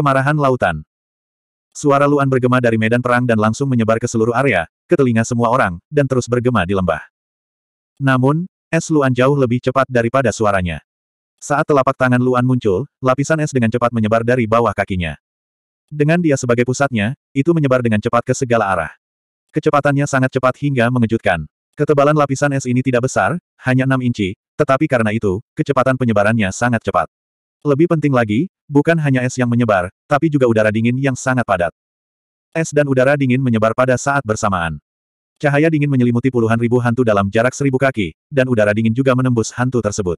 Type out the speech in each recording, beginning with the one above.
Kemarahan lautan. Suara Luan bergema dari medan perang dan langsung menyebar ke seluruh area, ke telinga semua orang, dan terus bergema di lembah. Namun, es Luan jauh lebih cepat daripada suaranya. Saat telapak tangan Luan muncul, lapisan es dengan cepat menyebar dari bawah kakinya. Dengan dia sebagai pusatnya, itu menyebar dengan cepat ke segala arah. Kecepatannya sangat cepat hingga mengejutkan. Ketebalan lapisan es ini tidak besar, hanya 6 inci, tetapi karena itu, kecepatan penyebarannya sangat cepat. Lebih penting lagi, bukan hanya es yang menyebar, tapi juga udara dingin yang sangat padat. Es dan udara dingin menyebar pada saat bersamaan. Cahaya dingin menyelimuti puluhan ribu hantu dalam jarak seribu kaki, dan udara dingin juga menembus hantu tersebut.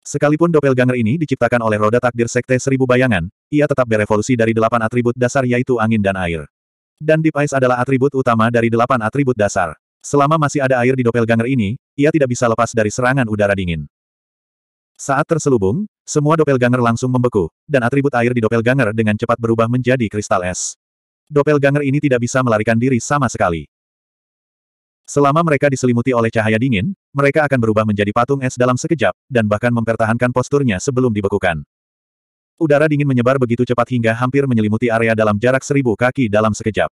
Sekalipun doppelganger ini diciptakan oleh roda takdir sekte seribu bayangan, ia tetap berevolusi dari delapan atribut dasar yaitu angin dan air. Dan Deep Ice adalah atribut utama dari delapan atribut dasar. Selama masih ada air di doppelganger ini, ia tidak bisa lepas dari serangan udara dingin. Saat terselubung, semua doppelganger langsung membeku, dan atribut air di doppelganger dengan cepat berubah menjadi kristal es. Doppelganger ini tidak bisa melarikan diri sama sekali. Selama mereka diselimuti oleh cahaya dingin, mereka akan berubah menjadi patung es dalam sekejap, dan bahkan mempertahankan posturnya sebelum dibekukan. Udara dingin menyebar begitu cepat hingga hampir menyelimuti area dalam jarak seribu kaki dalam sekejap.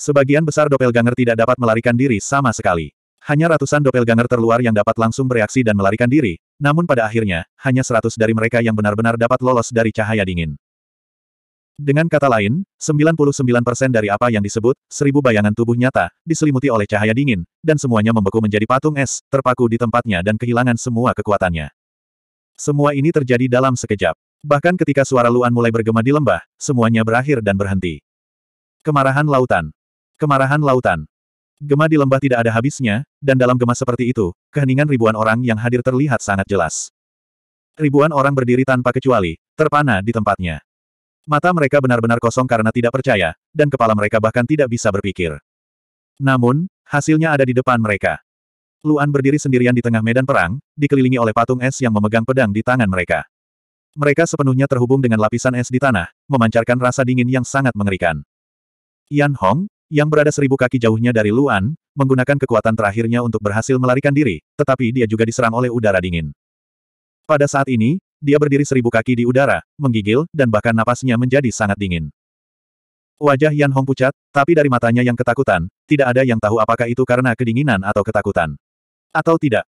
Sebagian besar doppelganger tidak dapat melarikan diri sama sekali. Hanya ratusan doppelganger terluar yang dapat langsung bereaksi dan melarikan diri, namun pada akhirnya, hanya seratus dari mereka yang benar-benar dapat lolos dari cahaya dingin. Dengan kata lain, 99% dari apa yang disebut seribu bayangan tubuh nyata diselimuti oleh cahaya dingin, dan semuanya membeku menjadi patung es, terpaku di tempatnya dan kehilangan semua kekuatannya. Semua ini terjadi dalam sekejap. Bahkan ketika suara Luan mulai bergema di lembah, semuanya berakhir dan berhenti. Kemarahan lautan. Kemarahan lautan. Gema di lembah tidak ada habisnya, dan dalam gema seperti itu, keheningan ribuan orang yang hadir terlihat sangat jelas. Ribuan orang berdiri tanpa kecuali, terpana di tempatnya. Mata mereka benar-benar kosong karena tidak percaya, dan kepala mereka bahkan tidak bisa berpikir. Namun, hasilnya ada di depan mereka. Luan berdiri sendirian di tengah medan perang, dikelilingi oleh patung es yang memegang pedang di tangan mereka. Mereka sepenuhnya terhubung dengan lapisan es di tanah, memancarkan rasa dingin yang sangat mengerikan. Yan Hong, yang berada seribu kaki jauhnya dari Luan, menggunakan kekuatan terakhirnya untuk berhasil melarikan diri, tetapi dia juga diserang oleh udara dingin. Pada saat ini, dia berdiri seribu kaki di udara, menggigil, dan bahkan napasnya menjadi sangat dingin. Wajah Yan Hong pucat, tapi dari matanya yang ketakutan, tidak ada yang tahu apakah itu karena kedinginan atau ketakutan. Atau tidak.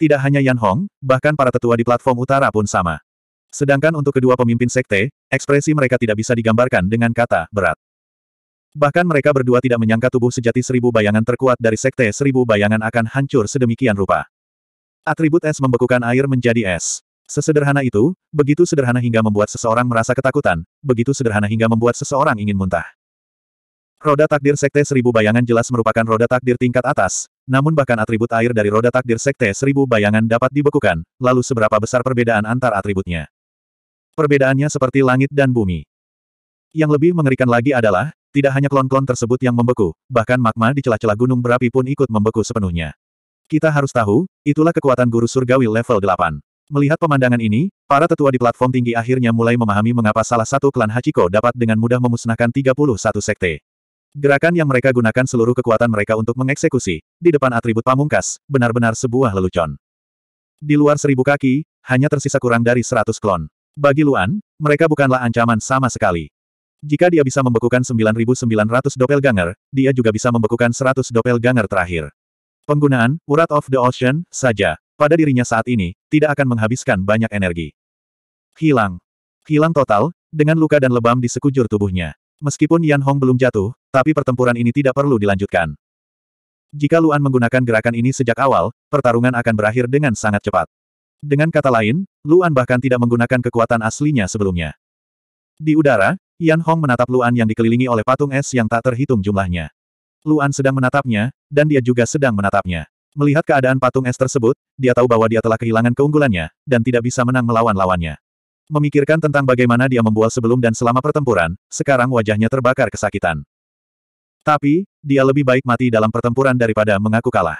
Tidak hanya Yan Hong, bahkan para tetua di platform utara pun sama. Sedangkan untuk kedua pemimpin sekte, ekspresi mereka tidak bisa digambarkan dengan kata berat. Bahkan mereka berdua tidak menyangka tubuh sejati seribu bayangan terkuat dari sekte seribu bayangan akan hancur sedemikian rupa. Atribut es membekukan air menjadi es. Sesederhana itu, begitu sederhana hingga membuat seseorang merasa ketakutan, begitu sederhana hingga membuat seseorang ingin muntah. Roda takdir Sekte Seribu Bayangan jelas merupakan roda takdir tingkat atas, namun bahkan atribut air dari roda takdir Sekte Seribu Bayangan dapat dibekukan, lalu seberapa besar perbedaan antar atributnya. Perbedaannya seperti langit dan bumi. Yang lebih mengerikan lagi adalah, tidak hanya klon-klon tersebut yang membeku, bahkan magma di celah-celah gunung berapi pun ikut membeku sepenuhnya. Kita harus tahu, itulah kekuatan guru surgawi level 8. Melihat pemandangan ini, para tetua di platform tinggi akhirnya mulai memahami mengapa salah satu klan Hachiko dapat dengan mudah memusnahkan 31 sekte. Gerakan yang mereka gunakan seluruh kekuatan mereka untuk mengeksekusi, di depan atribut pamungkas, benar-benar sebuah lelucon. Di luar seribu kaki, hanya tersisa kurang dari seratus klon. Bagi Luan, mereka bukanlah ancaman sama sekali. Jika dia bisa membekukan 9.900 doppelganger, dia juga bisa membekukan 100 doppelganger terakhir. Penggunaan, Urat of the Ocean, saja, pada dirinya saat ini, tidak akan menghabiskan banyak energi. Hilang. Hilang total, dengan luka dan lebam di sekujur tubuhnya. Meskipun Yan Hong belum jatuh, tapi pertempuran ini tidak perlu dilanjutkan. Jika Luan menggunakan gerakan ini sejak awal, pertarungan akan berakhir dengan sangat cepat. Dengan kata lain, Luan bahkan tidak menggunakan kekuatan aslinya sebelumnya. Di udara, Yan Hong menatap Luan yang dikelilingi oleh patung es yang tak terhitung jumlahnya. Luan sedang menatapnya, dan dia juga sedang menatapnya. Melihat keadaan patung es tersebut, dia tahu bahwa dia telah kehilangan keunggulannya, dan tidak bisa menang melawan lawannya. Memikirkan tentang bagaimana dia membual sebelum dan selama pertempuran, sekarang wajahnya terbakar kesakitan. Tapi, dia lebih baik mati dalam pertempuran daripada mengaku kalah.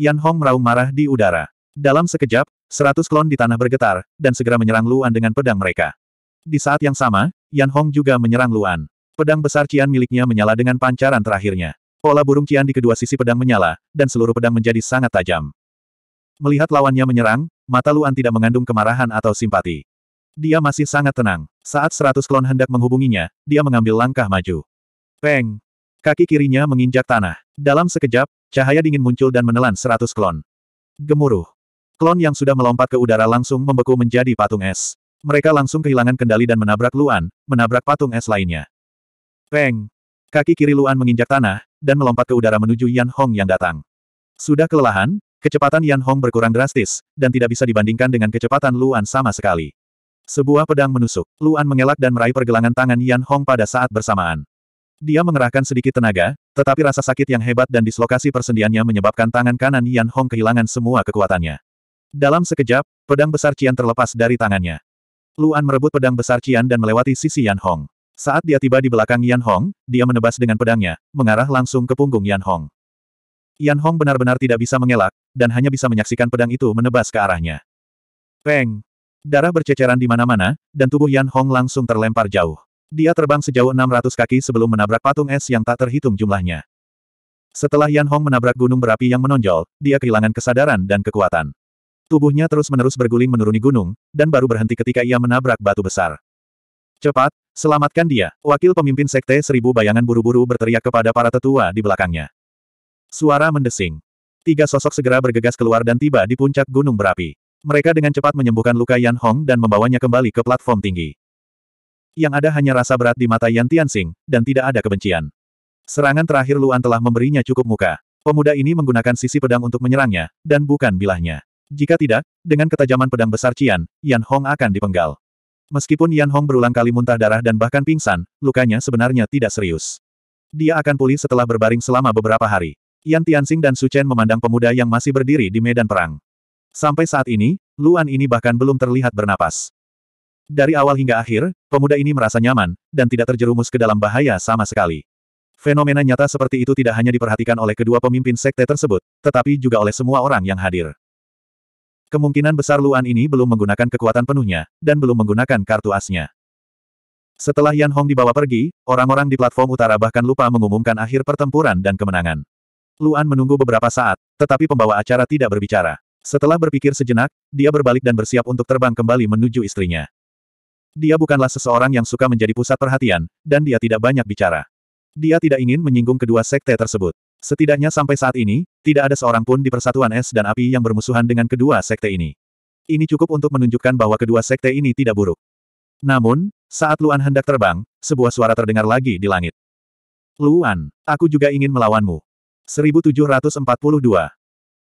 Yan Hong meraung marah di udara. Dalam sekejap, seratus klon di tanah bergetar, dan segera menyerang Luan dengan pedang mereka. Di saat yang sama, Yan Hong juga menyerang Luan. Pedang besar Qian miliknya menyala dengan pancaran terakhirnya. Pola burung Qian di kedua sisi pedang menyala, dan seluruh pedang menjadi sangat tajam. Melihat lawannya menyerang, mata Luan tidak mengandung kemarahan atau simpati. Dia masih sangat tenang. Saat seratus klon hendak menghubunginya, dia mengambil langkah maju. Peng! Kaki kirinya menginjak tanah. Dalam sekejap, cahaya dingin muncul dan menelan seratus klon. Gemuruh. Klon yang sudah melompat ke udara langsung membeku menjadi patung es. Mereka langsung kehilangan kendali dan menabrak Luan, menabrak patung es lainnya. Peng! Kaki kiri Luan menginjak tanah, dan melompat ke udara menuju Yan Hong yang datang. Sudah kelelahan, kecepatan Yan Hong berkurang drastis, dan tidak bisa dibandingkan dengan kecepatan Luan sama sekali. Sebuah pedang menusuk, Luan mengelak dan meraih pergelangan tangan Yan Hong pada saat bersamaan. Dia mengerahkan sedikit tenaga, tetapi rasa sakit yang hebat dan dislokasi persendiannya menyebabkan tangan kanan Yan Hong kehilangan semua kekuatannya. Dalam sekejap, pedang besar Cian terlepas dari tangannya. Luan merebut pedang besar Qian dan melewati sisi Yan Hong. Saat dia tiba di belakang Yan Hong, dia menebas dengan pedangnya, mengarah langsung ke punggung Yan Hong. Yan Hong benar-benar tidak bisa mengelak, dan hanya bisa menyaksikan pedang itu menebas ke arahnya. Peng! Darah berceceran di mana-mana, dan tubuh Yan Hong langsung terlempar jauh. Dia terbang sejauh 600 kaki sebelum menabrak patung es yang tak terhitung jumlahnya. Setelah Yan Hong menabrak gunung berapi yang menonjol, dia kehilangan kesadaran dan kekuatan. Tubuhnya terus-menerus berguling menuruni gunung, dan baru berhenti ketika ia menabrak batu besar. Cepat, selamatkan dia, wakil pemimpin sekte seribu bayangan buru-buru berteriak kepada para tetua di belakangnya. Suara mendesing. Tiga sosok segera bergegas keluar dan tiba di puncak gunung berapi. Mereka dengan cepat menyembuhkan luka Yan Hong dan membawanya kembali ke platform tinggi. Yang ada hanya rasa berat di mata Yan Tianxing, dan tidak ada kebencian. Serangan terakhir Luan telah memberinya cukup muka. Pemuda ini menggunakan sisi pedang untuk menyerangnya, dan bukan bilahnya. Jika tidak, dengan ketajaman pedang besar Cian, Yan Hong akan dipenggal. Meskipun Yan Hong berulang kali muntah darah dan bahkan pingsan, lukanya sebenarnya tidak serius. Dia akan pulih setelah berbaring selama beberapa hari. Yan Tianxing dan Su Chen memandang pemuda yang masih berdiri di medan perang. Sampai saat ini, Luan ini bahkan belum terlihat bernapas. Dari awal hingga akhir, pemuda ini merasa nyaman, dan tidak terjerumus ke dalam bahaya sama sekali. Fenomena nyata seperti itu tidak hanya diperhatikan oleh kedua pemimpin sekte tersebut, tetapi juga oleh semua orang yang hadir. Kemungkinan besar Luan ini belum menggunakan kekuatan penuhnya, dan belum menggunakan kartu asnya. Setelah Yan Hong dibawa pergi, orang-orang di platform utara bahkan lupa mengumumkan akhir pertempuran dan kemenangan. Luan menunggu beberapa saat, tetapi pembawa acara tidak berbicara. Setelah berpikir sejenak, dia berbalik dan bersiap untuk terbang kembali menuju istrinya. Dia bukanlah seseorang yang suka menjadi pusat perhatian, dan dia tidak banyak bicara. Dia tidak ingin menyinggung kedua sekte tersebut. Setidaknya sampai saat ini, tidak ada seorang pun di persatuan es dan api yang bermusuhan dengan kedua sekte ini. Ini cukup untuk menunjukkan bahwa kedua sekte ini tidak buruk. Namun, saat Luan hendak terbang, sebuah suara terdengar lagi di langit. Luan, aku juga ingin melawanmu. 1742.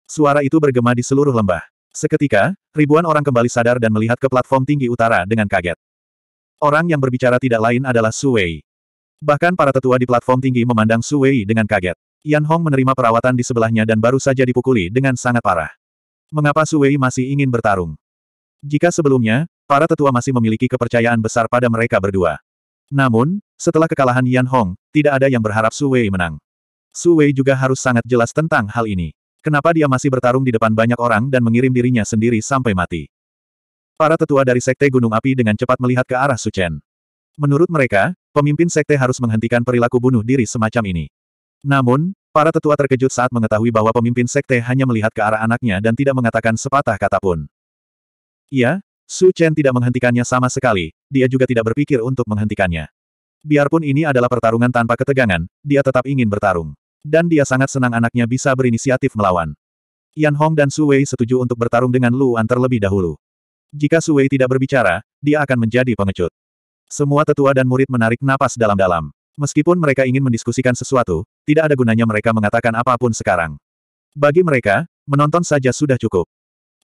Suara itu bergema di seluruh lembah. Seketika, ribuan orang kembali sadar dan melihat ke platform tinggi utara dengan kaget. Orang yang berbicara tidak lain adalah Su Wei. Bahkan para tetua di platform tinggi memandang Su Wei dengan kaget. Yan Hong menerima perawatan di sebelahnya dan baru saja dipukuli dengan sangat parah. Mengapa Su Wei masih ingin bertarung? Jika sebelumnya, para tetua masih memiliki kepercayaan besar pada mereka berdua. Namun, setelah kekalahan Yan Hong, tidak ada yang berharap Su Wei menang. Su Wei juga harus sangat jelas tentang hal ini. Kenapa dia masih bertarung di depan banyak orang dan mengirim dirinya sendiri sampai mati? Para tetua dari Sekte Gunung Api dengan cepat melihat ke arah Su Chen. Menurut mereka, pemimpin Sekte harus menghentikan perilaku bunuh diri semacam ini. Namun, para tetua terkejut saat mengetahui bahwa pemimpin sekte hanya melihat ke arah anaknya dan tidak mengatakan sepatah kata pun. Ya, Su Chen tidak menghentikannya sama sekali, dia juga tidak berpikir untuk menghentikannya. Biarpun ini adalah pertarungan tanpa ketegangan, dia tetap ingin bertarung. Dan dia sangat senang anaknya bisa berinisiatif melawan. Yan Hong dan Su Wei setuju untuk bertarung dengan Luan terlebih dahulu. Jika Su Wei tidak berbicara, dia akan menjadi pengecut. Semua tetua dan murid menarik napas dalam-dalam. Meskipun mereka ingin mendiskusikan sesuatu, tidak ada gunanya mereka mengatakan apapun sekarang. Bagi mereka, menonton saja sudah cukup.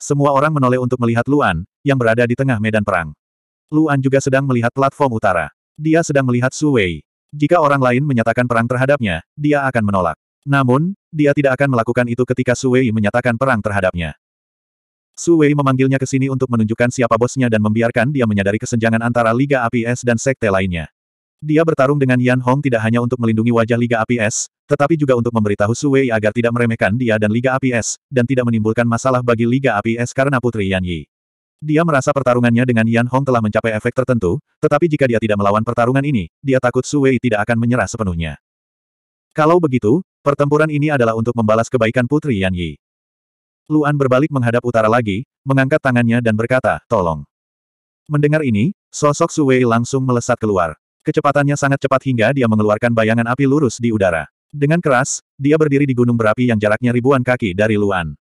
Semua orang menoleh untuk melihat Luan, yang berada di tengah medan perang. Luan juga sedang melihat platform utara. Dia sedang melihat Su Wei. Jika orang lain menyatakan perang terhadapnya, dia akan menolak. Namun, dia tidak akan melakukan itu ketika Su Wei menyatakan perang terhadapnya. Su Wei memanggilnya ke sini untuk menunjukkan siapa bosnya dan membiarkan dia menyadari kesenjangan antara Liga APS dan Sekte lainnya. Dia bertarung dengan Yan Hong tidak hanya untuk melindungi wajah Liga APS, tetapi juga untuk memberitahu Su Wei agar tidak meremehkan dia dan Liga APS, dan tidak menimbulkan masalah bagi Liga APS karena Putri Yan Yi. Dia merasa pertarungannya dengan Yan Hong telah mencapai efek tertentu, tetapi jika dia tidak melawan pertarungan ini, dia takut Su Wei tidak akan menyerah sepenuhnya. Kalau begitu, pertempuran ini adalah untuk membalas kebaikan Putri Yan Yi. Luan berbalik menghadap utara lagi, mengangkat tangannya dan berkata, tolong. Mendengar ini, sosok Su Wei langsung melesat keluar. Kecepatannya sangat cepat hingga dia mengeluarkan bayangan api lurus di udara. Dengan keras, dia berdiri di gunung berapi yang jaraknya ribuan kaki dari Luan.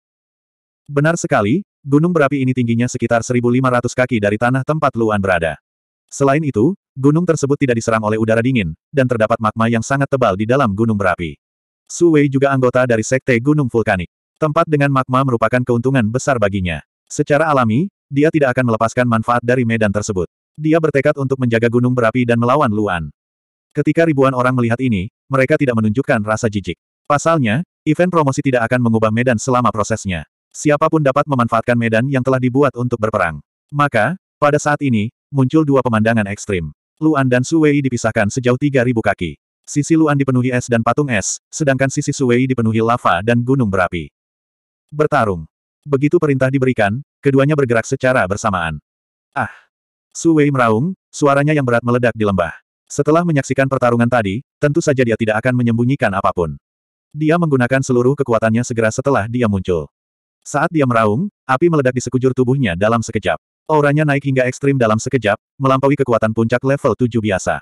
Benar sekali, gunung berapi ini tingginya sekitar 1.500 kaki dari tanah tempat Luan berada. Selain itu, gunung tersebut tidak diserang oleh udara dingin, dan terdapat magma yang sangat tebal di dalam gunung berapi. Su Wei juga anggota dari Sekte Gunung Vulkanik. Tempat dengan magma merupakan keuntungan besar baginya. Secara alami, dia tidak akan melepaskan manfaat dari medan tersebut. Dia bertekad untuk menjaga gunung berapi dan melawan Luan. Ketika ribuan orang melihat ini, mereka tidak menunjukkan rasa jijik. Pasalnya, event promosi tidak akan mengubah medan selama prosesnya. Siapapun dapat memanfaatkan medan yang telah dibuat untuk berperang. Maka, pada saat ini, muncul dua pemandangan ekstrim. Luan dan Suwei dipisahkan sejauh 3.000 kaki. Sisi Luan dipenuhi es dan patung es, sedangkan sisi Suwei dipenuhi lava dan gunung berapi. Bertarung. Begitu perintah diberikan, keduanya bergerak secara bersamaan. Ah! Su Wei meraung, suaranya yang berat meledak di lembah. Setelah menyaksikan pertarungan tadi, tentu saja dia tidak akan menyembunyikan apapun. Dia menggunakan seluruh kekuatannya segera setelah dia muncul. Saat dia meraung, api meledak di sekujur tubuhnya dalam sekejap. Auranya naik hingga ekstrim dalam sekejap, melampaui kekuatan puncak level 7 biasa.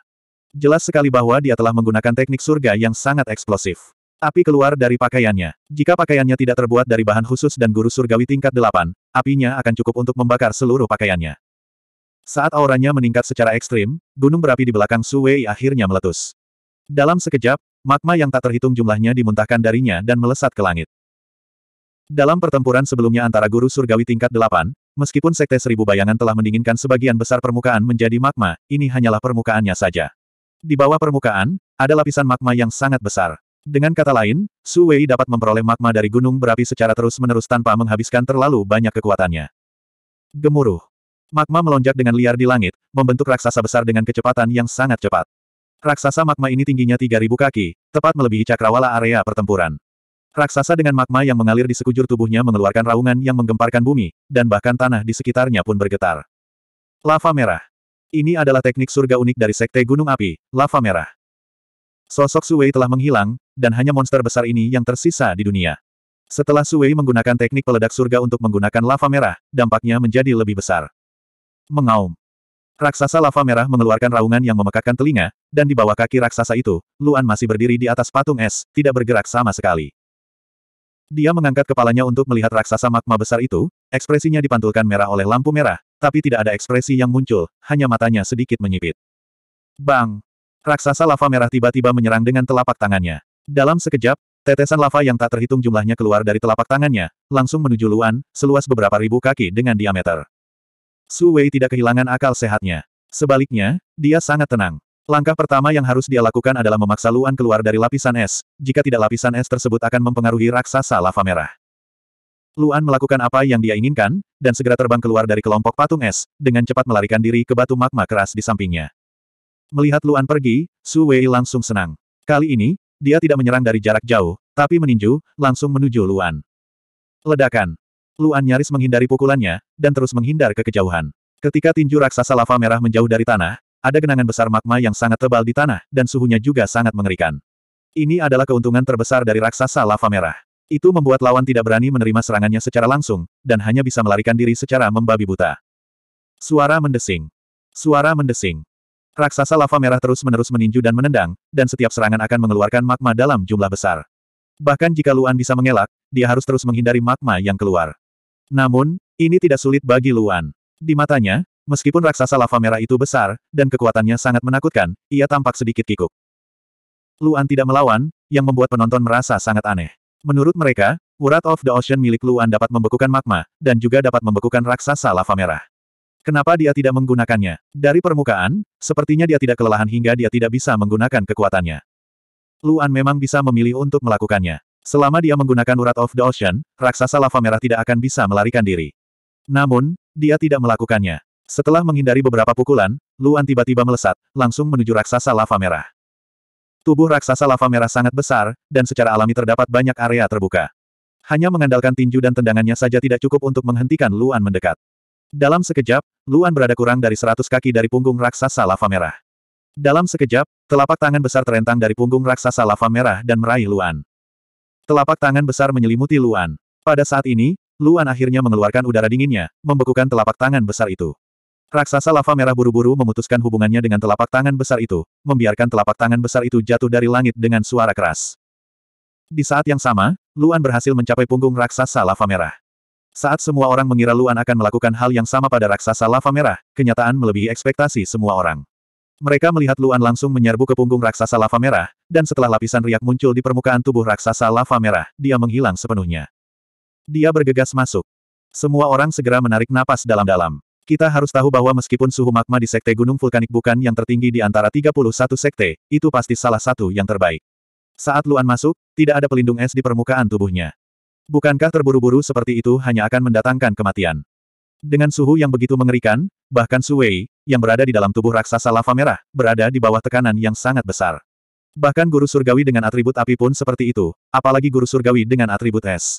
Jelas sekali bahwa dia telah menggunakan teknik surga yang sangat eksplosif. Api keluar dari pakaiannya. Jika pakaiannya tidak terbuat dari bahan khusus dan guru surgawi tingkat 8, apinya akan cukup untuk membakar seluruh pakaiannya. Saat auranya meningkat secara ekstrim, gunung berapi di belakang Su Wei akhirnya meletus. Dalam sekejap, magma yang tak terhitung jumlahnya dimuntahkan darinya dan melesat ke langit. Dalam pertempuran sebelumnya antara guru surgawi tingkat delapan, meskipun sekte seribu bayangan telah mendinginkan sebagian besar permukaan menjadi magma, ini hanyalah permukaannya saja. Di bawah permukaan, ada lapisan magma yang sangat besar. Dengan kata lain, Su Wei dapat memperoleh magma dari gunung berapi secara terus-menerus tanpa menghabiskan terlalu banyak kekuatannya. Gemuruh. Magma melonjak dengan liar di langit, membentuk raksasa besar dengan kecepatan yang sangat cepat. Raksasa magma ini tingginya 3.000 kaki, tepat melebihi cakrawala area pertempuran. Raksasa dengan magma yang mengalir di sekujur tubuhnya mengeluarkan raungan yang menggemparkan bumi, dan bahkan tanah di sekitarnya pun bergetar. Lava Merah Ini adalah teknik surga unik dari Sekte Gunung Api, Lava Merah. Sosok Suwei telah menghilang, dan hanya monster besar ini yang tersisa di dunia. Setelah Suwei menggunakan teknik peledak surga untuk menggunakan lava merah, dampaknya menjadi lebih besar. Mengaum. Raksasa lava merah mengeluarkan raungan yang memekakkan telinga, dan di bawah kaki raksasa itu, Luan masih berdiri di atas patung es, tidak bergerak sama sekali. Dia mengangkat kepalanya untuk melihat raksasa magma besar itu, ekspresinya dipantulkan merah oleh lampu merah, tapi tidak ada ekspresi yang muncul, hanya matanya sedikit menyipit. Bang! Raksasa lava merah tiba-tiba menyerang dengan telapak tangannya. Dalam sekejap, tetesan lava yang tak terhitung jumlahnya keluar dari telapak tangannya, langsung menuju Luan, seluas beberapa ribu kaki dengan diameter. Su Wei tidak kehilangan akal sehatnya. Sebaliknya, dia sangat tenang. Langkah pertama yang harus dia lakukan adalah memaksa Luan keluar dari lapisan es, jika tidak lapisan es tersebut akan mempengaruhi raksasa lava merah. Luan melakukan apa yang dia inginkan, dan segera terbang keluar dari kelompok patung es, dengan cepat melarikan diri ke batu magma keras di sampingnya. Melihat Luan pergi, Su Wei langsung senang. Kali ini, dia tidak menyerang dari jarak jauh, tapi meninju, langsung menuju Luan. Ledakan. Luan nyaris menghindari pukulannya, dan terus menghindar ke kejauhan. Ketika tinju raksasa lava merah menjauh dari tanah, ada genangan besar magma yang sangat tebal di tanah, dan suhunya juga sangat mengerikan. Ini adalah keuntungan terbesar dari raksasa lava merah. Itu membuat lawan tidak berani menerima serangannya secara langsung, dan hanya bisa melarikan diri secara membabi buta. Suara mendesing. Suara mendesing. Raksasa lava merah terus-menerus meninju dan menendang, dan setiap serangan akan mengeluarkan magma dalam jumlah besar. Bahkan jika Luan bisa mengelak, dia harus terus menghindari magma yang keluar. Namun, ini tidak sulit bagi Luan. Di matanya, meskipun raksasa lava merah itu besar, dan kekuatannya sangat menakutkan, ia tampak sedikit kikuk. Luan tidak melawan, yang membuat penonton merasa sangat aneh. Menurut mereka, urat of the Ocean milik Luan dapat membekukan magma, dan juga dapat membekukan raksasa lava merah. Kenapa dia tidak menggunakannya? Dari permukaan, sepertinya dia tidak kelelahan hingga dia tidak bisa menggunakan kekuatannya. Luan memang bisa memilih untuk melakukannya. Selama dia menggunakan urat of the ocean, raksasa lava merah tidak akan bisa melarikan diri. Namun, dia tidak melakukannya. Setelah menghindari beberapa pukulan, Luan tiba-tiba melesat, langsung menuju raksasa lava merah. Tubuh raksasa lava merah sangat besar, dan secara alami terdapat banyak area terbuka. Hanya mengandalkan tinju dan tendangannya saja tidak cukup untuk menghentikan Luan mendekat. Dalam sekejap, Luan berada kurang dari 100 kaki dari punggung raksasa lava merah. Dalam sekejap, telapak tangan besar terentang dari punggung raksasa lava merah dan meraih Luan. Telapak tangan besar menyelimuti Luan. Pada saat ini, Luan akhirnya mengeluarkan udara dinginnya, membekukan telapak tangan besar itu. Raksasa lava merah buru-buru memutuskan hubungannya dengan telapak tangan besar itu, membiarkan telapak tangan besar itu jatuh dari langit dengan suara keras. Di saat yang sama, Luan berhasil mencapai punggung raksasa lava merah. Saat semua orang mengira Luan akan melakukan hal yang sama pada raksasa lava merah, kenyataan melebihi ekspektasi semua orang. Mereka melihat Luan langsung menyerbu ke punggung raksasa lava merah, dan setelah lapisan riak muncul di permukaan tubuh raksasa lava merah, dia menghilang sepenuhnya. Dia bergegas masuk. Semua orang segera menarik napas dalam-dalam. Kita harus tahu bahwa meskipun suhu magma di Sekte Gunung Vulkanik bukan yang tertinggi di antara 31 sekte, itu pasti salah satu yang terbaik. Saat Luan masuk, tidak ada pelindung es di permukaan tubuhnya. Bukankah terburu-buru seperti itu hanya akan mendatangkan kematian? Dengan suhu yang begitu mengerikan, bahkan Su Wei, yang berada di dalam tubuh raksasa lava merah, berada di bawah tekanan yang sangat besar. Bahkan guru surgawi dengan atribut api pun seperti itu, apalagi guru surgawi dengan atribut es.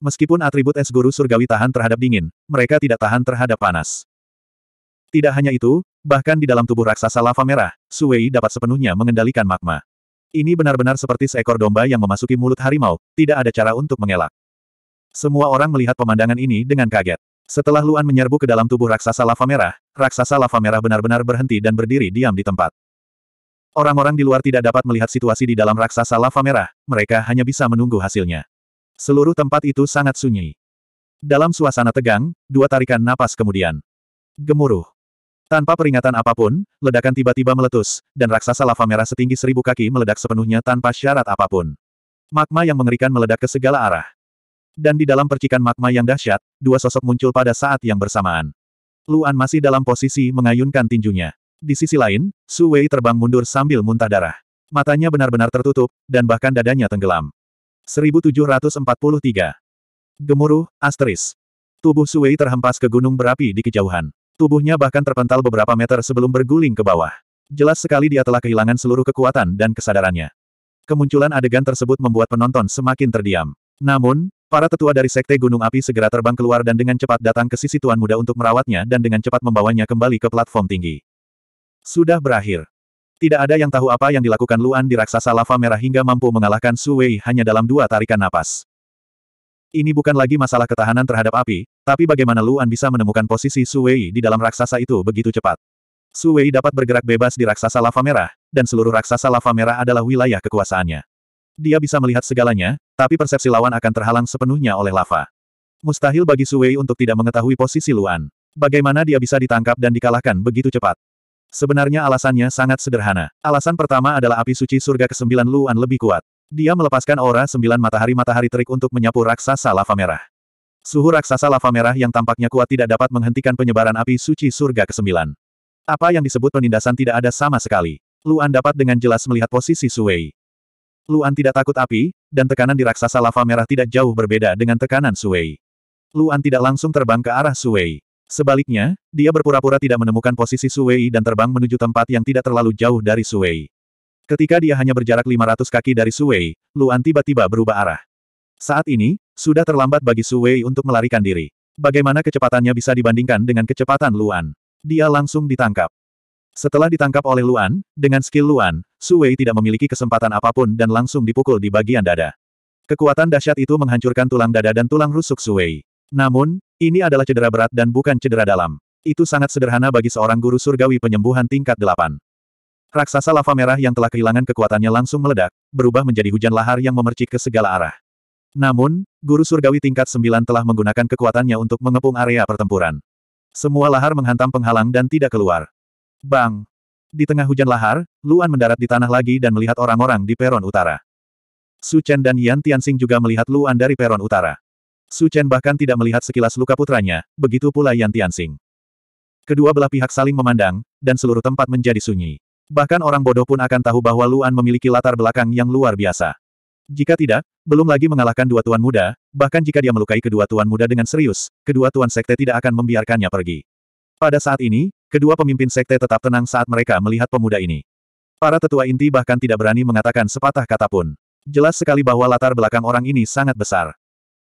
Meskipun atribut es guru surgawi tahan terhadap dingin, mereka tidak tahan terhadap panas. Tidak hanya itu, bahkan di dalam tubuh raksasa lava merah, Suwei dapat sepenuhnya mengendalikan magma. Ini benar-benar seperti seekor domba yang memasuki mulut harimau, tidak ada cara untuk mengelak. Semua orang melihat pemandangan ini dengan kaget. Setelah Luan menyerbu ke dalam tubuh raksasa lava merah, raksasa lava merah benar-benar berhenti dan berdiri diam di tempat. Orang-orang di luar tidak dapat melihat situasi di dalam raksasa lava merah, mereka hanya bisa menunggu hasilnya. Seluruh tempat itu sangat sunyi. Dalam suasana tegang, dua tarikan napas kemudian. Gemuruh. Tanpa peringatan apapun, ledakan tiba-tiba meletus, dan raksasa lava merah setinggi seribu kaki meledak sepenuhnya tanpa syarat apapun. Magma yang mengerikan meledak ke segala arah. Dan di dalam percikan magma yang dahsyat, dua sosok muncul pada saat yang bersamaan. Luan masih dalam posisi mengayunkan tinjunya. Di sisi lain, Su Wei terbang mundur sambil muntah darah. Matanya benar-benar tertutup, dan bahkan dadanya tenggelam. 1743. Gemuruh, asteris. Tubuh Su Wei terhempas ke gunung berapi di kejauhan. Tubuhnya bahkan terpental beberapa meter sebelum berguling ke bawah. Jelas sekali dia telah kehilangan seluruh kekuatan dan kesadarannya. Kemunculan adegan tersebut membuat penonton semakin terdiam. Namun, Para tetua dari Sekte Gunung Api segera terbang keluar dan dengan cepat datang ke sisi Tuan Muda untuk merawatnya dan dengan cepat membawanya kembali ke platform tinggi. Sudah berakhir. Tidak ada yang tahu apa yang dilakukan Luan di raksasa lava merah hingga mampu mengalahkan Su Wei hanya dalam dua tarikan napas. Ini bukan lagi masalah ketahanan terhadap api, tapi bagaimana Luan bisa menemukan posisi Su Wei di dalam raksasa itu begitu cepat. Su Wei dapat bergerak bebas di raksasa lava merah, dan seluruh raksasa lava merah adalah wilayah kekuasaannya. Dia bisa melihat segalanya, tapi persepsi lawan akan terhalang sepenuhnya oleh lava. Mustahil bagi Suwei untuk tidak mengetahui posisi Luan. Bagaimana dia bisa ditangkap dan dikalahkan begitu cepat? Sebenarnya alasannya sangat sederhana. Alasan pertama adalah api suci surga kesembilan Luan lebih kuat. Dia melepaskan aura sembilan matahari-matahari terik untuk menyapu raksasa lava merah. Suhu raksasa lava merah yang tampaknya kuat tidak dapat menghentikan penyebaran api suci surga kesembilan. Apa yang disebut penindasan tidak ada sama sekali. Luan dapat dengan jelas melihat posisi Suwei. Luan tidak takut api, dan tekanan di raksasa lava merah tidak jauh berbeda dengan tekanan Suwei. Luan tidak langsung terbang ke arah Suwei. Sebaliknya, dia berpura-pura tidak menemukan posisi Suwei dan terbang menuju tempat yang tidak terlalu jauh dari Suwei. Ketika dia hanya berjarak 500 kaki dari Suwei, Luan tiba-tiba berubah arah. Saat ini, sudah terlambat bagi Suwei untuk melarikan diri. Bagaimana kecepatannya bisa dibandingkan dengan kecepatan Luan? Dia langsung ditangkap. Setelah ditangkap oleh Luan, dengan skill Luan, Su Wei tidak memiliki kesempatan apapun dan langsung dipukul di bagian dada. Kekuatan dahsyat itu menghancurkan tulang dada dan tulang rusuk Su Wei. Namun, ini adalah cedera berat dan bukan cedera dalam. Itu sangat sederhana bagi seorang guru surgawi penyembuhan tingkat delapan. Raksasa lava merah yang telah kehilangan kekuatannya langsung meledak, berubah menjadi hujan lahar yang memercik ke segala arah. Namun, guru surgawi tingkat sembilan telah menggunakan kekuatannya untuk mengepung area pertempuran. Semua lahar menghantam penghalang dan tidak keluar. Bang! Di tengah hujan lahar, Luan mendarat di tanah lagi dan melihat orang-orang di peron utara. Su Chen dan Yan Tianxing juga melihat Luan dari peron utara. Su Chen bahkan tidak melihat sekilas luka putranya, begitu pula Yan Tianxing. Kedua belah pihak saling memandang, dan seluruh tempat menjadi sunyi. Bahkan orang bodoh pun akan tahu bahwa Luan memiliki latar belakang yang luar biasa. Jika tidak, belum lagi mengalahkan dua tuan muda, bahkan jika dia melukai kedua tuan muda dengan serius, kedua tuan sekte tidak akan membiarkannya pergi. Pada saat ini, Kedua pemimpin sekte tetap tenang saat mereka melihat pemuda ini. Para tetua inti bahkan tidak berani mengatakan sepatah kata pun. Jelas sekali bahwa latar belakang orang ini sangat besar.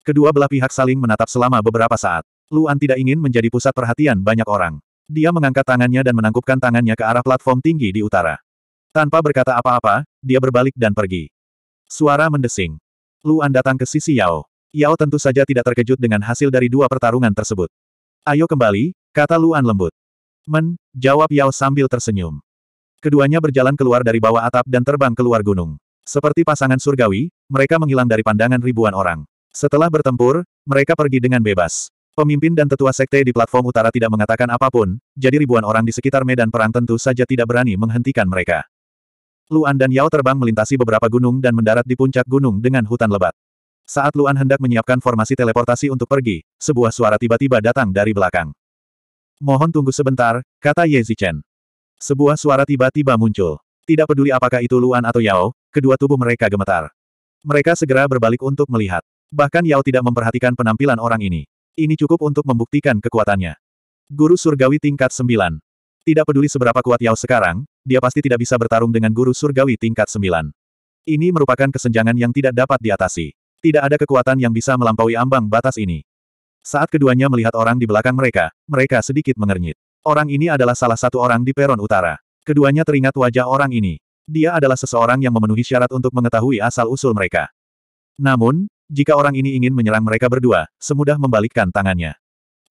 Kedua belah pihak saling menatap selama beberapa saat. Luan tidak ingin menjadi pusat perhatian banyak orang. Dia mengangkat tangannya dan menangkupkan tangannya ke arah platform tinggi di utara. Tanpa berkata apa-apa, dia berbalik dan pergi. Suara mendesing. Luan datang ke sisi Yao. Yao tentu saja tidak terkejut dengan hasil dari dua pertarungan tersebut. Ayo kembali, kata Luan lembut. Men, jawab Yao sambil tersenyum. Keduanya berjalan keluar dari bawah atap dan terbang keluar gunung. Seperti pasangan surgawi, mereka menghilang dari pandangan ribuan orang. Setelah bertempur, mereka pergi dengan bebas. Pemimpin dan tetua sekte di platform utara tidak mengatakan apapun, jadi ribuan orang di sekitar medan perang tentu saja tidak berani menghentikan mereka. Luan dan Yao terbang melintasi beberapa gunung dan mendarat di puncak gunung dengan hutan lebat. Saat Luan hendak menyiapkan formasi teleportasi untuk pergi, sebuah suara tiba-tiba datang dari belakang. Mohon tunggu sebentar, kata Ye Zichen. Sebuah suara tiba-tiba muncul. Tidak peduli apakah itu Luan atau Yao, kedua tubuh mereka gemetar. Mereka segera berbalik untuk melihat. Bahkan Yao tidak memperhatikan penampilan orang ini. Ini cukup untuk membuktikan kekuatannya. Guru Surgawi tingkat 9. Tidak peduli seberapa kuat Yao sekarang, dia pasti tidak bisa bertarung dengan Guru Surgawi tingkat 9. Ini merupakan kesenjangan yang tidak dapat diatasi. Tidak ada kekuatan yang bisa melampaui ambang batas ini. Saat keduanya melihat orang di belakang mereka, mereka sedikit mengernyit. Orang ini adalah salah satu orang di peron utara. Keduanya teringat wajah orang ini. Dia adalah seseorang yang memenuhi syarat untuk mengetahui asal-usul mereka. Namun, jika orang ini ingin menyerang mereka berdua, semudah membalikkan tangannya.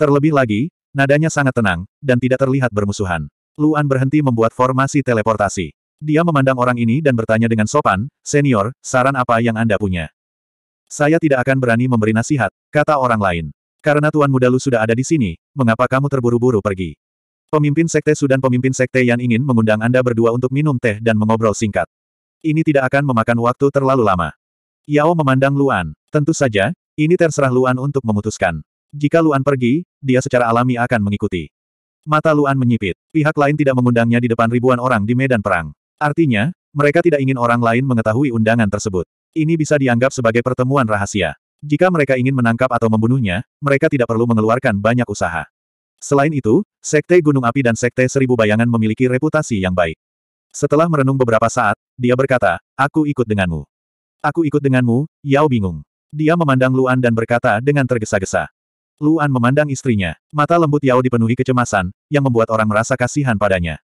Terlebih lagi, nadanya sangat tenang, dan tidak terlihat bermusuhan. Luan berhenti membuat formasi teleportasi. Dia memandang orang ini dan bertanya dengan sopan, Senior, saran apa yang Anda punya? Saya tidak akan berani memberi nasihat, kata orang lain. Karena Tuan Muda Lu sudah ada di sini, mengapa kamu terburu-buru pergi? Pemimpin Sekte Sudan pemimpin Sekte yang ingin mengundang Anda berdua untuk minum teh dan mengobrol singkat. Ini tidak akan memakan waktu terlalu lama. Yao memandang Luan. Tentu saja, ini terserah Luan untuk memutuskan. Jika Luan pergi, dia secara alami akan mengikuti. Mata Luan menyipit. Pihak lain tidak mengundangnya di depan ribuan orang di medan perang. Artinya, mereka tidak ingin orang lain mengetahui undangan tersebut. Ini bisa dianggap sebagai pertemuan rahasia. Jika mereka ingin menangkap atau membunuhnya, mereka tidak perlu mengeluarkan banyak usaha. Selain itu, Sekte Gunung Api dan Sekte Seribu Bayangan memiliki reputasi yang baik. Setelah merenung beberapa saat, dia berkata, Aku ikut denganmu. Aku ikut denganmu, Yao bingung. Dia memandang Luan dan berkata dengan tergesa-gesa. Luan memandang istrinya. Mata lembut Yao dipenuhi kecemasan, yang membuat orang merasa kasihan padanya.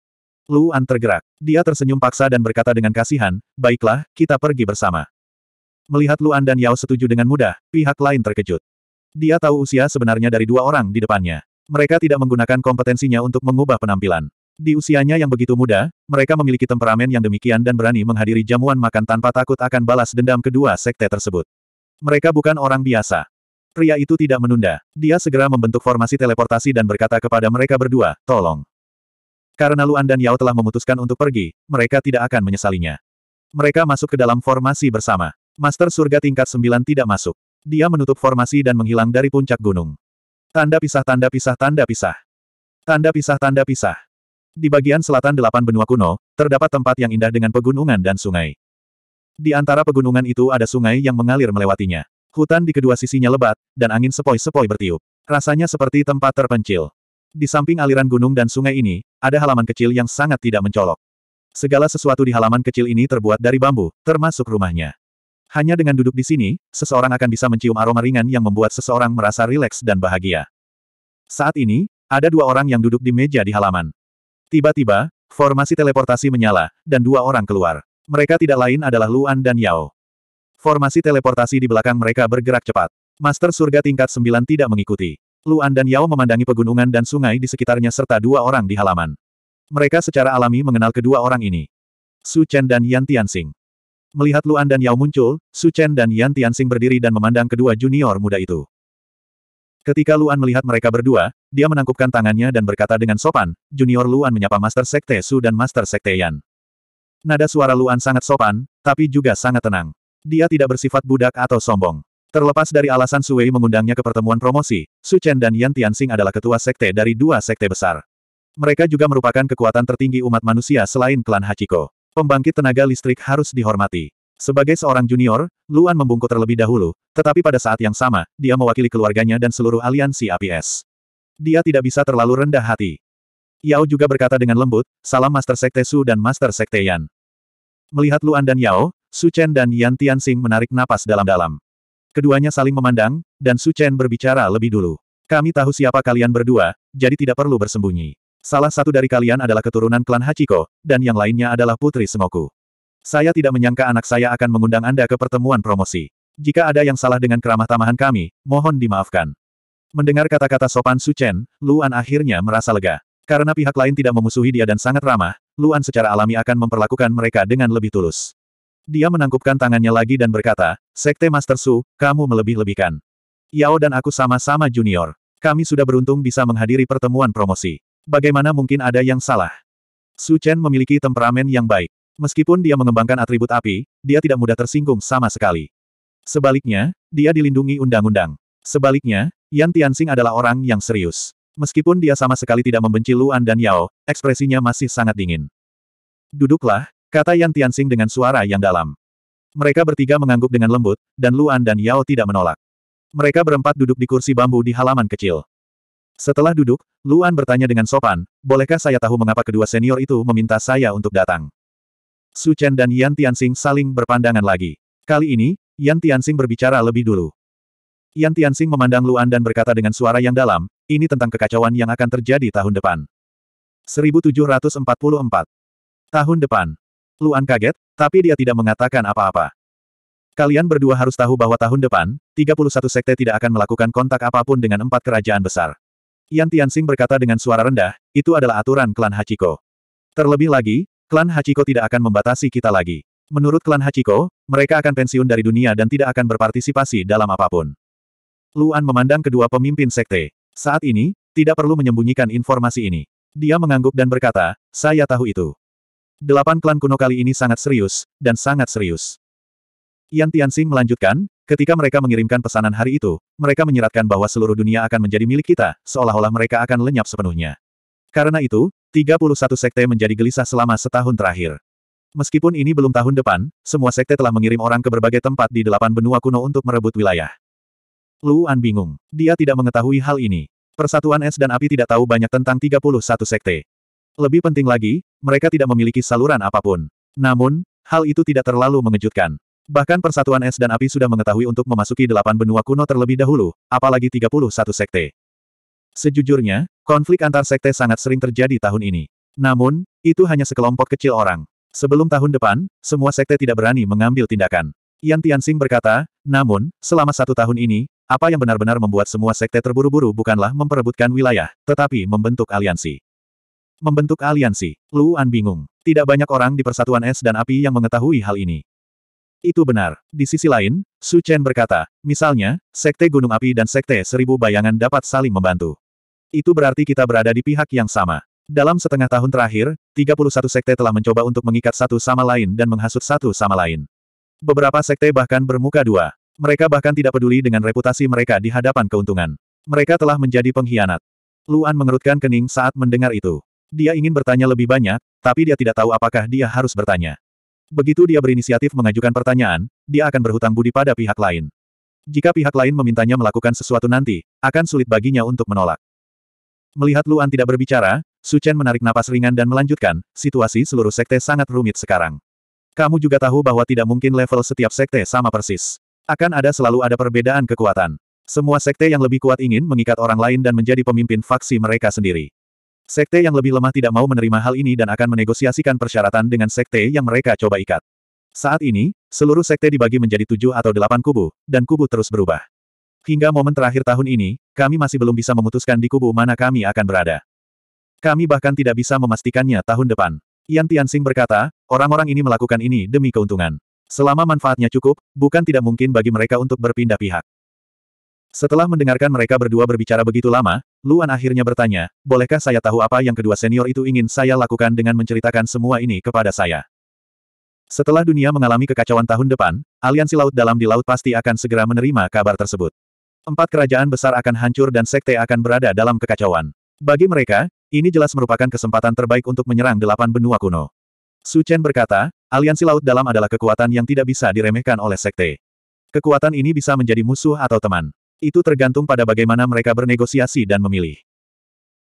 Luan tergerak. Dia tersenyum paksa dan berkata dengan kasihan, Baiklah, kita pergi bersama. Melihat Luan dan Yao setuju dengan mudah, pihak lain terkejut. Dia tahu usia sebenarnya dari dua orang di depannya. Mereka tidak menggunakan kompetensinya untuk mengubah penampilan. Di usianya yang begitu muda, mereka memiliki temperamen yang demikian dan berani menghadiri jamuan makan tanpa takut akan balas dendam kedua sekte tersebut. Mereka bukan orang biasa. Pria itu tidak menunda. Dia segera membentuk formasi teleportasi dan berkata kepada mereka berdua, tolong. Karena Luan dan Yao telah memutuskan untuk pergi, mereka tidak akan menyesalinya. Mereka masuk ke dalam formasi bersama. Master surga tingkat 9 tidak masuk. Dia menutup formasi dan menghilang dari puncak gunung. Tanda pisah tanda pisah tanda pisah. Tanda pisah tanda pisah. Di bagian selatan delapan benua kuno, terdapat tempat yang indah dengan pegunungan dan sungai. Di antara pegunungan itu ada sungai yang mengalir melewatinya. Hutan di kedua sisinya lebat, dan angin sepoi-sepoi bertiup. Rasanya seperti tempat terpencil. Di samping aliran gunung dan sungai ini, ada halaman kecil yang sangat tidak mencolok. Segala sesuatu di halaman kecil ini terbuat dari bambu, termasuk rumahnya. Hanya dengan duduk di sini, seseorang akan bisa mencium aroma ringan yang membuat seseorang merasa rileks dan bahagia. Saat ini, ada dua orang yang duduk di meja di halaman. Tiba-tiba, formasi teleportasi menyala, dan dua orang keluar. Mereka tidak lain adalah Luan dan Yao. Formasi teleportasi di belakang mereka bergerak cepat. Master surga tingkat 9 tidak mengikuti. Luan dan Yao memandangi pegunungan dan sungai di sekitarnya serta dua orang di halaman. Mereka secara alami mengenal kedua orang ini. Su Chen dan Yan Tianxing. Melihat Luan dan Yao muncul, Su Chen dan Yan Tianxing berdiri dan memandang kedua junior muda itu. Ketika Luan melihat mereka berdua, dia menangkupkan tangannya dan berkata dengan sopan, Junior Luan menyapa Master Sekte Su dan Master Sekte Yan. Nada suara Luan sangat sopan, tapi juga sangat tenang. Dia tidak bersifat budak atau sombong. Terlepas dari alasan Su Wei mengundangnya ke pertemuan promosi, Su Chen dan Yan Tianxing adalah ketua sekte dari dua sekte besar. Mereka juga merupakan kekuatan tertinggi umat manusia selain klan Hachiko. Pembangkit tenaga listrik harus dihormati. Sebagai seorang junior, Luan membungkuk terlebih dahulu, tetapi pada saat yang sama, dia mewakili keluarganya dan seluruh aliansi APS. Dia tidak bisa terlalu rendah hati. Yao juga berkata dengan lembut, salam Master Sekte Su dan Master Sekte Yan. Melihat Luan dan Yao, Su Chen dan Yan Tianxing menarik napas dalam-dalam. Keduanya saling memandang, dan Su Chen berbicara lebih dulu. Kami tahu siapa kalian berdua, jadi tidak perlu bersembunyi. Salah satu dari kalian adalah keturunan klan Hachiko, dan yang lainnya adalah putri semoku. Saya tidak menyangka anak saya akan mengundang Anda ke pertemuan promosi. Jika ada yang salah dengan keramah tamahan kami, mohon dimaafkan. Mendengar kata-kata sopan Su Chen, Luan akhirnya merasa lega. Karena pihak lain tidak memusuhi dia dan sangat ramah, Luan secara alami akan memperlakukan mereka dengan lebih tulus. Dia menangkupkan tangannya lagi dan berkata, Sekte Master Su, kamu melebih-lebihkan. Yao dan aku sama-sama junior. Kami sudah beruntung bisa menghadiri pertemuan promosi. Bagaimana mungkin ada yang salah? Su Chen memiliki temperamen yang baik. Meskipun dia mengembangkan atribut api, dia tidak mudah tersinggung sama sekali. Sebaliknya, dia dilindungi undang-undang. Sebaliknya, Yan Tianxing adalah orang yang serius. Meskipun dia sama sekali tidak membenci Luan dan Yao, ekspresinya masih sangat dingin. Duduklah, kata Yan Tianxing dengan suara yang dalam. Mereka bertiga mengangguk dengan lembut, dan Luan dan Yao tidak menolak. Mereka berempat duduk di kursi bambu di halaman kecil. Setelah duduk, Luan bertanya dengan sopan, bolehkah saya tahu mengapa kedua senior itu meminta saya untuk datang? Su Chen dan Yan Tianxing saling berpandangan lagi. Kali ini, Yan Tianxing berbicara lebih dulu. Yan Tianxing memandang Luan dan berkata dengan suara yang dalam, ini tentang kekacauan yang akan terjadi tahun depan. 1744. Tahun depan. Luan kaget, tapi dia tidak mengatakan apa-apa. Kalian berdua harus tahu bahwa tahun depan, 31 sekte tidak akan melakukan kontak apapun dengan empat kerajaan besar. Yan Tianxing berkata dengan suara rendah, itu adalah aturan klan Hachiko. Terlebih lagi, klan Hachiko tidak akan membatasi kita lagi. Menurut klan Hachiko, mereka akan pensiun dari dunia dan tidak akan berpartisipasi dalam apapun. Luan memandang kedua pemimpin sekte. Saat ini, tidak perlu menyembunyikan informasi ini. Dia mengangguk dan berkata, saya tahu itu. Delapan klan kuno kali ini sangat serius, dan sangat serius. Yan Tianxing melanjutkan, Ketika mereka mengirimkan pesanan hari itu, mereka menyeratkan bahwa seluruh dunia akan menjadi milik kita, seolah-olah mereka akan lenyap sepenuhnya. Karena itu, 31 sekte menjadi gelisah selama setahun terakhir. Meskipun ini belum tahun depan, semua sekte telah mengirim orang ke berbagai tempat di delapan benua kuno untuk merebut wilayah. Luan bingung. Dia tidak mengetahui hal ini. Persatuan Es dan Api tidak tahu banyak tentang 31 sekte. Lebih penting lagi, mereka tidak memiliki saluran apapun. Namun, hal itu tidak terlalu mengejutkan. Bahkan persatuan es dan api sudah mengetahui untuk memasuki delapan benua kuno terlebih dahulu, apalagi 31 sekte. Sejujurnya, konflik antar sekte sangat sering terjadi tahun ini. Namun, itu hanya sekelompok kecil orang. Sebelum tahun depan, semua sekte tidak berani mengambil tindakan. Yan Tianxing berkata, namun, selama satu tahun ini, apa yang benar-benar membuat semua sekte terburu-buru bukanlah memperebutkan wilayah, tetapi membentuk aliansi. Membentuk aliansi, Luan bingung. Tidak banyak orang di Persatuan Es dan Api yang mengetahui hal ini. Itu benar. Di sisi lain, Su Chen berkata, misalnya, Sekte Gunung Api dan Sekte Seribu Bayangan dapat saling membantu. Itu berarti kita berada di pihak yang sama. Dalam setengah tahun terakhir, 31 sekte telah mencoba untuk mengikat satu sama lain dan menghasut satu sama lain. Beberapa sekte bahkan bermuka dua. Mereka bahkan tidak peduli dengan reputasi mereka di hadapan keuntungan. Mereka telah menjadi pengkhianat. Luan mengerutkan kening saat mendengar itu. Dia ingin bertanya lebih banyak, tapi dia tidak tahu apakah dia harus bertanya. Begitu dia berinisiatif mengajukan pertanyaan, dia akan berhutang budi pada pihak lain. Jika pihak lain memintanya melakukan sesuatu nanti, akan sulit baginya untuk menolak. Melihat Luan tidak berbicara, Su Chen menarik napas ringan dan melanjutkan, situasi seluruh sekte sangat rumit sekarang. Kamu juga tahu bahwa tidak mungkin level setiap sekte sama persis. Akan ada selalu ada perbedaan kekuatan. Semua sekte yang lebih kuat ingin mengikat orang lain dan menjadi pemimpin faksi mereka sendiri. Sekte yang lebih lemah tidak mau menerima hal ini dan akan menegosiasikan persyaratan dengan sekte yang mereka coba ikat. Saat ini, seluruh sekte dibagi menjadi tujuh atau delapan kubu, dan kubu terus berubah. Hingga momen terakhir tahun ini, kami masih belum bisa memutuskan di kubu mana kami akan berada. Kami bahkan tidak bisa memastikannya tahun depan. Yan Tianxing berkata, orang-orang ini melakukan ini demi keuntungan. Selama manfaatnya cukup, bukan tidak mungkin bagi mereka untuk berpindah pihak. Setelah mendengarkan mereka berdua berbicara begitu lama, Luan akhirnya bertanya, bolehkah saya tahu apa yang kedua senior itu ingin saya lakukan dengan menceritakan semua ini kepada saya? Setelah dunia mengalami kekacauan tahun depan, aliansi laut dalam di laut pasti akan segera menerima kabar tersebut. Empat kerajaan besar akan hancur dan sekte akan berada dalam kekacauan. Bagi mereka, ini jelas merupakan kesempatan terbaik untuk menyerang delapan benua kuno. Su Chen berkata, aliansi laut dalam adalah kekuatan yang tidak bisa diremehkan oleh sekte. Kekuatan ini bisa menjadi musuh atau teman. Itu tergantung pada bagaimana mereka bernegosiasi dan memilih.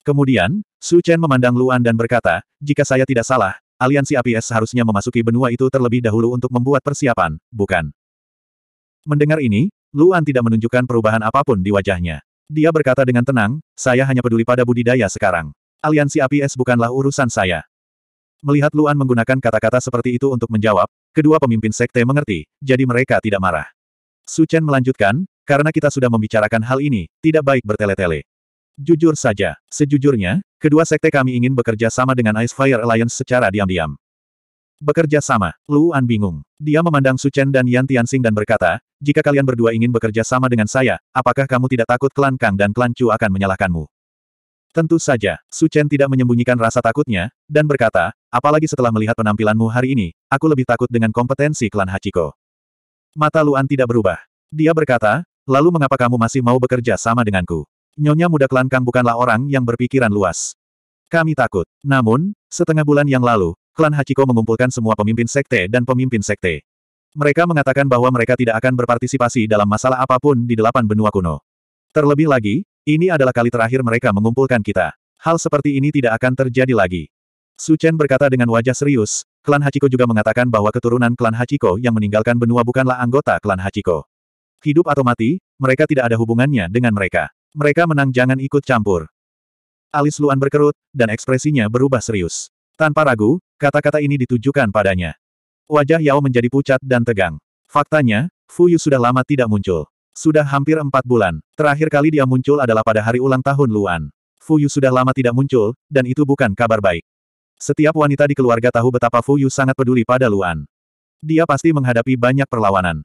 Kemudian, Su Chen memandang Luan dan berkata, jika saya tidak salah, aliansi APS seharusnya memasuki benua itu terlebih dahulu untuk membuat persiapan, bukan? Mendengar ini, Luan tidak menunjukkan perubahan apapun di wajahnya. Dia berkata dengan tenang, saya hanya peduli pada budidaya sekarang. Aliansi APS bukanlah urusan saya. Melihat Luan menggunakan kata-kata seperti itu untuk menjawab, kedua pemimpin sekte mengerti, jadi mereka tidak marah. Su Chen melanjutkan, karena kita sudah membicarakan hal ini, tidak baik bertele-tele. Jujur saja, sejujurnya, kedua sekte kami ingin bekerja sama dengan Ice Fire Alliance secara diam-diam. Bekerja sama, Luan bingung. Dia memandang Su Chen dan Yan Tianxing dan berkata, jika kalian berdua ingin bekerja sama dengan saya, apakah kamu tidak takut klan Kang dan klan Chu akan menyalahkanmu? Tentu saja, Su Chen tidak menyembunyikan rasa takutnya, dan berkata, apalagi setelah melihat penampilanmu hari ini, aku lebih takut dengan kompetensi klan Hachiko. Mata Luan tidak berubah. Dia berkata, Lalu mengapa kamu masih mau bekerja sama denganku? Nyonya muda klan Kang bukanlah orang yang berpikiran luas. Kami takut. Namun, setengah bulan yang lalu, klan Hachiko mengumpulkan semua pemimpin sekte dan pemimpin sekte. Mereka mengatakan bahwa mereka tidak akan berpartisipasi dalam masalah apapun di delapan benua kuno. Terlebih lagi, ini adalah kali terakhir mereka mengumpulkan kita. Hal seperti ini tidak akan terjadi lagi. Su Chen berkata dengan wajah serius, klan Hachiko juga mengatakan bahwa keturunan klan Hachiko yang meninggalkan benua bukanlah anggota klan Hachiko. Hidup atau mati, mereka tidak ada hubungannya dengan mereka. Mereka menang jangan ikut campur. Alis Luan berkerut, dan ekspresinya berubah serius. Tanpa ragu, kata-kata ini ditujukan padanya. Wajah Yao menjadi pucat dan tegang. Faktanya, Fu Yu sudah lama tidak muncul. Sudah hampir empat bulan. Terakhir kali dia muncul adalah pada hari ulang tahun Luan. Fu Yu sudah lama tidak muncul, dan itu bukan kabar baik. Setiap wanita di keluarga tahu betapa Fu Yu sangat peduli pada Luan. Dia pasti menghadapi banyak perlawanan.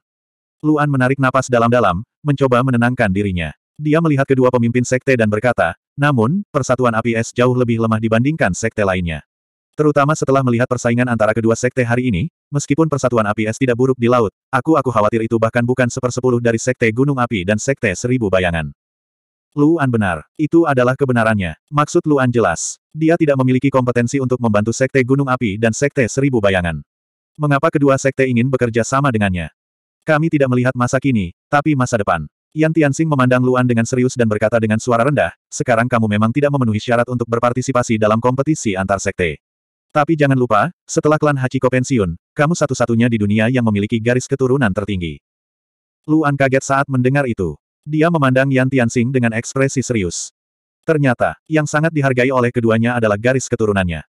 Luan menarik napas dalam-dalam, mencoba menenangkan dirinya. Dia melihat kedua pemimpin sekte dan berkata, namun, persatuan api es jauh lebih lemah dibandingkan sekte lainnya. Terutama setelah melihat persaingan antara kedua sekte hari ini, meskipun persatuan api es tidak buruk di laut, aku-aku khawatir itu bahkan bukan sepersepuluh dari sekte gunung api dan sekte seribu bayangan. Luan benar, itu adalah kebenarannya. Maksud Luan jelas, dia tidak memiliki kompetensi untuk membantu sekte gunung api dan sekte seribu bayangan. Mengapa kedua sekte ingin bekerja sama dengannya? Kami tidak melihat masa kini, tapi masa depan. Yan Tianxing memandang Luan dengan serius dan berkata dengan suara rendah, sekarang kamu memang tidak memenuhi syarat untuk berpartisipasi dalam kompetisi antar sekte. Tapi jangan lupa, setelah klan Hachiko pensiun, kamu satu-satunya di dunia yang memiliki garis keturunan tertinggi. Luan kaget saat mendengar itu. Dia memandang Yan Tianxing dengan ekspresi serius. Ternyata, yang sangat dihargai oleh keduanya adalah garis keturunannya.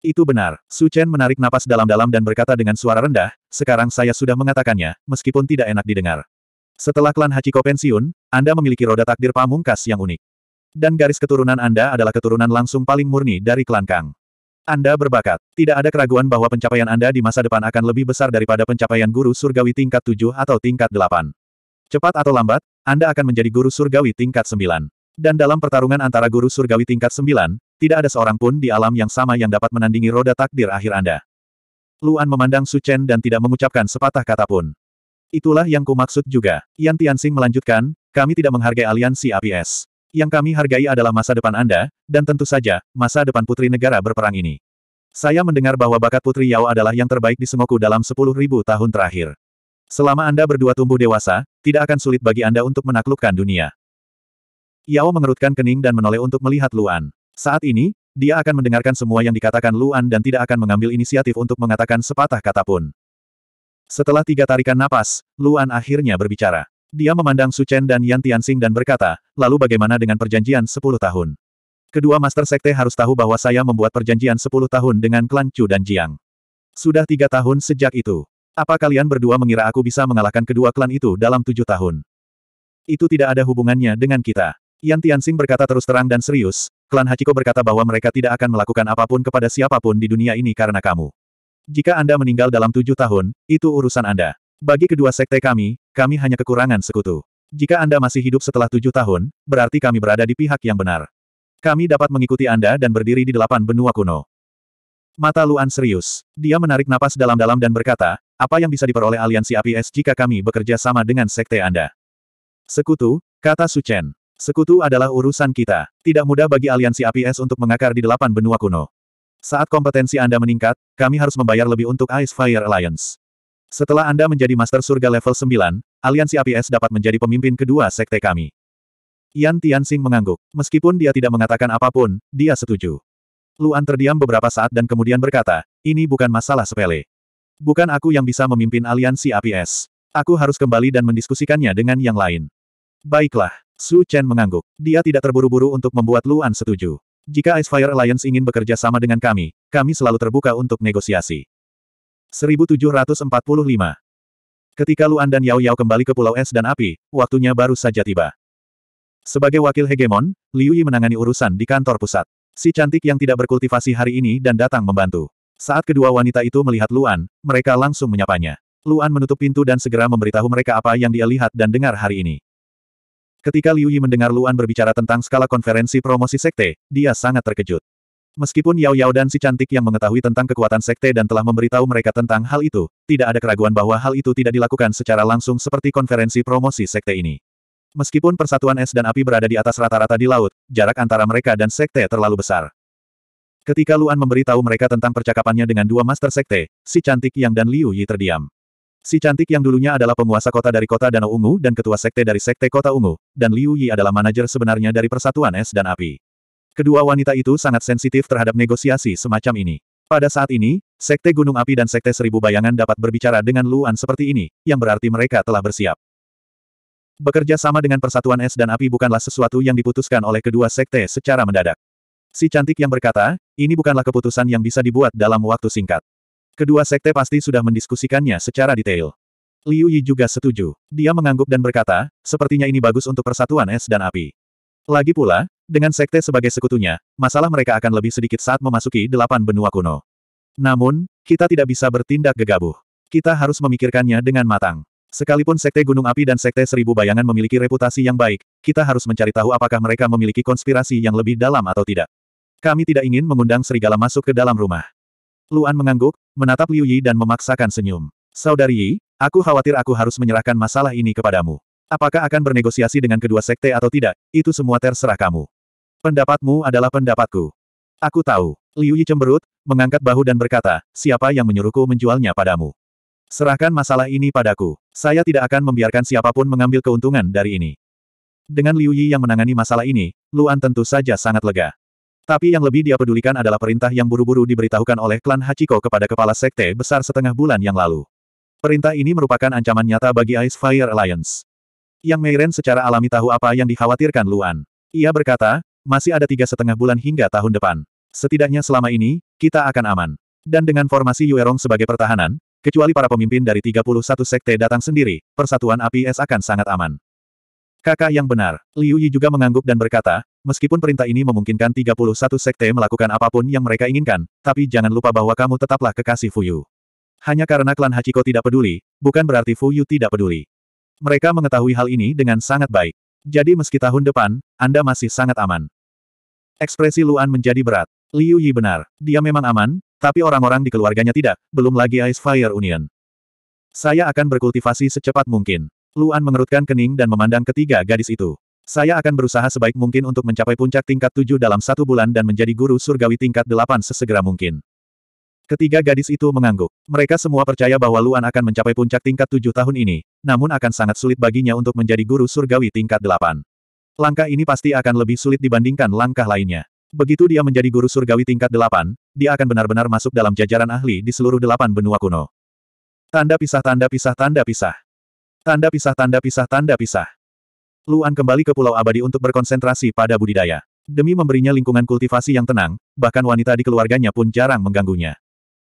Itu benar. Su Chen menarik napas dalam-dalam dan berkata dengan suara rendah, sekarang saya sudah mengatakannya, meskipun tidak enak didengar. Setelah klan Hachiko pensiun, Anda memiliki roda takdir pamungkas yang unik. Dan garis keturunan Anda adalah keturunan langsung paling murni dari klan Kang. Anda berbakat. Tidak ada keraguan bahwa pencapaian Anda di masa depan akan lebih besar daripada pencapaian guru surgawi tingkat 7 atau tingkat 8. Cepat atau lambat, Anda akan menjadi guru surgawi tingkat 9. Dan dalam pertarungan antara guru surgawi tingkat 9, tidak ada seorang pun di alam yang sama yang dapat menandingi roda takdir akhir Anda. Luan memandang Su Chen dan tidak mengucapkan sepatah kata pun. Itulah yang kumaksud juga. Yan Tianxing melanjutkan, kami tidak menghargai aliansi APS. Yang kami hargai adalah masa depan Anda, dan tentu saja, masa depan putri negara berperang ini. Saya mendengar bahwa bakat Putri Yao adalah yang terbaik di Sengoku dalam 10.000 tahun terakhir. Selama Anda berdua tumbuh dewasa, tidak akan sulit bagi Anda untuk menaklukkan dunia. Yao mengerutkan kening dan menoleh untuk melihat Luan. Saat ini, dia akan mendengarkan semua yang dikatakan Luan dan tidak akan mengambil inisiatif untuk mengatakan sepatah kata pun. Setelah tiga tarikan napas, Luan akhirnya berbicara. Dia memandang Su Chen dan Yan Tianxing dan berkata, lalu bagaimana dengan perjanjian 10 tahun? Kedua Master Sekte harus tahu bahwa saya membuat perjanjian 10 tahun dengan klan Chu dan Jiang. Sudah tiga tahun sejak itu. Apa kalian berdua mengira aku bisa mengalahkan kedua klan itu dalam tujuh tahun? Itu tidak ada hubungannya dengan kita. Yan Tianxing berkata terus terang dan serius, klan Hachiko berkata bahwa mereka tidak akan melakukan apapun kepada siapapun di dunia ini karena kamu. Jika Anda meninggal dalam tujuh tahun, itu urusan Anda. Bagi kedua sekte kami, kami hanya kekurangan sekutu. Jika Anda masih hidup setelah tujuh tahun, berarti kami berada di pihak yang benar. Kami dapat mengikuti Anda dan berdiri di delapan benua kuno. Mata Luan serius. Dia menarik napas dalam-dalam dan berkata, apa yang bisa diperoleh aliansi APS jika kami bekerja sama dengan sekte Anda? Sekutu, kata Su Chen. Sekutu adalah urusan kita. Tidak mudah bagi aliansi APS untuk mengakar di delapan benua kuno. Saat kompetensi Anda meningkat, kami harus membayar lebih untuk Ice Fire Alliance. Setelah Anda menjadi Master Surga level 9, aliansi APS dapat menjadi pemimpin kedua sekte kami. Yan Tianxing mengangguk. Meskipun dia tidak mengatakan apapun, dia setuju. Luan terdiam beberapa saat dan kemudian berkata, ini bukan masalah sepele. Bukan aku yang bisa memimpin aliansi APS. Aku harus kembali dan mendiskusikannya dengan yang lain. Baiklah, Su Chen mengangguk. Dia tidak terburu-buru untuk membuat Luan setuju. Jika Ice Fire Alliance ingin bekerja sama dengan kami, kami selalu terbuka untuk negosiasi. 1745 Ketika Luan dan Yao Yao kembali ke Pulau Es dan Api, waktunya baru saja tiba. Sebagai wakil hegemon, Liu Yi menangani urusan di kantor pusat. Si cantik yang tidak berkultivasi hari ini dan datang membantu. Saat kedua wanita itu melihat Luan, mereka langsung menyapanya. Luan menutup pintu dan segera memberitahu mereka apa yang dia lihat dan dengar hari ini. Ketika Liu Yi mendengar Luan berbicara tentang skala konferensi promosi sekte, dia sangat terkejut. Meskipun Yao Yao dan si cantik yang mengetahui tentang kekuatan sekte dan telah memberitahu mereka tentang hal itu, tidak ada keraguan bahwa hal itu tidak dilakukan secara langsung seperti konferensi promosi sekte ini. Meskipun persatuan es dan api berada di atas rata-rata di laut, jarak antara mereka dan sekte terlalu besar. Ketika Luan memberitahu mereka tentang percakapannya dengan dua master sekte, si cantik Yang dan Liu Yi terdiam. Si cantik yang dulunya adalah penguasa kota dari kota Danau Ungu dan ketua sekte dari sekte kota Ungu, dan Liu Yi adalah manajer sebenarnya dari Persatuan Es dan Api. Kedua wanita itu sangat sensitif terhadap negosiasi semacam ini. Pada saat ini, sekte Gunung Api dan sekte Seribu Bayangan dapat berbicara dengan Luan seperti ini, yang berarti mereka telah bersiap. Bekerja sama dengan Persatuan Es dan Api bukanlah sesuatu yang diputuskan oleh kedua sekte secara mendadak. Si cantik yang berkata, ini bukanlah keputusan yang bisa dibuat dalam waktu singkat. Kedua sekte pasti sudah mendiskusikannya secara detail. Liu Yi juga setuju. Dia mengangguk dan berkata, sepertinya ini bagus untuk persatuan es dan api. Lagi pula, dengan sekte sebagai sekutunya, masalah mereka akan lebih sedikit saat memasuki delapan benua kuno. Namun, kita tidak bisa bertindak gegabah. Kita harus memikirkannya dengan matang. Sekalipun Sekte Gunung Api dan Sekte Seribu Bayangan memiliki reputasi yang baik, kita harus mencari tahu apakah mereka memiliki konspirasi yang lebih dalam atau tidak. Kami tidak ingin mengundang serigala masuk ke dalam rumah. Luan mengangguk, menatap Liu Yi dan memaksakan senyum. Saudari Yi, aku khawatir aku harus menyerahkan masalah ini kepadamu. Apakah akan bernegosiasi dengan kedua sekte atau tidak, itu semua terserah kamu. Pendapatmu adalah pendapatku. Aku tahu. Liu Yi cemberut, mengangkat bahu dan berkata, siapa yang menyuruhku menjualnya padamu? Serahkan masalah ini padaku. Saya tidak akan membiarkan siapapun mengambil keuntungan dari ini. Dengan Liu Yi yang menangani masalah ini, Luan tentu saja sangat lega. Tapi yang lebih dia pedulikan adalah perintah yang buru-buru diberitahukan oleh klan Hachiko kepada kepala sekte besar setengah bulan yang lalu. Perintah ini merupakan ancaman nyata bagi Ice Fire Alliance. Yang Meiren secara alami tahu apa yang dikhawatirkan Luan. Ia berkata, masih ada tiga setengah bulan hingga tahun depan. Setidaknya selama ini, kita akan aman. Dan dengan formasi Yuerong sebagai pertahanan, kecuali para pemimpin dari 31 sekte datang sendiri, persatuan APS akan sangat aman. Kakak yang benar, Liu Yi juga mengangguk dan berkata, meskipun perintah ini memungkinkan 31 sekte melakukan apapun yang mereka inginkan, tapi jangan lupa bahwa kamu tetaplah kekasih Fuyu. Hanya karena klan Hachiko tidak peduli, bukan berarti Fuyu tidak peduli. Mereka mengetahui hal ini dengan sangat baik. Jadi meski tahun depan, Anda masih sangat aman. Ekspresi Luan menjadi berat. Liu Yi benar, dia memang aman, tapi orang-orang di keluarganya tidak, belum lagi Ice Fire Union. Saya akan berkultivasi secepat mungkin. Luan mengerutkan kening dan memandang ketiga gadis itu. Saya akan berusaha sebaik mungkin untuk mencapai puncak tingkat tujuh dalam satu bulan dan menjadi guru surgawi tingkat delapan sesegera mungkin. Ketiga gadis itu mengangguk. Mereka semua percaya bahwa Luan akan mencapai puncak tingkat tujuh tahun ini, namun akan sangat sulit baginya untuk menjadi guru surgawi tingkat delapan. Langkah ini pasti akan lebih sulit dibandingkan langkah lainnya. Begitu dia menjadi guru surgawi tingkat delapan, dia akan benar-benar masuk dalam jajaran ahli di seluruh delapan benua kuno. Tanda pisah tanda pisah tanda pisah. Tanda pisah tanda pisah tanda pisah. Luan kembali ke Pulau Abadi untuk berkonsentrasi pada budidaya. Demi memberinya lingkungan kultivasi yang tenang, bahkan wanita di keluarganya pun jarang mengganggunya.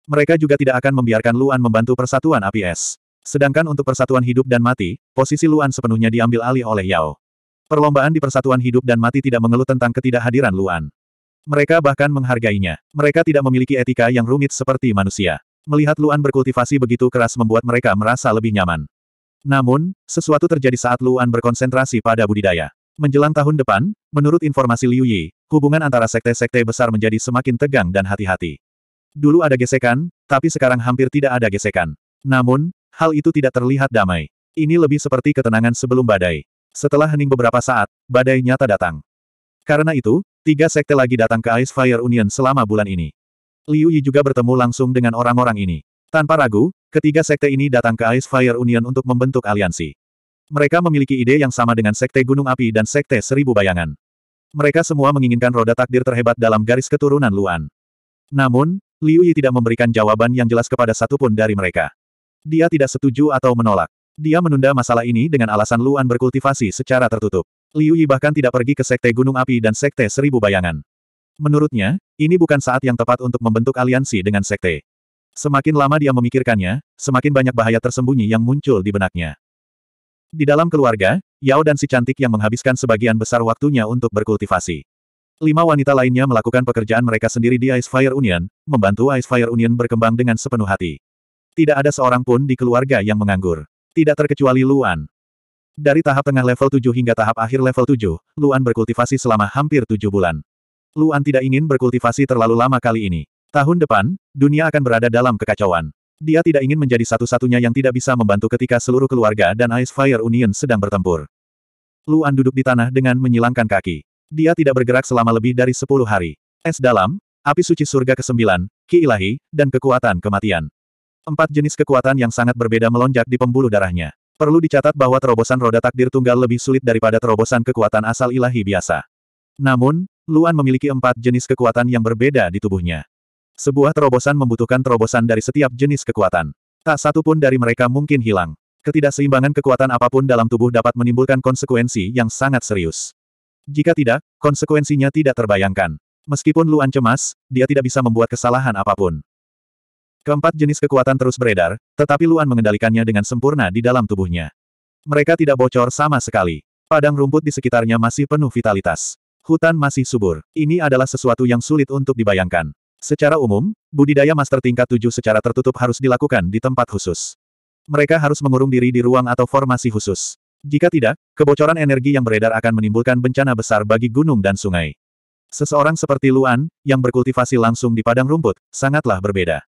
Mereka juga tidak akan membiarkan Luan membantu persatuan api es. Sedangkan untuk persatuan hidup dan mati, posisi Luan sepenuhnya diambil alih oleh Yao. Perlombaan di persatuan hidup dan mati tidak mengeluh tentang ketidakhadiran Luan. Mereka bahkan menghargainya. Mereka tidak memiliki etika yang rumit seperti manusia. Melihat Luan berkultivasi begitu keras membuat mereka merasa lebih nyaman. Namun, sesuatu terjadi saat Luan berkonsentrasi pada budidaya. Menjelang tahun depan, menurut informasi Liu Yi, hubungan antara sekte-sekte besar menjadi semakin tegang dan hati-hati. Dulu ada gesekan, tapi sekarang hampir tidak ada gesekan. Namun, hal itu tidak terlihat damai. Ini lebih seperti ketenangan sebelum badai. Setelah hening beberapa saat, badai nyata datang. Karena itu, tiga sekte lagi datang ke Ice Fire Union selama bulan ini. Liu Yi juga bertemu langsung dengan orang-orang ini. Tanpa ragu, Ketiga sekte ini datang ke Ice Fire Union untuk membentuk aliansi. Mereka memiliki ide yang sama dengan Sekte Gunung Api dan Sekte Seribu Bayangan. Mereka semua menginginkan roda takdir terhebat dalam garis keturunan Luan. Namun, Liu Yi tidak memberikan jawaban yang jelas kepada satupun dari mereka. Dia tidak setuju atau menolak. Dia menunda masalah ini dengan alasan Luan berkultivasi secara tertutup. Liu Yi bahkan tidak pergi ke Sekte Gunung Api dan Sekte Seribu Bayangan. Menurutnya, ini bukan saat yang tepat untuk membentuk aliansi dengan Sekte. Semakin lama dia memikirkannya, semakin banyak bahaya tersembunyi yang muncul di benaknya. Di dalam keluarga, Yao dan si cantik yang menghabiskan sebagian besar waktunya untuk berkultivasi. Lima wanita lainnya melakukan pekerjaan mereka sendiri di Ice Fire Union, membantu Ice Fire Union berkembang dengan sepenuh hati. Tidak ada seorang pun di keluarga yang menganggur. Tidak terkecuali Luan. Dari tahap tengah level 7 hingga tahap akhir level 7, Luan berkultivasi selama hampir tujuh bulan. Luan tidak ingin berkultivasi terlalu lama kali ini. Tahun depan, dunia akan berada dalam kekacauan. Dia tidak ingin menjadi satu-satunya yang tidak bisa membantu ketika seluruh keluarga dan Ice Fire Union sedang bertempur. Luan duduk di tanah dengan menyilangkan kaki. Dia tidak bergerak selama lebih dari sepuluh hari. Es dalam, api suci surga ke-9, ki ilahi, dan kekuatan kematian. Empat jenis kekuatan yang sangat berbeda melonjak di pembuluh darahnya. Perlu dicatat bahwa terobosan roda takdir tunggal lebih sulit daripada terobosan kekuatan asal ilahi biasa. Namun, Luan memiliki empat jenis kekuatan yang berbeda di tubuhnya. Sebuah terobosan membutuhkan terobosan dari setiap jenis kekuatan. Tak satu pun dari mereka mungkin hilang. Ketidakseimbangan kekuatan apapun dalam tubuh dapat menimbulkan konsekuensi yang sangat serius. Jika tidak, konsekuensinya tidak terbayangkan. Meskipun Luan cemas, dia tidak bisa membuat kesalahan apapun. Keempat jenis kekuatan terus beredar, tetapi Luan mengendalikannya dengan sempurna di dalam tubuhnya. Mereka tidak bocor sama sekali. Padang rumput di sekitarnya masih penuh vitalitas. Hutan masih subur. Ini adalah sesuatu yang sulit untuk dibayangkan. Secara umum, budidaya master tingkat 7 secara tertutup harus dilakukan di tempat khusus. Mereka harus mengurung diri di ruang atau formasi khusus. Jika tidak, kebocoran energi yang beredar akan menimbulkan bencana besar bagi gunung dan sungai. Seseorang seperti Luan, yang berkultivasi langsung di padang rumput, sangatlah berbeda.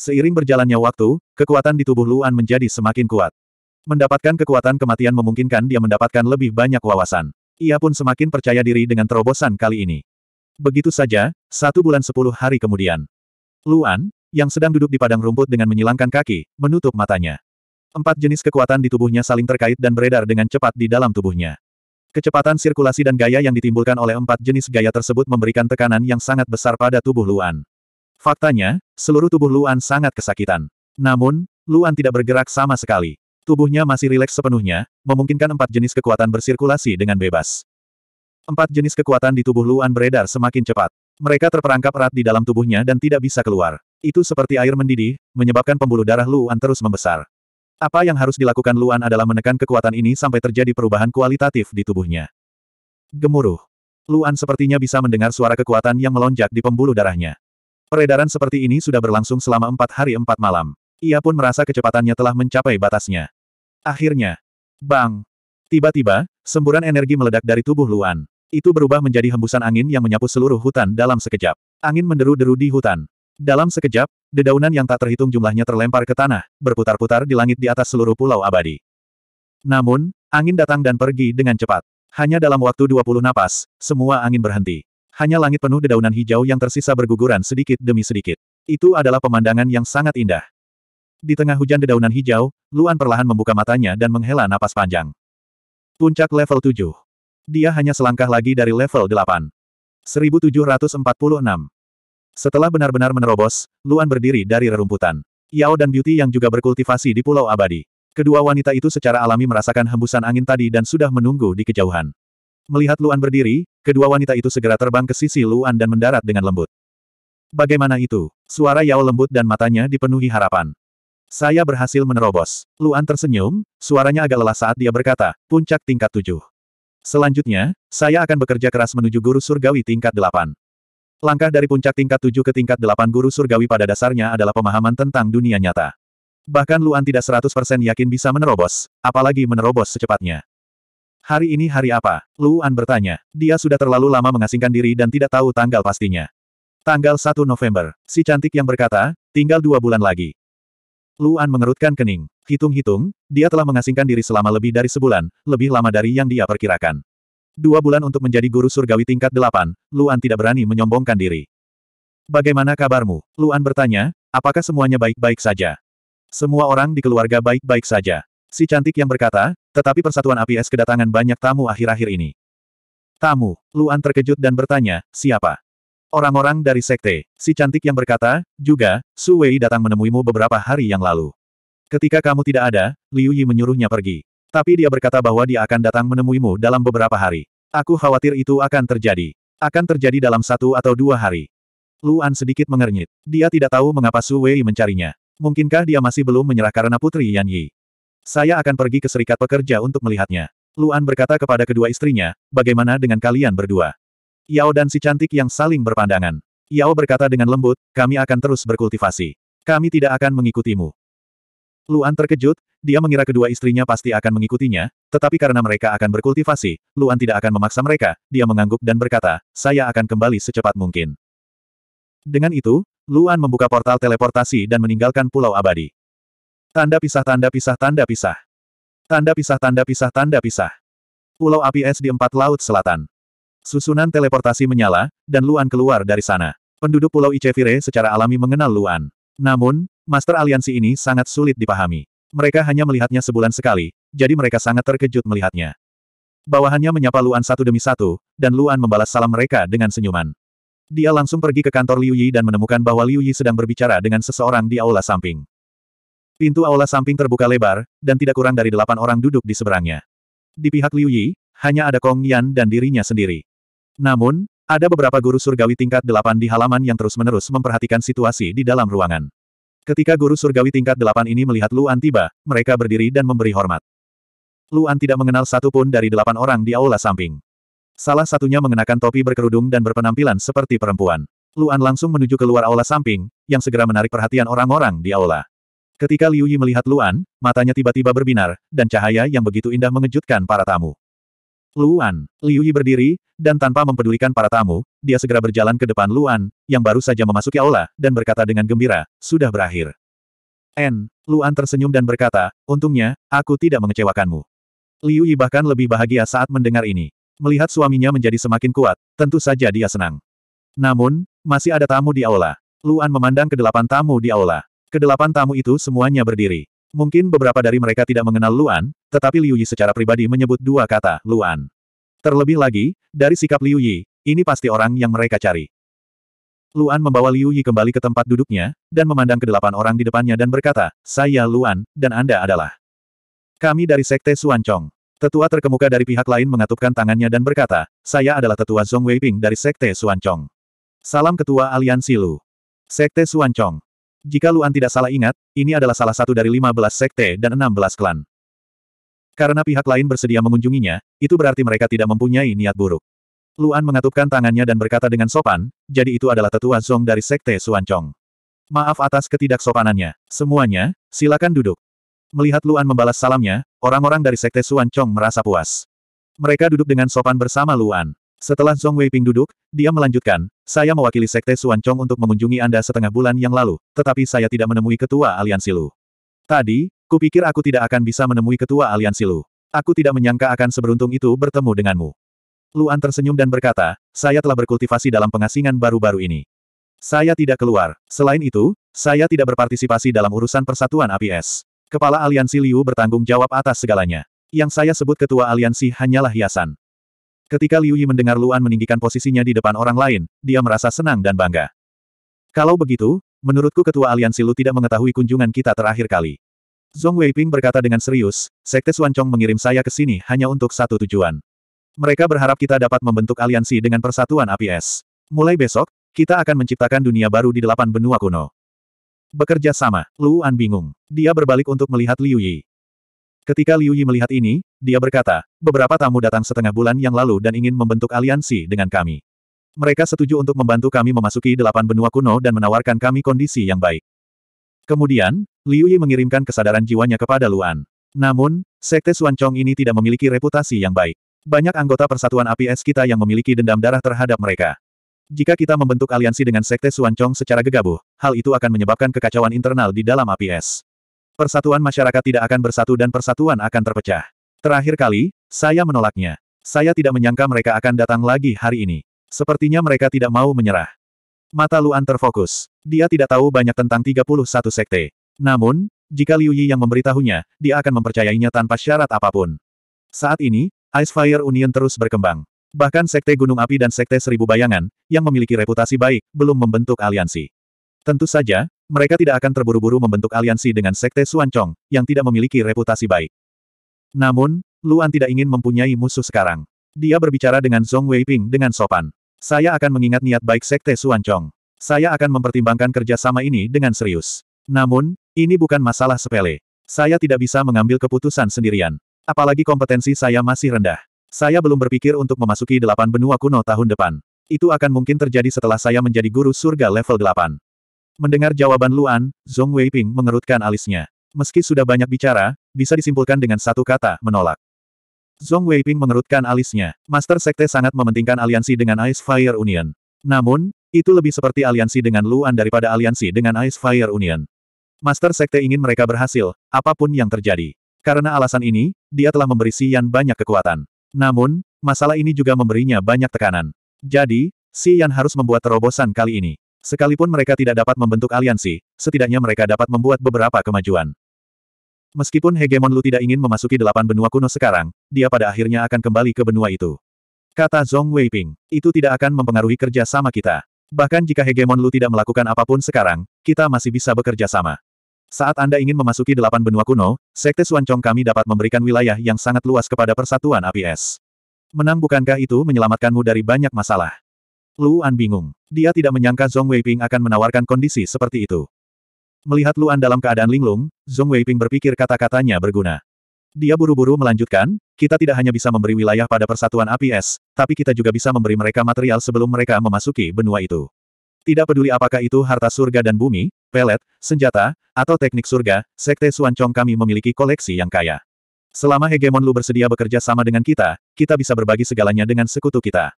Seiring berjalannya waktu, kekuatan di tubuh Luan menjadi semakin kuat. Mendapatkan kekuatan kematian memungkinkan dia mendapatkan lebih banyak wawasan. Ia pun semakin percaya diri dengan terobosan kali ini. Begitu saja, satu bulan sepuluh hari kemudian. Luan, yang sedang duduk di padang rumput dengan menyilangkan kaki, menutup matanya. Empat jenis kekuatan di tubuhnya saling terkait dan beredar dengan cepat di dalam tubuhnya. Kecepatan sirkulasi dan gaya yang ditimbulkan oleh empat jenis gaya tersebut memberikan tekanan yang sangat besar pada tubuh Luan. Faktanya, seluruh tubuh Luan sangat kesakitan. Namun, Luan tidak bergerak sama sekali. Tubuhnya masih rileks sepenuhnya, memungkinkan empat jenis kekuatan bersirkulasi dengan bebas. Empat jenis kekuatan di tubuh Luan beredar semakin cepat. Mereka terperangkap erat di dalam tubuhnya dan tidak bisa keluar. Itu seperti air mendidih, menyebabkan pembuluh darah Luan terus membesar. Apa yang harus dilakukan Luan adalah menekan kekuatan ini sampai terjadi perubahan kualitatif di tubuhnya. Gemuruh. Luan sepertinya bisa mendengar suara kekuatan yang melonjak di pembuluh darahnya. Peredaran seperti ini sudah berlangsung selama empat hari empat malam. Ia pun merasa kecepatannya telah mencapai batasnya. Akhirnya. Bang. Tiba-tiba, Semburan energi meledak dari tubuh Luan. Itu berubah menjadi hembusan angin yang menyapu seluruh hutan dalam sekejap. Angin menderu-deru di hutan. Dalam sekejap, dedaunan yang tak terhitung jumlahnya terlempar ke tanah, berputar-putar di langit di atas seluruh pulau abadi. Namun, angin datang dan pergi dengan cepat. Hanya dalam waktu 20 napas, semua angin berhenti. Hanya langit penuh dedaunan hijau yang tersisa berguguran sedikit demi sedikit. Itu adalah pemandangan yang sangat indah. Di tengah hujan dedaunan hijau, Luan perlahan membuka matanya dan menghela napas panjang. Puncak level 7. Dia hanya selangkah lagi dari level 8. 1746. Setelah benar-benar menerobos, Luan berdiri dari rerumputan. Yao dan Beauty yang juga berkultivasi di Pulau Abadi. Kedua wanita itu secara alami merasakan hembusan angin tadi dan sudah menunggu di kejauhan. Melihat Luan berdiri, kedua wanita itu segera terbang ke sisi Luan dan mendarat dengan lembut. Bagaimana itu? Suara Yao lembut dan matanya dipenuhi harapan. Saya berhasil menerobos. Luan tersenyum, suaranya agak lelah saat dia berkata, puncak tingkat tujuh. Selanjutnya, saya akan bekerja keras menuju guru surgawi tingkat delapan. Langkah dari puncak tingkat tujuh ke tingkat delapan guru surgawi pada dasarnya adalah pemahaman tentang dunia nyata. Bahkan Luan tidak seratus persen yakin bisa menerobos, apalagi menerobos secepatnya. Hari ini hari apa? Luan bertanya. Dia sudah terlalu lama mengasingkan diri dan tidak tahu tanggal pastinya. Tanggal 1 November, si cantik yang berkata, tinggal dua bulan lagi. Luan mengerutkan kening. Hitung-hitung, dia telah mengasingkan diri selama lebih dari sebulan, lebih lama dari yang dia perkirakan. Dua bulan untuk menjadi guru surgawi tingkat delapan, Luan tidak berani menyombongkan diri. Bagaimana kabarmu? Luan bertanya, apakah semuanya baik-baik saja? Semua orang di keluarga baik-baik saja. Si cantik yang berkata, tetapi persatuan APS kedatangan banyak tamu akhir-akhir ini. Tamu, Luan terkejut dan bertanya, siapa? Orang-orang dari sekte, si cantik yang berkata, juga, Su Wei datang menemuimu beberapa hari yang lalu. Ketika kamu tidak ada, Liu Yi menyuruhnya pergi. Tapi dia berkata bahwa dia akan datang menemuimu dalam beberapa hari. Aku khawatir itu akan terjadi. Akan terjadi dalam satu atau dua hari. Luan sedikit mengernyit. Dia tidak tahu mengapa Su Wei mencarinya. Mungkinkah dia masih belum menyerah karena Putri Yan Yi? Saya akan pergi ke Serikat Pekerja untuk melihatnya. Luan berkata kepada kedua istrinya, bagaimana dengan kalian berdua? Yao dan si cantik yang saling berpandangan. Yao berkata dengan lembut, kami akan terus berkultivasi. Kami tidak akan mengikutimu. Luan terkejut, dia mengira kedua istrinya pasti akan mengikutinya, tetapi karena mereka akan berkultivasi, Luan tidak akan memaksa mereka, dia mengangguk dan berkata, saya akan kembali secepat mungkin. Dengan itu, Luan membuka portal teleportasi dan meninggalkan pulau abadi. Tanda pisah tanda pisah tanda pisah. Tanda pisah tanda pisah tanda pisah. Pulau api es di empat laut selatan. Susunan teleportasi menyala, dan Luan keluar dari sana. Penduduk Pulau Icevire secara alami mengenal Luan. Namun, Master Aliansi ini sangat sulit dipahami. Mereka hanya melihatnya sebulan sekali, jadi mereka sangat terkejut melihatnya. Bawahannya menyapa Luan satu demi satu, dan Luan membalas salam mereka dengan senyuman. Dia langsung pergi ke kantor Liu Yi dan menemukan bahwa Liu Yi sedang berbicara dengan seseorang di aula samping. Pintu aula samping terbuka lebar, dan tidak kurang dari delapan orang duduk di seberangnya. Di pihak Liu Yi, hanya ada Kong Yan dan dirinya sendiri. Namun, ada beberapa guru surgawi tingkat delapan di halaman yang terus-menerus memperhatikan situasi di dalam ruangan. Ketika guru surgawi tingkat delapan ini melihat Luan tiba, mereka berdiri dan memberi hormat. Luan tidak mengenal satu pun dari delapan orang di aula samping. Salah satunya mengenakan topi berkerudung dan berpenampilan seperti perempuan. Luan langsung menuju keluar aula samping, yang segera menarik perhatian orang-orang di aula. Ketika Liu Yi melihat Luan, matanya tiba-tiba berbinar, dan cahaya yang begitu indah mengejutkan para tamu. Luan, Liu Yi berdiri, dan tanpa mempedulikan para tamu, dia segera berjalan ke depan Luan, yang baru saja memasuki aula, dan berkata dengan gembira, sudah berakhir. N. Luan tersenyum dan berkata, untungnya, aku tidak mengecewakanmu. Liu Yi bahkan lebih bahagia saat mendengar ini. Melihat suaminya menjadi semakin kuat, tentu saja dia senang. Namun, masih ada tamu di aula. Luan memandang kedelapan tamu di aula. Kedelapan tamu itu semuanya berdiri. Mungkin beberapa dari mereka tidak mengenal Luan, tetapi Liu Yi secara pribadi menyebut dua kata, Luan. Terlebih lagi, dari sikap Liu Yi, ini pasti orang yang mereka cari. Luan membawa Liu Yi kembali ke tempat duduknya, dan memandang kedelapan orang di depannya dan berkata, Saya Luan, dan Anda adalah. Kami dari Sekte Suancong. Tetua terkemuka dari pihak lain mengatupkan tangannya dan berkata, Saya adalah tetua Zhong Weiping dari Sekte Suancong. Salam Ketua Aliansi Lu. Sekte Suancong. Jika Luan tidak salah ingat, ini adalah salah satu dari 15 sekte dan 16 klan. Karena pihak lain bersedia mengunjunginya, itu berarti mereka tidak mempunyai niat buruk. Luan mengatupkan tangannya dan berkata dengan sopan, jadi itu adalah tetua Zong dari sekte Suancong. Maaf atas ketidaksopanannya. Semuanya, silakan duduk. Melihat Luan membalas salamnya, orang-orang dari sekte Suancong merasa puas. Mereka duduk dengan sopan bersama Luan. Setelah Zhong Weiping duduk, dia melanjutkan, saya mewakili Sekte Suan Chong untuk mengunjungi Anda setengah bulan yang lalu, tetapi saya tidak menemui Ketua Aliansi Lu. Tadi, kupikir aku tidak akan bisa menemui Ketua Aliansi Lu. Aku tidak menyangka akan seberuntung itu bertemu denganmu. Luan tersenyum dan berkata, saya telah berkultivasi dalam pengasingan baru-baru ini. Saya tidak keluar. Selain itu, saya tidak berpartisipasi dalam urusan persatuan APS. Kepala Aliansi Liu bertanggung jawab atas segalanya. Yang saya sebut Ketua Aliansi hanyalah hiasan. Ketika Liu Yi mendengar Luan meninggikan posisinya di depan orang lain, dia merasa senang dan bangga. Kalau begitu, menurutku ketua aliansi Lu tidak mengetahui kunjungan kita terakhir kali. Zhong Weiping berkata dengan serius, Sekte Suancong mengirim saya ke sini hanya untuk satu tujuan. Mereka berharap kita dapat membentuk aliansi dengan persatuan APS. Mulai besok, kita akan menciptakan dunia baru di delapan benua kuno. Bekerja sama, Luan bingung. Dia berbalik untuk melihat Liu Yi. Ketika Liu Yi melihat ini, dia berkata, beberapa tamu datang setengah bulan yang lalu dan ingin membentuk aliansi dengan kami. Mereka setuju untuk membantu kami memasuki delapan benua kuno dan menawarkan kami kondisi yang baik. Kemudian, Liu Yi mengirimkan kesadaran jiwanya kepada Luan. Namun, Sekte Suan Chong ini tidak memiliki reputasi yang baik. Banyak anggota Persatuan APS kita yang memiliki dendam darah terhadap mereka. Jika kita membentuk aliansi dengan Sekte Suan Chong secara gegabah, hal itu akan menyebabkan kekacauan internal di dalam APS. Persatuan masyarakat tidak akan bersatu dan persatuan akan terpecah. Terakhir kali, saya menolaknya. Saya tidak menyangka mereka akan datang lagi hari ini. Sepertinya mereka tidak mau menyerah. Mata Luan terfokus. Dia tidak tahu banyak tentang 31 sekte. Namun, jika Liu Yi yang memberitahunya, dia akan mempercayainya tanpa syarat apapun. Saat ini, Ice Fire Union terus berkembang. Bahkan Sekte Gunung Api dan Sekte Seribu Bayangan, yang memiliki reputasi baik, belum membentuk aliansi. Tentu saja, mereka tidak akan terburu-buru membentuk aliansi dengan Sekte Suancong, yang tidak memiliki reputasi baik. Namun, Luan tidak ingin mempunyai musuh sekarang. Dia berbicara dengan Zhong Weiping dengan sopan. Saya akan mengingat niat baik Sekte Suancong. Saya akan mempertimbangkan kerjasama ini dengan serius. Namun, ini bukan masalah sepele. Saya tidak bisa mengambil keputusan sendirian. Apalagi kompetensi saya masih rendah. Saya belum berpikir untuk memasuki delapan benua kuno tahun depan. Itu akan mungkin terjadi setelah saya menjadi guru surga level delapan. Mendengar jawaban Luan, Zhong Weiping mengerutkan alisnya. Meski sudah banyak bicara, bisa disimpulkan dengan satu kata, menolak. Zhong Weiping mengerutkan alisnya. Master Sekte sangat mementingkan aliansi dengan Ice Fire Union. Namun, itu lebih seperti aliansi dengan Luan daripada aliansi dengan Ice Fire Union. Master Sekte ingin mereka berhasil, apapun yang terjadi. Karena alasan ini, dia telah memberi Xian banyak kekuatan. Namun, masalah ini juga memberinya banyak tekanan. Jadi, Xian harus membuat terobosan kali ini. Sekalipun mereka tidak dapat membentuk aliansi, setidaknya mereka dapat membuat beberapa kemajuan. Meskipun Hegemon Lu tidak ingin memasuki delapan benua kuno sekarang, dia pada akhirnya akan kembali ke benua itu. Kata Zhong Weiping, itu tidak akan mempengaruhi kerja sama kita. Bahkan jika Hegemon Lu tidak melakukan apapun sekarang, kita masih bisa bekerja sama. Saat Anda ingin memasuki delapan benua kuno, Sekte Suancong kami dapat memberikan wilayah yang sangat luas kepada persatuan APS. Menang bukankah itu menyelamatkanmu dari banyak masalah? Luan bingung. Dia tidak menyangka Zhong Weiping akan menawarkan kondisi seperti itu. Melihat Luan dalam keadaan linglung, Zhong Weiping berpikir kata-katanya berguna. Dia buru-buru melanjutkan, kita tidak hanya bisa memberi wilayah pada persatuan APS, tapi kita juga bisa memberi mereka material sebelum mereka memasuki benua itu. Tidak peduli apakah itu harta surga dan bumi, pelet, senjata, atau teknik surga, Sekte Suancong kami memiliki koleksi yang kaya. Selama hegemon Lu bersedia bekerja sama dengan kita, kita bisa berbagi segalanya dengan sekutu kita.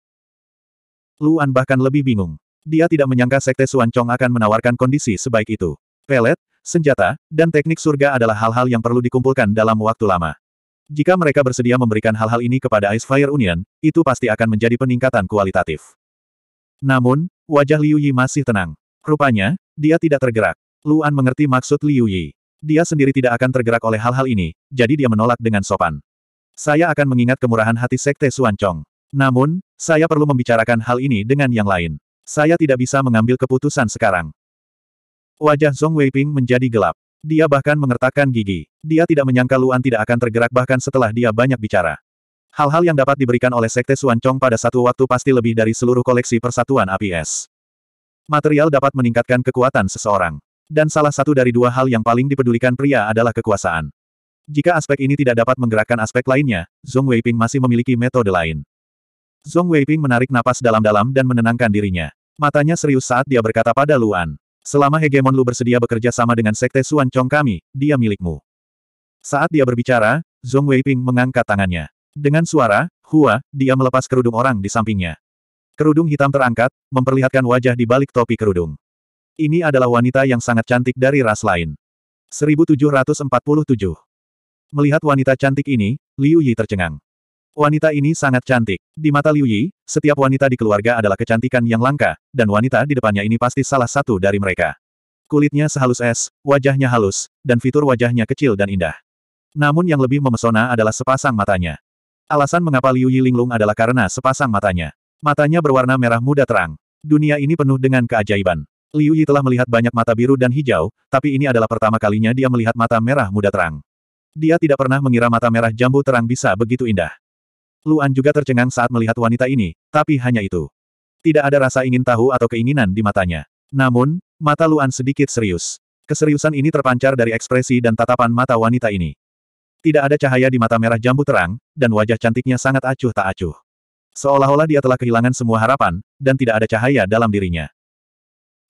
Luan bahkan lebih bingung. Dia tidak menyangka Sekte Suan akan menawarkan kondisi sebaik itu. Pelet, senjata, dan teknik surga adalah hal-hal yang perlu dikumpulkan dalam waktu lama. Jika mereka bersedia memberikan hal-hal ini kepada Ice Fire Union, itu pasti akan menjadi peningkatan kualitatif. Namun, wajah Liu Yi masih tenang. Rupanya, dia tidak tergerak. Luan mengerti maksud Liu Yi. Dia sendiri tidak akan tergerak oleh hal-hal ini, jadi dia menolak dengan sopan. Saya akan mengingat kemurahan hati Sekte Suan namun, saya perlu membicarakan hal ini dengan yang lain. Saya tidak bisa mengambil keputusan sekarang. Wajah Zhong Weiping menjadi gelap. Dia bahkan mengertakkan gigi. Dia tidak menyangka Luan tidak akan tergerak bahkan setelah dia banyak bicara. Hal-hal yang dapat diberikan oleh Sekte Suancong pada satu waktu pasti lebih dari seluruh koleksi persatuan APS. Material dapat meningkatkan kekuatan seseorang. Dan salah satu dari dua hal yang paling dipedulikan pria adalah kekuasaan. Jika aspek ini tidak dapat menggerakkan aspek lainnya, Zhong Weiping masih memiliki metode lain. Zhong Weiping menarik napas dalam-dalam dan menenangkan dirinya. Matanya serius saat dia berkata pada Luan. Selama hegemon Lu bersedia bekerja sama dengan sekte Suan Chong kami, dia milikmu. Saat dia berbicara, Zhong Weiping mengangkat tangannya. Dengan suara, hua, dia melepas kerudung orang di sampingnya. Kerudung hitam terangkat, memperlihatkan wajah di balik topi kerudung. Ini adalah wanita yang sangat cantik dari ras lain. 1747 Melihat wanita cantik ini, Liu Yi tercengang. Wanita ini sangat cantik. Di mata Liu Yi, setiap wanita di keluarga adalah kecantikan yang langka, dan wanita di depannya ini pasti salah satu dari mereka. Kulitnya sehalus es, wajahnya halus, dan fitur wajahnya kecil dan indah. Namun yang lebih memesona adalah sepasang matanya. Alasan mengapa Liu Yi linglung adalah karena sepasang matanya. Matanya berwarna merah muda terang. Dunia ini penuh dengan keajaiban. Liu Yi telah melihat banyak mata biru dan hijau, tapi ini adalah pertama kalinya dia melihat mata merah muda terang. Dia tidak pernah mengira mata merah jambu terang bisa begitu indah. Luan juga tercengang saat melihat wanita ini, tapi hanya itu. Tidak ada rasa ingin tahu atau keinginan di matanya. Namun, mata Luan sedikit serius. Keseriusan ini terpancar dari ekspresi dan tatapan mata wanita ini. Tidak ada cahaya di mata merah jambu terang, dan wajah cantiknya sangat acuh tak acuh. Seolah-olah dia telah kehilangan semua harapan, dan tidak ada cahaya dalam dirinya.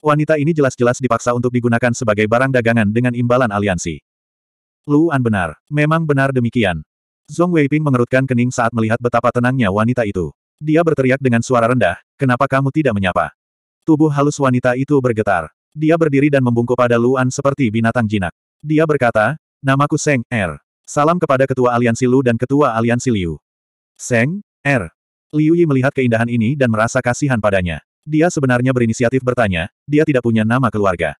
Wanita ini jelas-jelas dipaksa untuk digunakan sebagai barang dagangan dengan imbalan aliansi. Luan benar, memang benar demikian. Zhong Weiping mengerutkan kening saat melihat betapa tenangnya wanita itu. Dia berteriak dengan suara rendah, kenapa kamu tidak menyapa? Tubuh halus wanita itu bergetar. Dia berdiri dan membungkuk pada Luan seperti binatang jinak. Dia berkata, namaku Seng Er. Salam kepada Ketua Aliansi Lu dan Ketua Aliansi Liu. Seng Er. Liu Yi melihat keindahan ini dan merasa kasihan padanya. Dia sebenarnya berinisiatif bertanya, dia tidak punya nama keluarga.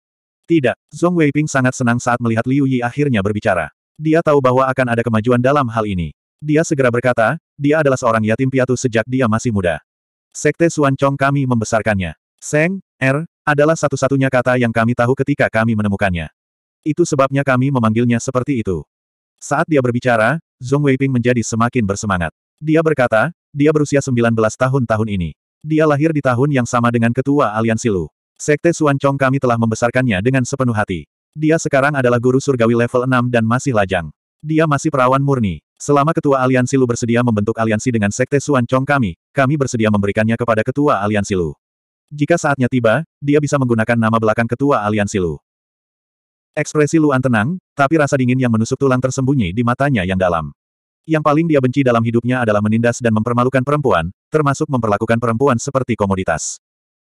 Tidak, Zhong Weiping sangat senang saat melihat Liu Yi akhirnya berbicara. Dia tahu bahwa akan ada kemajuan dalam hal ini. Dia segera berkata, dia adalah seorang yatim piatu sejak dia masih muda. Sekte Suan Chong kami membesarkannya. Seng, Er, adalah satu-satunya kata yang kami tahu ketika kami menemukannya. Itu sebabnya kami memanggilnya seperti itu. Saat dia berbicara, Zhong Weiping menjadi semakin bersemangat. Dia berkata, dia berusia 19 tahun tahun ini. Dia lahir di tahun yang sama dengan ketua aliansi Lu. Sekte Suan Chong kami telah membesarkannya dengan sepenuh hati. Dia sekarang adalah guru surgawi level 6 dan masih lajang. Dia masih perawan murni. Selama ketua aliansi Lu bersedia membentuk aliansi dengan sekte Suan Chong kami, kami bersedia memberikannya kepada ketua aliansi Lu. Jika saatnya tiba, dia bisa menggunakan nama belakang ketua aliansi Lu. Ekspresi Luan tenang, tapi rasa dingin yang menusuk tulang tersembunyi di matanya yang dalam. Yang paling dia benci dalam hidupnya adalah menindas dan mempermalukan perempuan, termasuk memperlakukan perempuan seperti komoditas.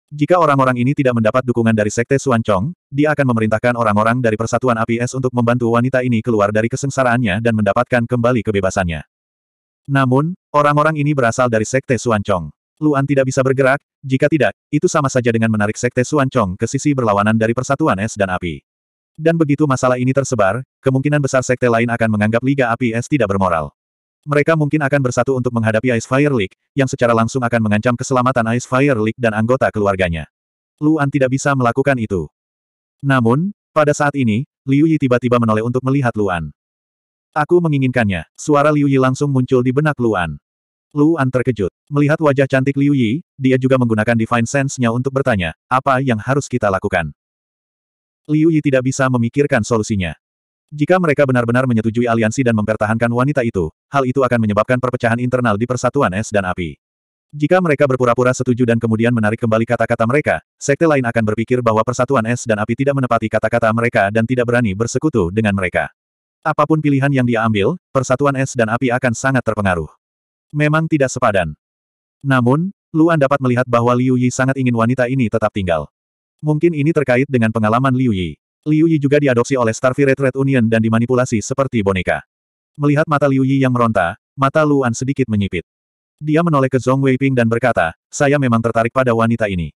Jika orang-orang ini tidak mendapat dukungan dari Sekte Suanchong, dia akan memerintahkan orang-orang dari Persatuan APS untuk membantu wanita ini keluar dari kesengsaraannya dan mendapatkan kembali kebebasannya. Namun, orang-orang ini berasal dari Sekte Suanchong. Luan tidak bisa bergerak, jika tidak, itu sama saja dengan menarik Sekte Suanchong ke sisi berlawanan dari Persatuan Es dan Api. Dan begitu masalah ini tersebar, kemungkinan besar sekte lain akan menganggap Liga APS tidak bermoral. Mereka mungkin akan bersatu untuk menghadapi Ice Fire League, yang secara langsung akan mengancam keselamatan Ice Fire League dan anggota keluarganya. Luan tidak bisa melakukan itu. Namun, pada saat ini, Liu Yi tiba-tiba menoleh untuk melihat Luan. Aku menginginkannya, suara Liu Yi langsung muncul di benak Luan. Luan terkejut. Melihat wajah cantik Liu Yi, dia juga menggunakan Divine Sense-nya untuk bertanya, apa yang harus kita lakukan? Liu Yi tidak bisa memikirkan solusinya. Jika mereka benar-benar menyetujui aliansi dan mempertahankan wanita itu, hal itu akan menyebabkan perpecahan internal di Persatuan Es dan Api. Jika mereka berpura-pura setuju dan kemudian menarik kembali kata-kata mereka, sekte lain akan berpikir bahwa Persatuan Es dan Api tidak menepati kata-kata mereka dan tidak berani bersekutu dengan mereka. Apapun pilihan yang dia ambil, Persatuan Es dan Api akan sangat terpengaruh. Memang tidak sepadan. Namun, Luan dapat melihat bahwa Liu Yi sangat ingin wanita ini tetap tinggal. Mungkin ini terkait dengan pengalaman Liu Yi. Liu Yi juga diadopsi oleh Starfire Red Union dan dimanipulasi seperti boneka. Melihat mata Liu Yi yang meronta, mata Luan sedikit menyipit. Dia menoleh ke Zhong Weiping dan berkata, saya memang tertarik pada wanita ini.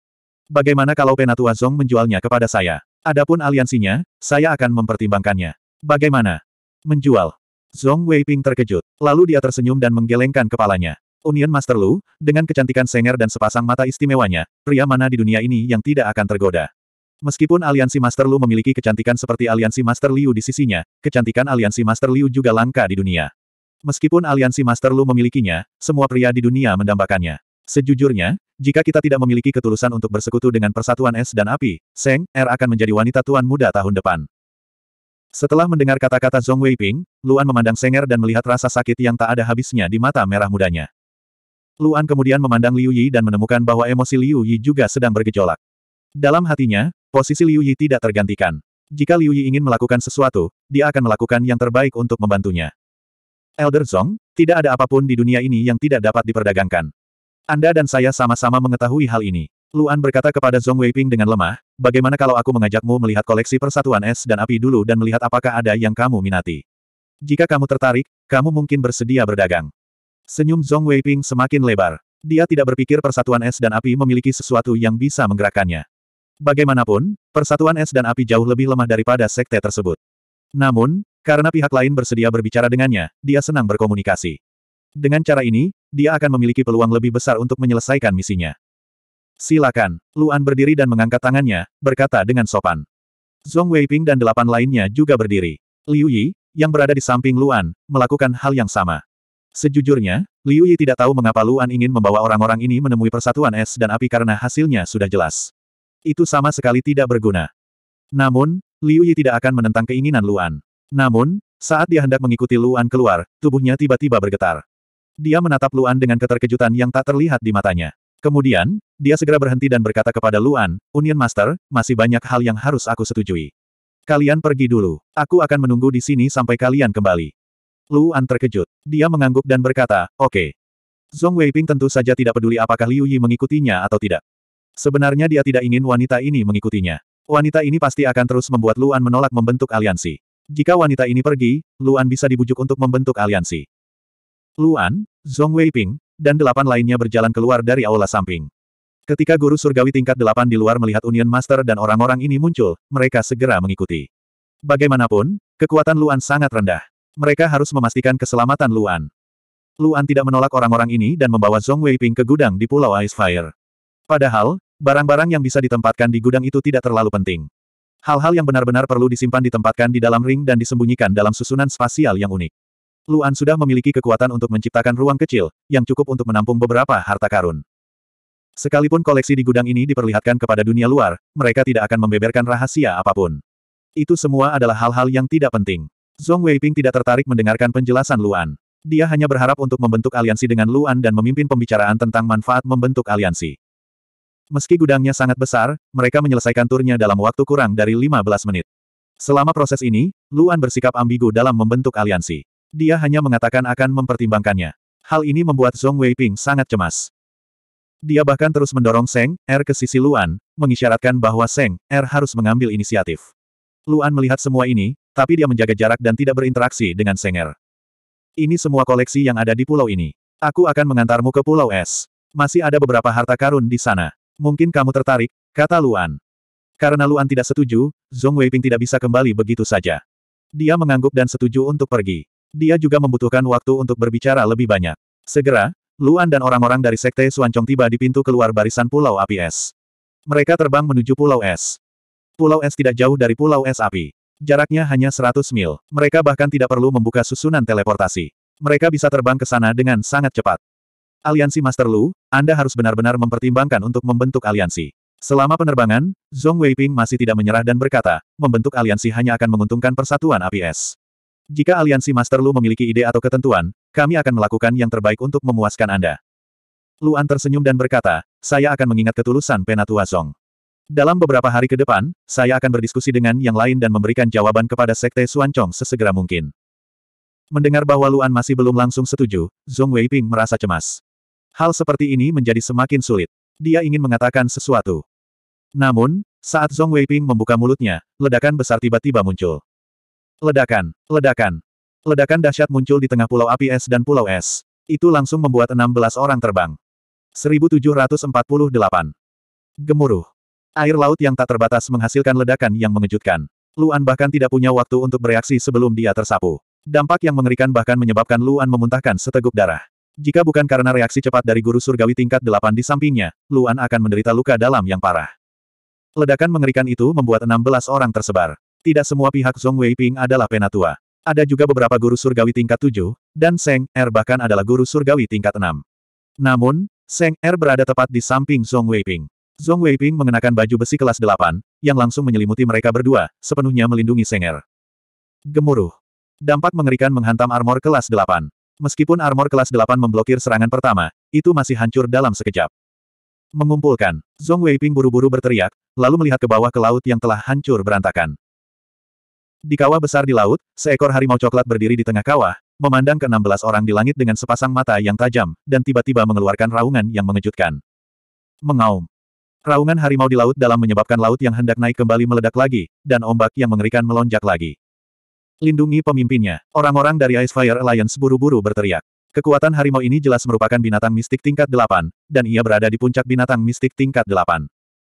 Bagaimana kalau Penatua Zhong menjualnya kepada saya? Adapun aliansinya, saya akan mempertimbangkannya. Bagaimana? Menjual. Zhong Weiping terkejut. Lalu dia tersenyum dan menggelengkan kepalanya. Union Master Lu, dengan kecantikan senger dan sepasang mata istimewanya, pria mana di dunia ini yang tidak akan tergoda? Meskipun aliansi Master Lu memiliki kecantikan seperti aliansi Master Liu di sisinya, kecantikan aliansi Master Liu juga langka di dunia. Meskipun aliansi Master Lu memilikinya, semua pria di dunia mendambakannya. Sejujurnya, jika kita tidak memiliki ketulusan untuk bersekutu dengan persatuan es dan api, Seng, Er akan menjadi wanita tuan muda tahun depan. Setelah mendengar kata-kata Zhong Weiping, Luan memandang Senger dan melihat rasa sakit yang tak ada habisnya di mata merah mudanya. Luan kemudian memandang Liu Yi dan menemukan bahwa emosi Liu Yi juga sedang bergejolak. Dalam hatinya, posisi Liu Yi tidak tergantikan. Jika Liu Yi ingin melakukan sesuatu, dia akan melakukan yang terbaik untuk membantunya. Elder Zong, tidak ada apapun di dunia ini yang tidak dapat diperdagangkan. Anda dan saya sama-sama mengetahui hal ini. Luan berkata kepada Zong Weiping dengan lemah, bagaimana kalau aku mengajakmu melihat koleksi persatuan es dan api dulu dan melihat apakah ada yang kamu minati. Jika kamu tertarik, kamu mungkin bersedia berdagang. Senyum Zong Weiping semakin lebar. Dia tidak berpikir persatuan es dan api memiliki sesuatu yang bisa menggerakkannya. Bagaimanapun, persatuan es dan api jauh lebih lemah daripada sekte tersebut. Namun, karena pihak lain bersedia berbicara dengannya, dia senang berkomunikasi. Dengan cara ini, dia akan memiliki peluang lebih besar untuk menyelesaikan misinya. Silakan, Luan berdiri dan mengangkat tangannya, berkata dengan sopan. Zhong Weiping dan delapan lainnya juga berdiri. Liu Yi, yang berada di samping Luan, melakukan hal yang sama. Sejujurnya, Liu Yi tidak tahu mengapa Luan ingin membawa orang-orang ini menemui persatuan es dan api karena hasilnya sudah jelas. Itu sama sekali tidak berguna. Namun, Liu Yi tidak akan menentang keinginan Luan. Namun, saat dia hendak mengikuti Luan keluar, tubuhnya tiba-tiba bergetar. Dia menatap Luan dengan keterkejutan yang tak terlihat di matanya. Kemudian, dia segera berhenti dan berkata kepada Luan, Union Master, masih banyak hal yang harus aku setujui. Kalian pergi dulu. Aku akan menunggu di sini sampai kalian kembali. Luan terkejut. Dia mengangguk dan berkata, oke. Okay. Zhong Weiping tentu saja tidak peduli apakah Liu Yi mengikutinya atau tidak. Sebenarnya dia tidak ingin wanita ini mengikutinya. Wanita ini pasti akan terus membuat Luan menolak membentuk aliansi. Jika wanita ini pergi, Luan bisa dibujuk untuk membentuk aliansi. Luan, Zhong Weiping, dan delapan lainnya berjalan keluar dari aula samping. Ketika guru surgawi tingkat delapan di luar melihat Union Master dan orang-orang ini muncul, mereka segera mengikuti. Bagaimanapun, kekuatan Luan sangat rendah. Mereka harus memastikan keselamatan Luan. Luan tidak menolak orang-orang ini dan membawa Zhong Weiping ke gudang di Pulau Ice Fire. Padahal, Barang-barang yang bisa ditempatkan di gudang itu tidak terlalu penting. Hal-hal yang benar-benar perlu disimpan ditempatkan di dalam ring dan disembunyikan dalam susunan spasial yang unik. Luan sudah memiliki kekuatan untuk menciptakan ruang kecil, yang cukup untuk menampung beberapa harta karun. Sekalipun koleksi di gudang ini diperlihatkan kepada dunia luar, mereka tidak akan membeberkan rahasia apapun. Itu semua adalah hal-hal yang tidak penting. Zhong Weiping tidak tertarik mendengarkan penjelasan Luan. Dia hanya berharap untuk membentuk aliansi dengan Luan dan memimpin pembicaraan tentang manfaat membentuk aliansi. Meski gudangnya sangat besar, mereka menyelesaikan turnya dalam waktu kurang dari 15 menit. Selama proses ini, Luan bersikap ambigu dalam membentuk aliansi. Dia hanya mengatakan akan mempertimbangkannya. Hal ini membuat Zhong Weiping sangat cemas. Dia bahkan terus mendorong Seng, Er ke sisi Luan, mengisyaratkan bahwa Seng, Er harus mengambil inisiatif. Luan melihat semua ini, tapi dia menjaga jarak dan tidak berinteraksi dengan Seng Er. Ini semua koleksi yang ada di pulau ini. Aku akan mengantarmu ke Pulau Es. Masih ada beberapa harta karun di sana. Mungkin kamu tertarik, kata Luan. Karena Luan tidak setuju, Zhong Weiping tidak bisa kembali begitu saja. Dia mengangguk dan setuju untuk pergi. Dia juga membutuhkan waktu untuk berbicara lebih banyak. Segera, Luan dan orang-orang dari Sekte Suancong tiba di pintu keluar barisan Pulau Api Es. Mereka terbang menuju Pulau Es. Pulau Es tidak jauh dari Pulau Es Api. Jaraknya hanya 100 mil. Mereka bahkan tidak perlu membuka susunan teleportasi. Mereka bisa terbang ke sana dengan sangat cepat. Aliansi Master Lu, Anda harus benar-benar mempertimbangkan untuk membentuk aliansi. Selama penerbangan, Zhong Weiping masih tidak menyerah dan berkata, membentuk aliansi hanya akan menguntungkan persatuan APS. Jika aliansi Master Lu memiliki ide atau ketentuan, kami akan melakukan yang terbaik untuk memuaskan Anda. Luan tersenyum dan berkata, saya akan mengingat ketulusan Penatua Zong. Dalam beberapa hari ke depan, saya akan berdiskusi dengan yang lain dan memberikan jawaban kepada Sekte Suancong sesegera mungkin. Mendengar bahwa Luan masih belum langsung setuju, Zhong Weiping merasa cemas. Hal seperti ini menjadi semakin sulit. Dia ingin mengatakan sesuatu. Namun, saat Zhong Weiping membuka mulutnya, ledakan besar tiba-tiba muncul. Ledakan, ledakan. Ledakan dahsyat muncul di tengah pulau api es dan pulau es. Itu langsung membuat 16 orang terbang. 1748. Gemuruh. Air laut yang tak terbatas menghasilkan ledakan yang mengejutkan. Luan bahkan tidak punya waktu untuk bereaksi sebelum dia tersapu. Dampak yang mengerikan bahkan menyebabkan Luan memuntahkan seteguk darah. Jika bukan karena reaksi cepat dari guru surgawi tingkat delapan di sampingnya, Luan akan menderita luka dalam yang parah. Ledakan mengerikan itu membuat 16 orang tersebar. Tidak semua pihak Zhong Weiping adalah penatua. Ada juga beberapa guru surgawi tingkat tujuh, dan Seng Er bahkan adalah guru surgawi tingkat enam. Namun, Seng Er berada tepat di samping Zhong Weiping. Zhong Weiping mengenakan baju besi kelas delapan, yang langsung menyelimuti mereka berdua, sepenuhnya melindungi Seng Er. Gemuruh. Dampak mengerikan menghantam armor kelas delapan. Meskipun armor kelas 8 memblokir serangan pertama, itu masih hancur dalam sekejap. Mengumpulkan, Zhong Weiping buru-buru berteriak, lalu melihat ke bawah ke laut yang telah hancur berantakan. Di kawah besar di laut, seekor harimau coklat berdiri di tengah kawah, memandang ke-16 orang di langit dengan sepasang mata yang tajam, dan tiba-tiba mengeluarkan raungan yang mengejutkan. Mengaum. Raungan harimau di laut dalam menyebabkan laut yang hendak naik kembali meledak lagi, dan ombak yang mengerikan melonjak lagi. Lindungi pemimpinnya. Orang-orang dari Ice Fire Alliance buru-buru berteriak. Kekuatan harimau ini jelas merupakan binatang mistik tingkat delapan, dan ia berada di puncak binatang mistik tingkat delapan.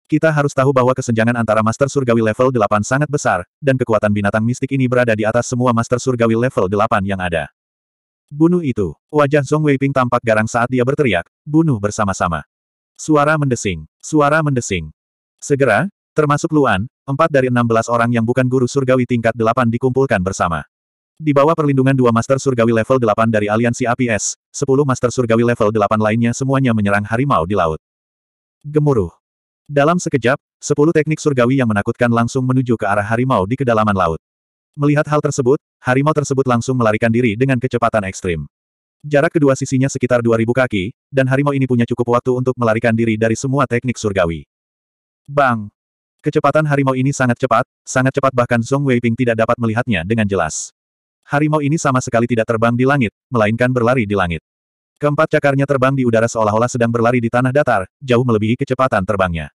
Kita harus tahu bahwa kesenjangan antara Master Surgawi level 8 sangat besar, dan kekuatan binatang mistik ini berada di atas semua Master Surgawi level 8 yang ada. Bunuh itu. Wajah Zhong Weiping tampak garang saat dia berteriak, bunuh bersama-sama. Suara mendesing. Suara mendesing. Segera, Termasuk Luan, empat dari enam belas orang yang bukan guru surgawi tingkat delapan dikumpulkan bersama. Di bawah perlindungan dua Master Surgawi level delapan dari Aliansi APS, sepuluh Master Surgawi level delapan lainnya semuanya menyerang harimau di laut. Gemuruh. Dalam sekejap, sepuluh teknik surgawi yang menakutkan langsung menuju ke arah harimau di kedalaman laut. Melihat hal tersebut, harimau tersebut langsung melarikan diri dengan kecepatan ekstrim. Jarak kedua sisinya sekitar 2000 kaki, dan harimau ini punya cukup waktu untuk melarikan diri dari semua teknik surgawi. Bang! Kecepatan harimau ini sangat cepat, sangat cepat bahkan Zhong Weiping tidak dapat melihatnya dengan jelas. Harimau ini sama sekali tidak terbang di langit, melainkan berlari di langit. Keempat cakarnya terbang di udara seolah-olah sedang berlari di tanah datar, jauh melebihi kecepatan terbangnya.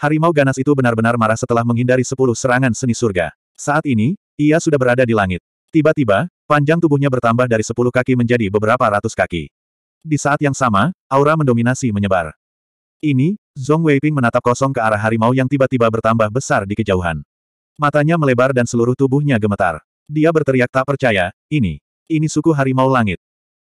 Harimau ganas itu benar-benar marah setelah menghindari sepuluh serangan seni surga. Saat ini, ia sudah berada di langit. Tiba-tiba, panjang tubuhnya bertambah dari sepuluh kaki menjadi beberapa ratus kaki. Di saat yang sama, aura mendominasi menyebar. Ini, Zhong Weiping menatap kosong ke arah harimau yang tiba-tiba bertambah besar di kejauhan. Matanya melebar dan seluruh tubuhnya gemetar. Dia berteriak tak percaya, ini, ini suku harimau langit.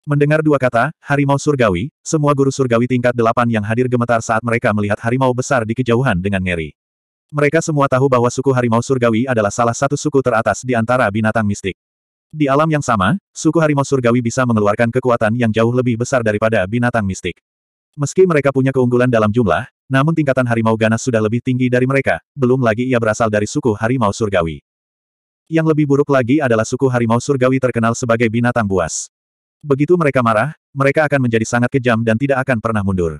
Mendengar dua kata, harimau surgawi, semua guru surgawi tingkat delapan yang hadir gemetar saat mereka melihat harimau besar di kejauhan dengan ngeri. Mereka semua tahu bahwa suku harimau surgawi adalah salah satu suku teratas di antara binatang mistik. Di alam yang sama, suku harimau surgawi bisa mengeluarkan kekuatan yang jauh lebih besar daripada binatang mistik. Meski mereka punya keunggulan dalam jumlah, namun tingkatan harimau ganas sudah lebih tinggi dari mereka, belum lagi ia berasal dari suku harimau surgawi. Yang lebih buruk lagi adalah suku harimau surgawi terkenal sebagai binatang buas. Begitu mereka marah, mereka akan menjadi sangat kejam dan tidak akan pernah mundur.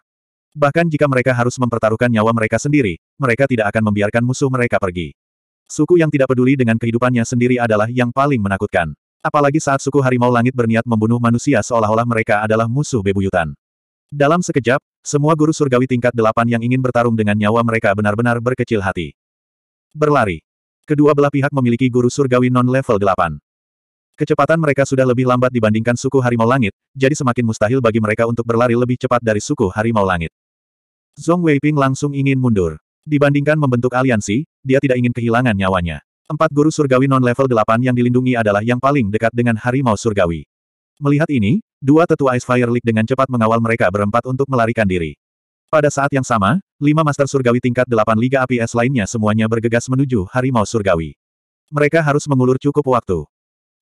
Bahkan jika mereka harus mempertaruhkan nyawa mereka sendiri, mereka tidak akan membiarkan musuh mereka pergi. Suku yang tidak peduli dengan kehidupannya sendiri adalah yang paling menakutkan. Apalagi saat suku harimau langit berniat membunuh manusia seolah-olah mereka adalah musuh bebuyutan. Dalam sekejap, semua guru surgawi tingkat delapan yang ingin bertarung dengan nyawa mereka benar-benar berkecil hati. Berlari. Kedua belah pihak memiliki guru surgawi non-level delapan. Kecepatan mereka sudah lebih lambat dibandingkan suku harimau langit, jadi semakin mustahil bagi mereka untuk berlari lebih cepat dari suku harimau langit. Zhong Weiping langsung ingin mundur. Dibandingkan membentuk aliansi, dia tidak ingin kehilangan nyawanya. Empat guru surgawi non-level delapan yang dilindungi adalah yang paling dekat dengan harimau surgawi. Melihat ini, Dua tetua Ice Fire League dengan cepat mengawal mereka berempat untuk melarikan diri. Pada saat yang sama, lima Master Surgawi tingkat delapan Liga Api Es lainnya semuanya bergegas menuju Harimau Surgawi. Mereka harus mengulur cukup waktu.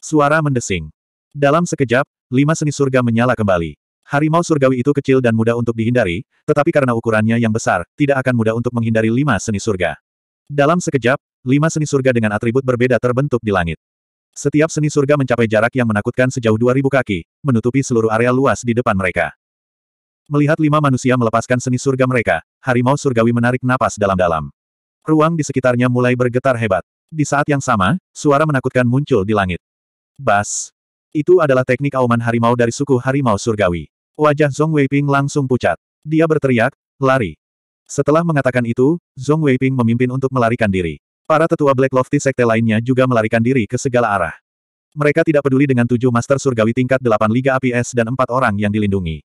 Suara mendesing. Dalam sekejap, lima seni surga menyala kembali. Harimau surgawi itu kecil dan mudah untuk dihindari, tetapi karena ukurannya yang besar, tidak akan mudah untuk menghindari lima seni surga. Dalam sekejap, lima seni surga dengan atribut berbeda terbentuk di langit. Setiap seni surga mencapai jarak yang menakutkan sejauh 2000 kaki, menutupi seluruh area luas di depan mereka. Melihat lima manusia melepaskan seni surga mereka, harimau surgawi menarik napas dalam-dalam. Ruang di sekitarnya mulai bergetar hebat. Di saat yang sama, suara menakutkan muncul di langit. Bas. Itu adalah teknik auman harimau dari suku harimau surgawi. Wajah Zhong Weiping langsung pucat. Dia berteriak, lari. Setelah mengatakan itu, Zhong Weiping memimpin untuk melarikan diri. Para tetua Black Lofty sekte lainnya juga melarikan diri ke segala arah. Mereka tidak peduli dengan tujuh master surgawi tingkat delapan Liga APS dan empat orang yang dilindungi.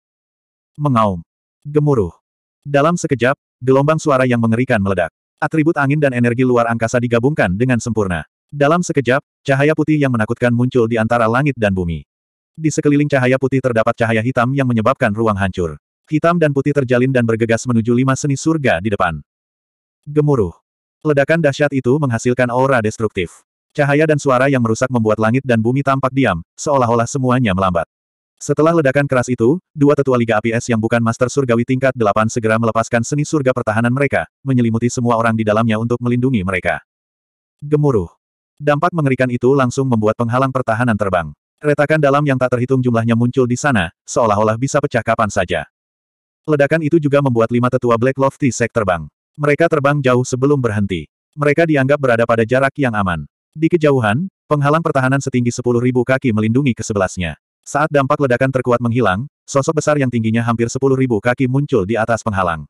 Mengaum. Gemuruh. Dalam sekejap, gelombang suara yang mengerikan meledak. Atribut angin dan energi luar angkasa digabungkan dengan sempurna. Dalam sekejap, cahaya putih yang menakutkan muncul di antara langit dan bumi. Di sekeliling cahaya putih terdapat cahaya hitam yang menyebabkan ruang hancur. Hitam dan putih terjalin dan bergegas menuju lima seni surga di depan. Gemuruh. Ledakan dahsyat itu menghasilkan aura destruktif. Cahaya dan suara yang merusak membuat langit dan bumi tampak diam, seolah-olah semuanya melambat. Setelah ledakan keras itu, dua tetua Liga Api Es yang bukan Master Surgawi tingkat delapan segera melepaskan seni surga pertahanan mereka, menyelimuti semua orang di dalamnya untuk melindungi mereka. Gemuruh. Dampak mengerikan itu langsung membuat penghalang pertahanan terbang. Retakan dalam yang tak terhitung jumlahnya muncul di sana, seolah-olah bisa pecah kapan saja. Ledakan itu juga membuat lima tetua Black Lofty Sek terbang. Mereka terbang jauh sebelum berhenti. Mereka dianggap berada pada jarak yang aman. Di kejauhan, penghalang pertahanan setinggi 10.000 kaki melindungi kesebelasnya. Saat dampak ledakan terkuat menghilang, sosok besar yang tingginya hampir 10.000 kaki muncul di atas penghalang.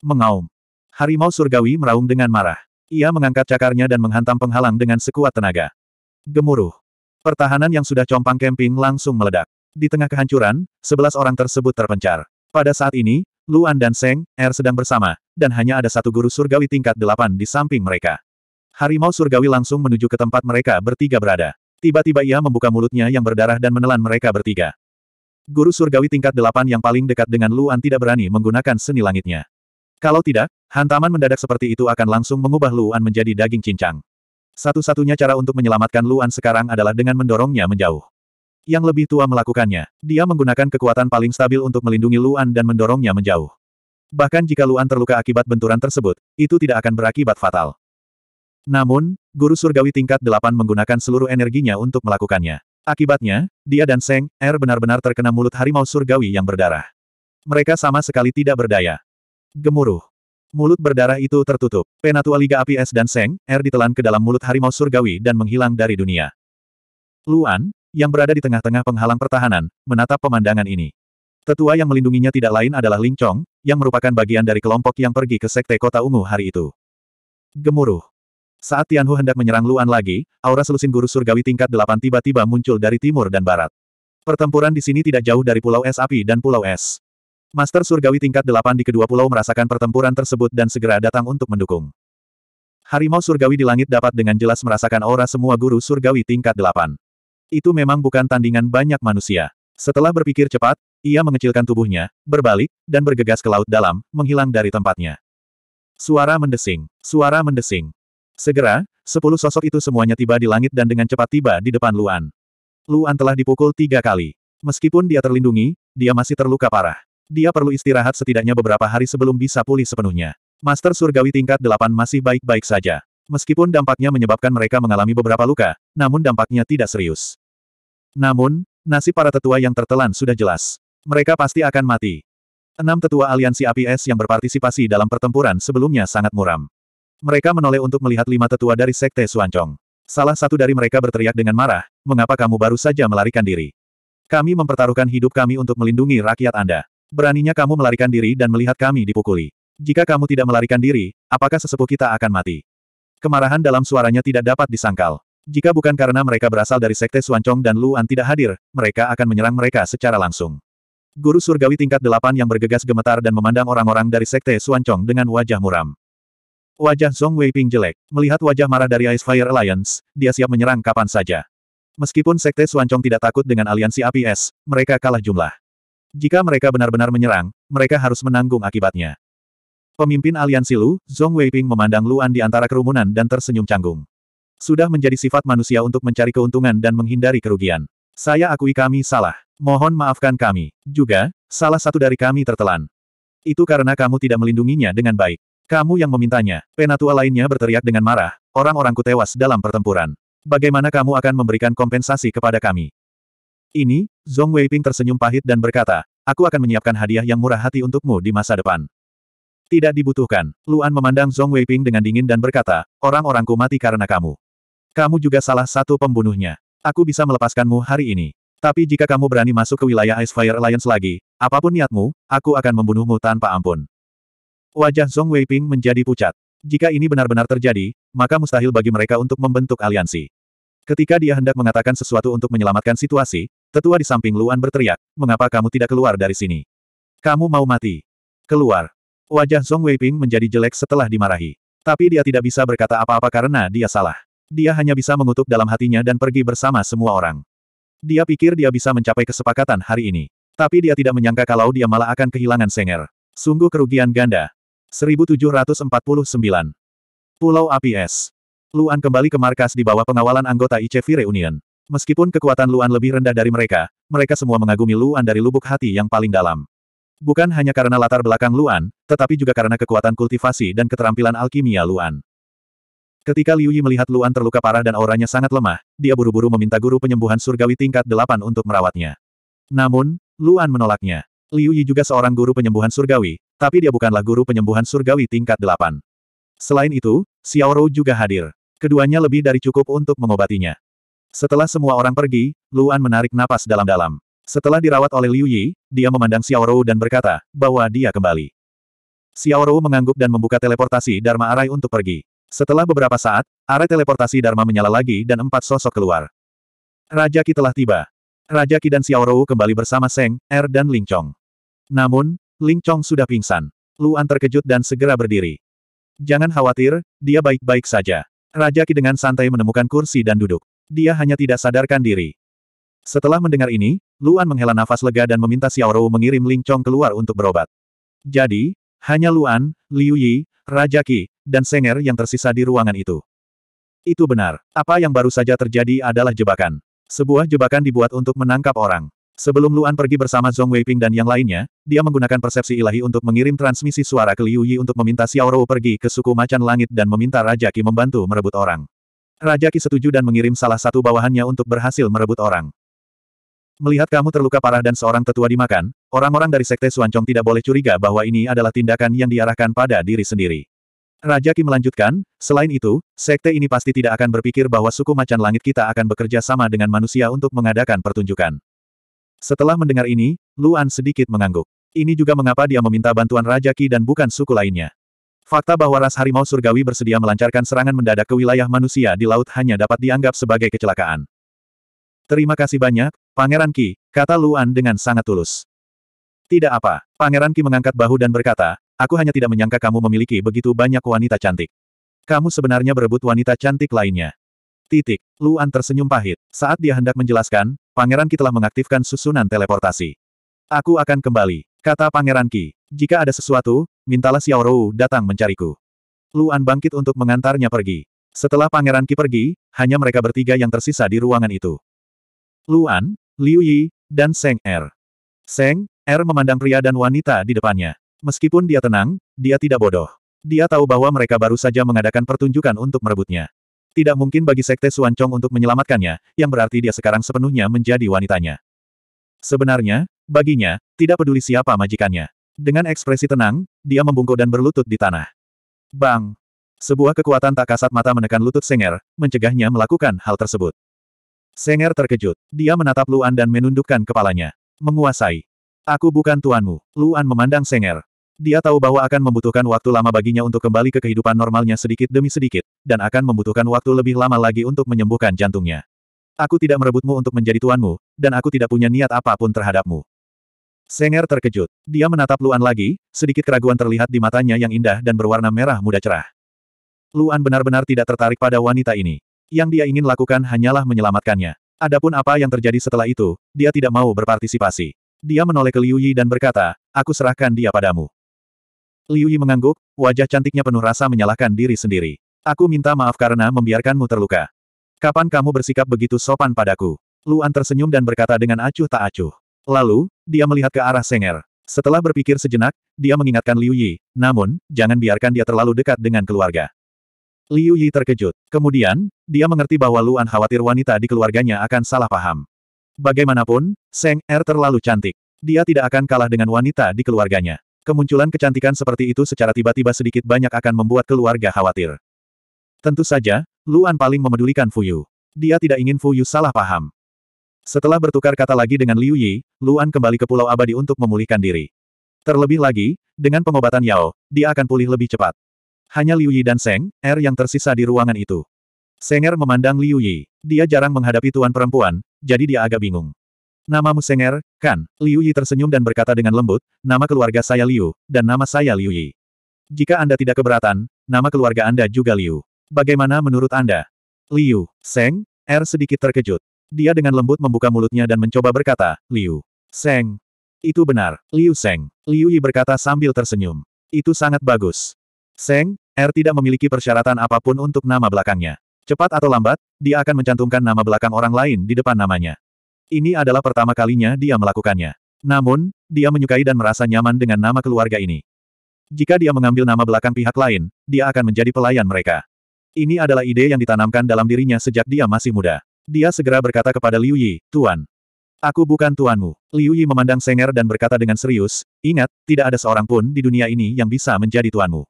Mengaum. Harimau surgawi meraung dengan marah. Ia mengangkat cakarnya dan menghantam penghalang dengan sekuat tenaga. Gemuruh. Pertahanan yang sudah compang camping langsung meledak. Di tengah kehancuran, sebelas orang tersebut terpencar. Pada saat ini, Luan dan Seng Er sedang bersama, dan hanya ada satu guru surgawi tingkat delapan di samping mereka. Harimau surgawi langsung menuju ke tempat mereka bertiga berada. Tiba-tiba ia membuka mulutnya yang berdarah dan menelan mereka bertiga. Guru surgawi tingkat delapan yang paling dekat dengan Luan tidak berani menggunakan seni langitnya. Kalau tidak, hantaman mendadak seperti itu akan langsung mengubah Luan menjadi daging cincang. Satu-satunya cara untuk menyelamatkan Luan sekarang adalah dengan mendorongnya menjauh. Yang lebih tua melakukannya, dia menggunakan kekuatan paling stabil untuk melindungi Luan dan mendorongnya menjauh. Bahkan jika Luan terluka akibat benturan tersebut, itu tidak akan berakibat fatal. Namun, guru surgawi tingkat 8 menggunakan seluruh energinya untuk melakukannya. Akibatnya, dia dan Seng, Er benar-benar terkena mulut harimau surgawi yang berdarah. Mereka sama sekali tidak berdaya. Gemuruh. Mulut berdarah itu tertutup. Penatua Liga Api Es dan Seng, Er ditelan ke dalam mulut harimau surgawi dan menghilang dari dunia. Luan, yang berada di tengah-tengah penghalang pertahanan, menatap pemandangan ini. Tetua yang melindunginya tidak lain adalah Ling Chong, yang merupakan bagian dari kelompok yang pergi ke Sekte Kota Ungu hari itu. Gemuruh. Saat Tianhu hendak menyerang Luan lagi, aura selusin guru surgawi tingkat delapan tiba-tiba muncul dari timur dan barat. Pertempuran di sini tidak jauh dari Pulau Es Api dan Pulau Es. Master surgawi tingkat delapan di kedua pulau merasakan pertempuran tersebut dan segera datang untuk mendukung. Harimau surgawi di langit dapat dengan jelas merasakan aura semua guru surgawi tingkat delapan. Itu memang bukan tandingan banyak manusia. Setelah berpikir cepat, ia mengecilkan tubuhnya, berbalik, dan bergegas ke laut dalam, menghilang dari tempatnya. Suara mendesing, suara mendesing. Segera, sepuluh sosok itu semuanya tiba di langit dan dengan cepat tiba di depan Luan. Luan telah dipukul tiga kali. Meskipun dia terlindungi, dia masih terluka parah. Dia perlu istirahat setidaknya beberapa hari sebelum bisa pulih sepenuhnya. Master Surgawi tingkat delapan masih baik-baik saja. Meskipun dampaknya menyebabkan mereka mengalami beberapa luka, namun dampaknya tidak serius. Namun, Nasib para tetua yang tertelan sudah jelas. Mereka pasti akan mati. Enam tetua aliansi api es yang berpartisipasi dalam pertempuran sebelumnya sangat muram. Mereka menoleh untuk melihat lima tetua dari Sekte Suancong. Salah satu dari mereka berteriak dengan marah, mengapa kamu baru saja melarikan diri? Kami mempertaruhkan hidup kami untuk melindungi rakyat Anda. Beraninya kamu melarikan diri dan melihat kami dipukuli. Jika kamu tidak melarikan diri, apakah sesepuh kita akan mati? Kemarahan dalam suaranya tidak dapat disangkal. Jika bukan karena mereka berasal dari sekte Suancong dan Luan tidak hadir, mereka akan menyerang mereka secara langsung. Guru surgawi tingkat delapan yang bergegas gemetar dan memandang orang-orang dari sekte Suancong dengan wajah muram. Wajah Zhong Weiping jelek. Melihat wajah marah dari Ice Fire Alliance, dia siap menyerang kapan saja. Meskipun sekte Suancong tidak takut dengan aliansi APS, mereka kalah jumlah. Jika mereka benar-benar menyerang, mereka harus menanggung akibatnya. Pemimpin aliansi Lu, Zhong Weiping memandang Luan di antara kerumunan dan tersenyum canggung. Sudah menjadi sifat manusia untuk mencari keuntungan dan menghindari kerugian. Saya akui kami salah. Mohon maafkan kami. Juga, salah satu dari kami tertelan. Itu karena kamu tidak melindunginya dengan baik. Kamu yang memintanya. Penatua lainnya berteriak dengan marah, orang-orangku tewas dalam pertempuran. Bagaimana kamu akan memberikan kompensasi kepada kami? Ini, Zhong Weiping tersenyum pahit dan berkata, aku akan menyiapkan hadiah yang murah hati untukmu di masa depan. Tidak dibutuhkan. Luan memandang Zhong Weiping dengan dingin dan berkata, orang-orangku mati karena kamu. Kamu juga salah satu pembunuhnya. Aku bisa melepaskanmu hari ini. Tapi jika kamu berani masuk ke wilayah Ice Fire Alliance lagi, apapun niatmu, aku akan membunuhmu tanpa ampun. Wajah Zhong Weiping menjadi pucat. Jika ini benar-benar terjadi, maka mustahil bagi mereka untuk membentuk aliansi. Ketika dia hendak mengatakan sesuatu untuk menyelamatkan situasi, tetua di samping Luan berteriak, mengapa kamu tidak keluar dari sini? Kamu mau mati. Keluar. Wajah Zhong Weiping menjadi jelek setelah dimarahi. Tapi dia tidak bisa berkata apa-apa karena dia salah. Dia hanya bisa mengutuk dalam hatinya dan pergi bersama semua orang. Dia pikir dia bisa mencapai kesepakatan hari ini. Tapi dia tidak menyangka kalau dia malah akan kehilangan Senger. Sungguh kerugian ganda. 1749. Pulau Api Es. Luan kembali ke markas di bawah pengawalan anggota ICV Reunion. Meskipun kekuatan Luan lebih rendah dari mereka, mereka semua mengagumi Luan dari lubuk hati yang paling dalam. Bukan hanya karena latar belakang Luan, tetapi juga karena kekuatan kultivasi dan keterampilan alkimia Luan. Ketika Liu Yi melihat Luan terluka parah dan auranya sangat lemah, dia buru-buru meminta guru penyembuhan surgawi tingkat delapan untuk merawatnya. Namun, Luan menolaknya. Liu Yi juga seorang guru penyembuhan surgawi, tapi dia bukanlah guru penyembuhan surgawi tingkat delapan. Selain itu, Xiao Rou juga hadir. Keduanya lebih dari cukup untuk mengobatinya. Setelah semua orang pergi, Luan menarik napas dalam-dalam. Setelah dirawat oleh Liu Yi, dia memandang Xiao Rou dan berkata, bahwa dia kembali. Xiao Rou mengangguk dan membuka teleportasi Dharma Arai untuk pergi. Setelah beberapa saat, area teleportasi Dharma menyala lagi dan empat sosok keluar. Raja Ki telah tiba. Raja Ki dan Xiao Rou kembali bersama Seng, Er dan Ling Chong. Namun, Ling Chong sudah pingsan. Luan terkejut dan segera berdiri. Jangan khawatir, dia baik-baik saja. Raja Ki dengan santai menemukan kursi dan duduk. Dia hanya tidak sadarkan diri. Setelah mendengar ini, Luan menghela nafas lega dan meminta Xiao Rou mengirim Ling Chong keluar untuk berobat. Jadi, hanya Luan, Liu Yi, Raja Ki dan Senger yang tersisa di ruangan itu. Itu benar. Apa yang baru saja terjadi adalah jebakan. Sebuah jebakan dibuat untuk menangkap orang. Sebelum Luan pergi bersama Zhong Weiping dan yang lainnya, dia menggunakan persepsi ilahi untuk mengirim transmisi suara ke Liu Yi untuk meminta Xiao Rou pergi ke suku macan langit dan meminta Raja Ki membantu merebut orang. Raja Ki setuju dan mengirim salah satu bawahannya untuk berhasil merebut orang. Melihat kamu terluka parah dan seorang tetua dimakan, orang-orang dari Sekte Suancong tidak boleh curiga bahwa ini adalah tindakan yang diarahkan pada diri sendiri. Raja Ki melanjutkan, selain itu, sekte ini pasti tidak akan berpikir bahwa suku macan langit kita akan bekerja sama dengan manusia untuk mengadakan pertunjukan. Setelah mendengar ini, Luan sedikit mengangguk. Ini juga mengapa dia meminta bantuan Raja Ki dan bukan suku lainnya. Fakta bahwa ras harimau surgawi bersedia melancarkan serangan mendadak ke wilayah manusia di laut hanya dapat dianggap sebagai kecelakaan. Terima kasih banyak, Pangeran Ki, kata Luan dengan sangat tulus. Tidak apa, Pangeran Ki mengangkat bahu dan berkata, Aku hanya tidak menyangka kamu memiliki begitu banyak wanita cantik. Kamu sebenarnya berebut wanita cantik lainnya. Titik. Luan tersenyum pahit. Saat dia hendak menjelaskan, Pangeran Ki telah mengaktifkan susunan teleportasi. Aku akan kembali, kata Pangeran Ki. Jika ada sesuatu, mintalah Xiao Rou datang mencariku. Luan bangkit untuk mengantarnya pergi. Setelah Pangeran Ki pergi, hanya mereka bertiga yang tersisa di ruangan itu. Luan, Liu Yi, dan Seng Er. Seng, Er memandang pria dan wanita di depannya. Meskipun dia tenang, dia tidak bodoh. Dia tahu bahwa mereka baru saja mengadakan pertunjukan untuk merebutnya. Tidak mungkin bagi Sekte Suancong untuk menyelamatkannya, yang berarti dia sekarang sepenuhnya menjadi wanitanya. Sebenarnya, baginya, tidak peduli siapa majikannya. Dengan ekspresi tenang, dia membungkuk dan berlutut di tanah. Bang! Sebuah kekuatan tak kasat mata menekan lutut Senger, mencegahnya melakukan hal tersebut. Senger terkejut. Dia menatap Luan dan menundukkan kepalanya. Menguasai. Aku bukan tuanmu. Luan memandang Senger. Dia tahu bahwa akan membutuhkan waktu lama baginya untuk kembali ke kehidupan normalnya sedikit demi sedikit, dan akan membutuhkan waktu lebih lama lagi untuk menyembuhkan jantungnya. Aku tidak merebutmu untuk menjadi tuanmu, dan aku tidak punya niat apapun terhadapmu. Senger terkejut. Dia menatap Luan lagi, sedikit keraguan terlihat di matanya yang indah dan berwarna merah muda cerah. Luan benar-benar tidak tertarik pada wanita ini. Yang dia ingin lakukan hanyalah menyelamatkannya. Adapun apa yang terjadi setelah itu, dia tidak mau berpartisipasi. Dia menoleh ke Liu Yi dan berkata, aku serahkan dia padamu. Liu Yi mengangguk, wajah cantiknya penuh rasa menyalahkan diri sendiri. Aku minta maaf karena membiarkanmu terluka. Kapan kamu bersikap begitu sopan padaku? Luan tersenyum dan berkata dengan acuh tak acuh. Lalu, dia melihat ke arah Senger. Setelah berpikir sejenak, dia mengingatkan Liu Yi, namun, jangan biarkan dia terlalu dekat dengan keluarga. Liu Yi terkejut. Kemudian, dia mengerti bahwa Luan khawatir wanita di keluarganya akan salah paham. Bagaimanapun, Seng Er terlalu cantik. Dia tidak akan kalah dengan wanita di keluarganya. Kemunculan kecantikan seperti itu secara tiba-tiba sedikit banyak akan membuat keluarga khawatir. Tentu saja, Luan paling memedulikan Fuyu. Dia tidak ingin Fuyu salah paham. Setelah bertukar kata lagi dengan Liu Yi, Luan kembali ke Pulau Abadi untuk memulihkan diri. Terlebih lagi, dengan pengobatan Yao, dia akan pulih lebih cepat. Hanya Liu Yi dan Seng, Er yang tersisa di ruangan itu. Er memandang Liu Yi. Dia jarang menghadapi tuan perempuan, jadi dia agak bingung. Namamu Senger, kan? Liu Yi tersenyum dan berkata dengan lembut, nama keluarga saya Liu, dan nama saya Liu Yi. Jika Anda tidak keberatan, nama keluarga Anda juga Liu. Bagaimana menurut Anda? Liu, Seng, Er sedikit terkejut. Dia dengan lembut membuka mulutnya dan mencoba berkata, Liu, Seng. Itu benar, Liu Seng. Liu Yi berkata sambil tersenyum. Itu sangat bagus. Seng, Er tidak memiliki persyaratan apapun untuk nama belakangnya. Cepat atau lambat, dia akan mencantumkan nama belakang orang lain di depan namanya. Ini adalah pertama kalinya dia melakukannya. Namun, dia menyukai dan merasa nyaman dengan nama keluarga ini. Jika dia mengambil nama belakang pihak lain, dia akan menjadi pelayan mereka. Ini adalah ide yang ditanamkan dalam dirinya sejak dia masih muda. Dia segera berkata kepada Liu Yi, Tuan. Aku bukan tuanmu. Liu Yi memandang Senger dan berkata dengan serius, ingat, tidak ada seorang pun di dunia ini yang bisa menjadi tuanmu.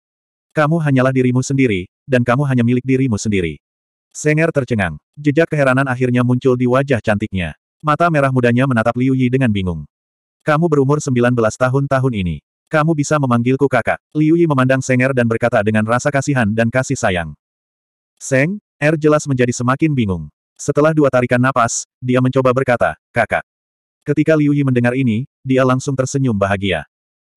Kamu hanyalah dirimu sendiri, dan kamu hanya milik dirimu sendiri. Senger tercengang. Jejak keheranan akhirnya muncul di wajah cantiknya. Mata merah mudanya menatap Liu Yi dengan bingung. Kamu berumur 19 tahun tahun ini. Kamu bisa memanggilku kakak. Liu Yi memandang Senger dan berkata dengan rasa kasihan dan kasih sayang. Seng, Er jelas menjadi semakin bingung. Setelah dua tarikan napas, dia mencoba berkata, kakak. Ketika Liu Yi mendengar ini, dia langsung tersenyum bahagia.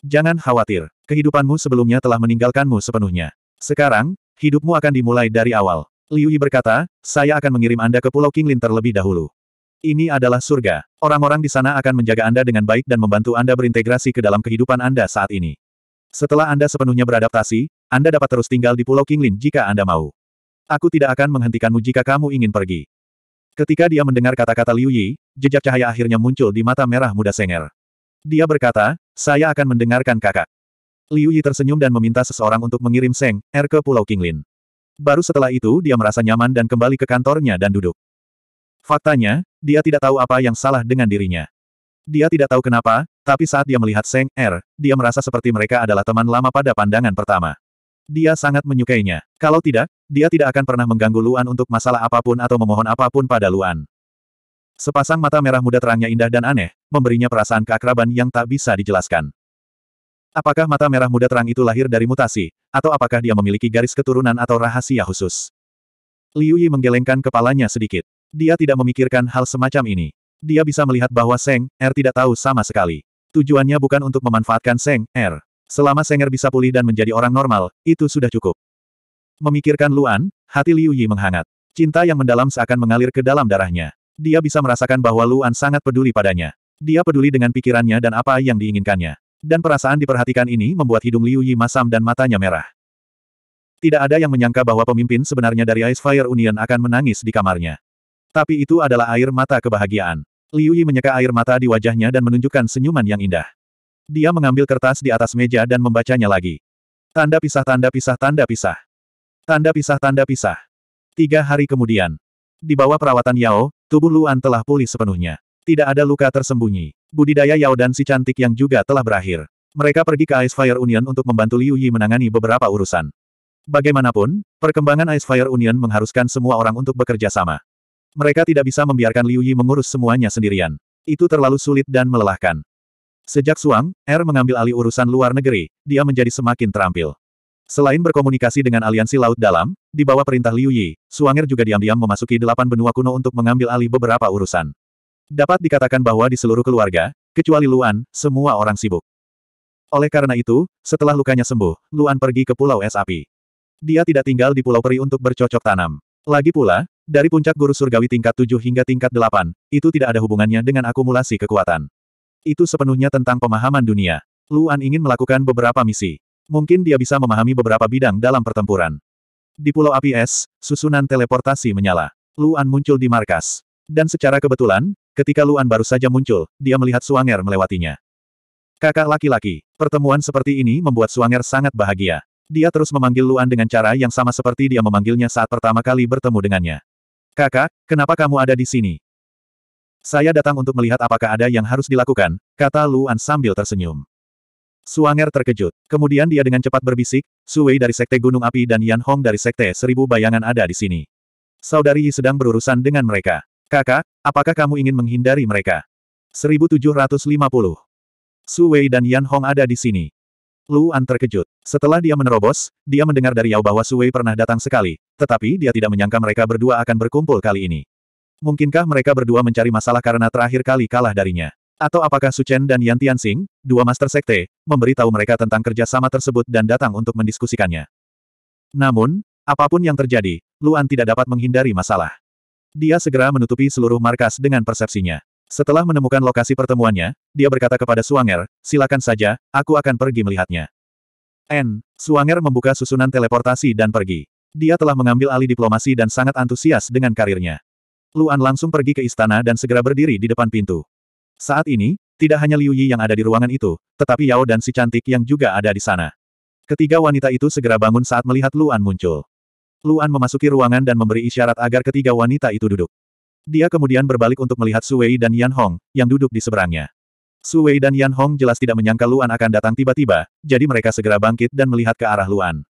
Jangan khawatir, kehidupanmu sebelumnya telah meninggalkanmu sepenuhnya. Sekarang, hidupmu akan dimulai dari awal. Liu Yi berkata, saya akan mengirim Anda ke Pulau Qinglin terlebih dahulu. Ini adalah surga. Orang-orang di sana akan menjaga Anda dengan baik dan membantu Anda berintegrasi ke dalam kehidupan Anda saat ini. Setelah Anda sepenuhnya beradaptasi, Anda dapat terus tinggal di Pulau Kinglin jika Anda mau. Aku tidak akan menghentikanmu jika kamu ingin pergi. Ketika dia mendengar kata-kata Liu Yi, jejak cahaya akhirnya muncul di mata merah muda Senger. Dia berkata, saya akan mendengarkan kakak. Liu Yi tersenyum dan meminta seseorang untuk mengirim Seng R er, ke Pulau Kinglin. Baru setelah itu dia merasa nyaman dan kembali ke kantornya dan duduk. Faktanya, dia tidak tahu apa yang salah dengan dirinya. Dia tidak tahu kenapa, tapi saat dia melihat Seng Er, dia merasa seperti mereka adalah teman lama pada pandangan pertama. Dia sangat menyukainya. Kalau tidak, dia tidak akan pernah mengganggu Luan untuk masalah apapun atau memohon apapun pada Luan. Sepasang mata merah muda terangnya indah dan aneh, memberinya perasaan keakraban yang tak bisa dijelaskan. Apakah mata merah muda terang itu lahir dari mutasi, atau apakah dia memiliki garis keturunan atau rahasia khusus? Liu Yi menggelengkan kepalanya sedikit. Dia tidak memikirkan hal semacam ini. Dia bisa melihat bahwa Seng, Er tidak tahu sama sekali. Tujuannya bukan untuk memanfaatkan Seng, Er. Selama Seng Er bisa pulih dan menjadi orang normal, itu sudah cukup. Memikirkan Luan, hati Liu Yi menghangat. Cinta yang mendalam seakan mengalir ke dalam darahnya. Dia bisa merasakan bahwa Luan sangat peduli padanya. Dia peduli dengan pikirannya dan apa yang diinginkannya. Dan perasaan diperhatikan ini membuat hidung Liu Yi masam dan matanya merah. Tidak ada yang menyangka bahwa pemimpin sebenarnya dari Ice Fire Union akan menangis di kamarnya. Tapi itu adalah air mata kebahagiaan. Liu Yi menyeka air mata di wajahnya dan menunjukkan senyuman yang indah. Dia mengambil kertas di atas meja dan membacanya lagi. Tanda pisah tanda pisah tanda pisah. Tanda pisah tanda pisah. Tiga hari kemudian. Di bawah perawatan Yao, tubuh Luan telah pulih sepenuhnya. Tidak ada luka tersembunyi. Budidaya Yao dan si cantik yang juga telah berakhir. Mereka pergi ke Ice Fire Union untuk membantu Liu Yi menangani beberapa urusan. Bagaimanapun, perkembangan Ice Fire Union mengharuskan semua orang untuk bekerja sama. Mereka tidak bisa membiarkan Liu Yi mengurus semuanya sendirian. Itu terlalu sulit dan melelahkan. Sejak Suang, Er mengambil alih urusan luar negeri, dia menjadi semakin terampil. Selain berkomunikasi dengan aliansi laut dalam, di bawah perintah Liu Yi, Suang Er juga diam-diam memasuki delapan benua kuno untuk mengambil alih beberapa urusan. Dapat dikatakan bahwa di seluruh keluarga, kecuali Luan, semua orang sibuk. Oleh karena itu, setelah lukanya sembuh, Luan pergi ke Pulau Es Api. Dia tidak tinggal di Pulau Peri untuk bercocok tanam. Lagi pula, dari puncak guru surgawi tingkat 7 hingga tingkat 8, itu tidak ada hubungannya dengan akumulasi kekuatan. Itu sepenuhnya tentang pemahaman dunia. Luan ingin melakukan beberapa misi. Mungkin dia bisa memahami beberapa bidang dalam pertempuran. Di Pulau Api Es, susunan teleportasi menyala. Luan muncul di markas. Dan secara kebetulan, ketika Luan baru saja muncul, dia melihat Suanger melewatinya. Kakak laki-laki, pertemuan seperti ini membuat Suanger sangat bahagia. Dia terus memanggil Luan dengan cara yang sama seperti dia memanggilnya saat pertama kali bertemu dengannya. Kakak, kenapa kamu ada di sini? Saya datang untuk melihat apakah ada yang harus dilakukan, kata Luan sambil tersenyum. Suanger terkejut. Kemudian dia dengan cepat berbisik, Suwei dari Sekte Gunung Api dan Yan Hong dari Sekte Seribu Bayangan ada di sini. Saudari Yi sedang berurusan dengan mereka. Kakak, apakah kamu ingin menghindari mereka? 1750. Su Wei dan Yan Hong ada di sini. Luan terkejut. Setelah dia menerobos, dia mendengar dari Yao bahwa Sui pernah datang sekali, tetapi dia tidak menyangka mereka berdua akan berkumpul kali ini. Mungkinkah mereka berdua mencari masalah karena terakhir kali kalah darinya? Atau apakah Su Chen dan Yan Tianxing, dua master sekte, memberitahu mereka tentang kerjasama tersebut dan datang untuk mendiskusikannya? Namun, apapun yang terjadi, Luan tidak dapat menghindari masalah. Dia segera menutupi seluruh markas dengan persepsinya. Setelah menemukan lokasi pertemuannya, dia berkata kepada Suanger, silakan saja, aku akan pergi melihatnya. N. Suanger membuka susunan teleportasi dan pergi. Dia telah mengambil alih diplomasi dan sangat antusias dengan karirnya. Luan langsung pergi ke istana dan segera berdiri di depan pintu. Saat ini, tidak hanya Liu Yi yang ada di ruangan itu, tetapi Yao dan si cantik yang juga ada di sana. Ketiga wanita itu segera bangun saat melihat Luan muncul. Luan memasuki ruangan dan memberi isyarat agar ketiga wanita itu duduk. Dia kemudian berbalik untuk melihat Su Wei dan Yan Hong, yang duduk di seberangnya. Su Wei dan Yan Hong jelas tidak menyangka Luan akan datang tiba-tiba, jadi mereka segera bangkit dan melihat ke arah Luan.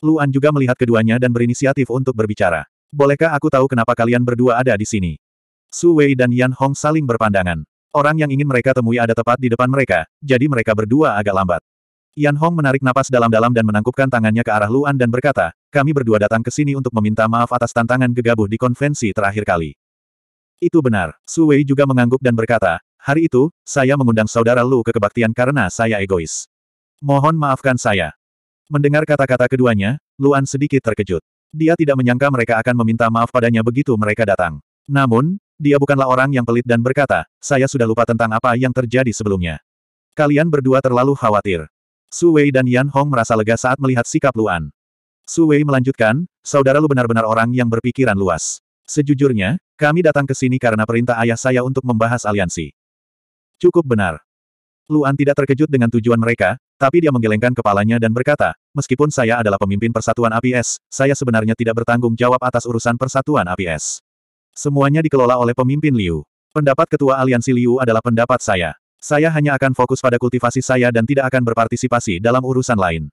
Luan juga melihat keduanya dan berinisiatif untuk berbicara. Bolehkah aku tahu kenapa kalian berdua ada di sini? Su Wei dan Yan Hong saling berpandangan. Orang yang ingin mereka temui ada tepat di depan mereka, jadi mereka berdua agak lambat. Yan Hong menarik napas dalam-dalam dan menangkupkan tangannya ke arah Luan dan berkata, kami berdua datang ke sini untuk meminta maaf atas tantangan gegabah di konvensi terakhir kali. Itu benar. Su Wei juga mengangguk dan berkata, hari itu, saya mengundang saudara Lu ke kebaktian karena saya egois. Mohon maafkan saya. Mendengar kata-kata keduanya, Luan sedikit terkejut. Dia tidak menyangka mereka akan meminta maaf padanya begitu mereka datang. Namun, dia bukanlah orang yang pelit dan berkata, saya sudah lupa tentang apa yang terjadi sebelumnya. Kalian berdua terlalu khawatir. Su Wei dan Yan Hong merasa lega saat melihat sikap Luan. Su Wei melanjutkan, saudara lu benar-benar orang yang berpikiran luas. Sejujurnya, kami datang ke sini karena perintah ayah saya untuk membahas aliansi. Cukup benar. Luan tidak terkejut dengan tujuan mereka, tapi dia menggelengkan kepalanya dan berkata, meskipun saya adalah pemimpin Persatuan APS, saya sebenarnya tidak bertanggung jawab atas urusan Persatuan APS. Semuanya dikelola oleh pemimpin Liu. Pendapat ketua aliansi Liu adalah pendapat saya. Saya hanya akan fokus pada kultivasi saya dan tidak akan berpartisipasi dalam urusan lain.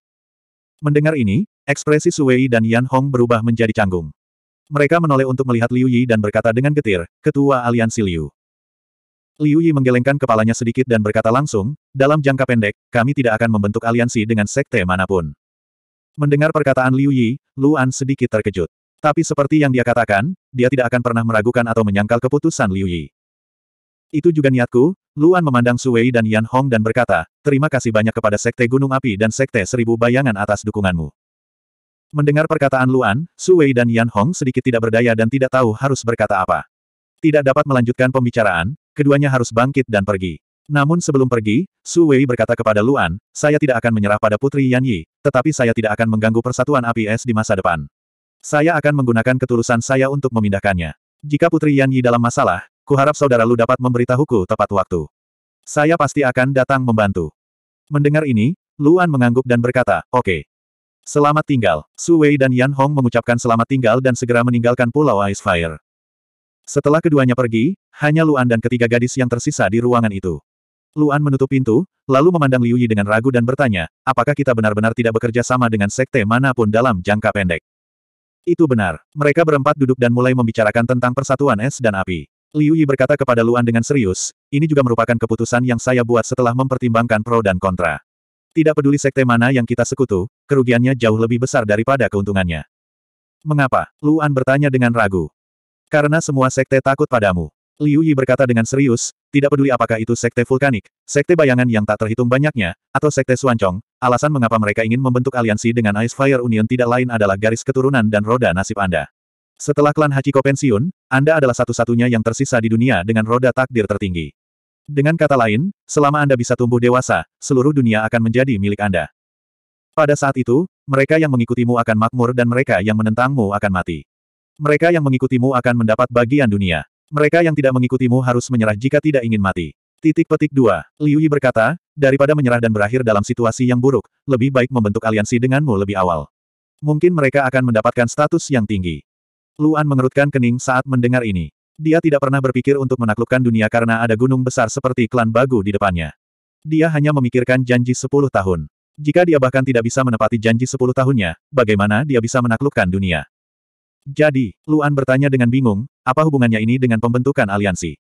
Mendengar ini, ekspresi Suwei dan Yan Hong berubah menjadi canggung. Mereka menoleh untuk melihat Liu Yi dan berkata dengan getir, Ketua Aliansi Liu. Liu Yi menggelengkan kepalanya sedikit dan berkata langsung, dalam jangka pendek, kami tidak akan membentuk aliansi dengan sekte manapun. Mendengar perkataan Liu Yi, Luan sedikit terkejut. Tapi seperti yang dia katakan, dia tidak akan pernah meragukan atau menyangkal keputusan Liu Yi. Itu juga niatku, Luan memandang Suwei dan Yan Hong dan berkata, terima kasih banyak kepada Sekte Gunung Api dan Sekte Seribu Bayangan atas dukunganmu. Mendengar perkataan Luan, Su Wei dan Yan Hong sedikit tidak berdaya dan tidak tahu harus berkata apa. Tidak dapat melanjutkan pembicaraan, keduanya harus bangkit dan pergi. Namun sebelum pergi, Su Wei berkata kepada Luan, saya tidak akan menyerah pada Putri Yan Yi, tetapi saya tidak akan mengganggu persatuan api es di masa depan. Saya akan menggunakan ketulusan saya untuk memindahkannya. Jika Putri Yan Yi dalam masalah, kuharap saudara Lu dapat memberitahuku tepat waktu. Saya pasti akan datang membantu. Mendengar ini, Luan mengangguk dan berkata, oke. Okay. Selamat tinggal. Su Wei dan Yan Hong mengucapkan selamat tinggal dan segera meninggalkan pulau Ice Fire. Setelah keduanya pergi, hanya Luan dan ketiga gadis yang tersisa di ruangan itu. Luan menutup pintu, lalu memandang Liu Yi dengan ragu dan bertanya, apakah kita benar-benar tidak bekerja sama dengan sekte manapun dalam jangka pendek? Itu benar. Mereka berempat duduk dan mulai membicarakan tentang persatuan es dan api. Liu Yi berkata kepada Luan dengan serius, ini juga merupakan keputusan yang saya buat setelah mempertimbangkan pro dan kontra. Tidak peduli sekte mana yang kita sekutu, kerugiannya jauh lebih besar daripada keuntungannya. Mengapa? Luan bertanya dengan ragu. Karena semua sekte takut padamu. Liu Yi berkata dengan serius, tidak peduli apakah itu sekte vulkanik, sekte bayangan yang tak terhitung banyaknya, atau sekte suancong, alasan mengapa mereka ingin membentuk aliansi dengan Ice Fire Union tidak lain adalah garis keturunan dan roda nasib Anda. Setelah klan Hachiko pensiun, Anda adalah satu-satunya yang tersisa di dunia dengan roda takdir tertinggi. Dengan kata lain, selama Anda bisa tumbuh dewasa, seluruh dunia akan menjadi milik Anda. Pada saat itu, mereka yang mengikutimu akan makmur dan mereka yang menentangmu akan mati. Mereka yang mengikutimu akan mendapat bagian dunia. Mereka yang tidak mengikutimu harus menyerah jika tidak ingin mati. Titik petik 2. Liu Yi berkata, daripada menyerah dan berakhir dalam situasi yang buruk, lebih baik membentuk aliansi denganmu lebih awal. Mungkin mereka akan mendapatkan status yang tinggi. Luan mengerutkan kening saat mendengar ini. Dia tidak pernah berpikir untuk menaklukkan dunia karena ada gunung besar seperti klan Bagu di depannya. Dia hanya memikirkan janji sepuluh tahun. Jika dia bahkan tidak bisa menepati janji sepuluh tahunnya, bagaimana dia bisa menaklukkan dunia? Jadi, Luan bertanya dengan bingung, apa hubungannya ini dengan pembentukan aliansi?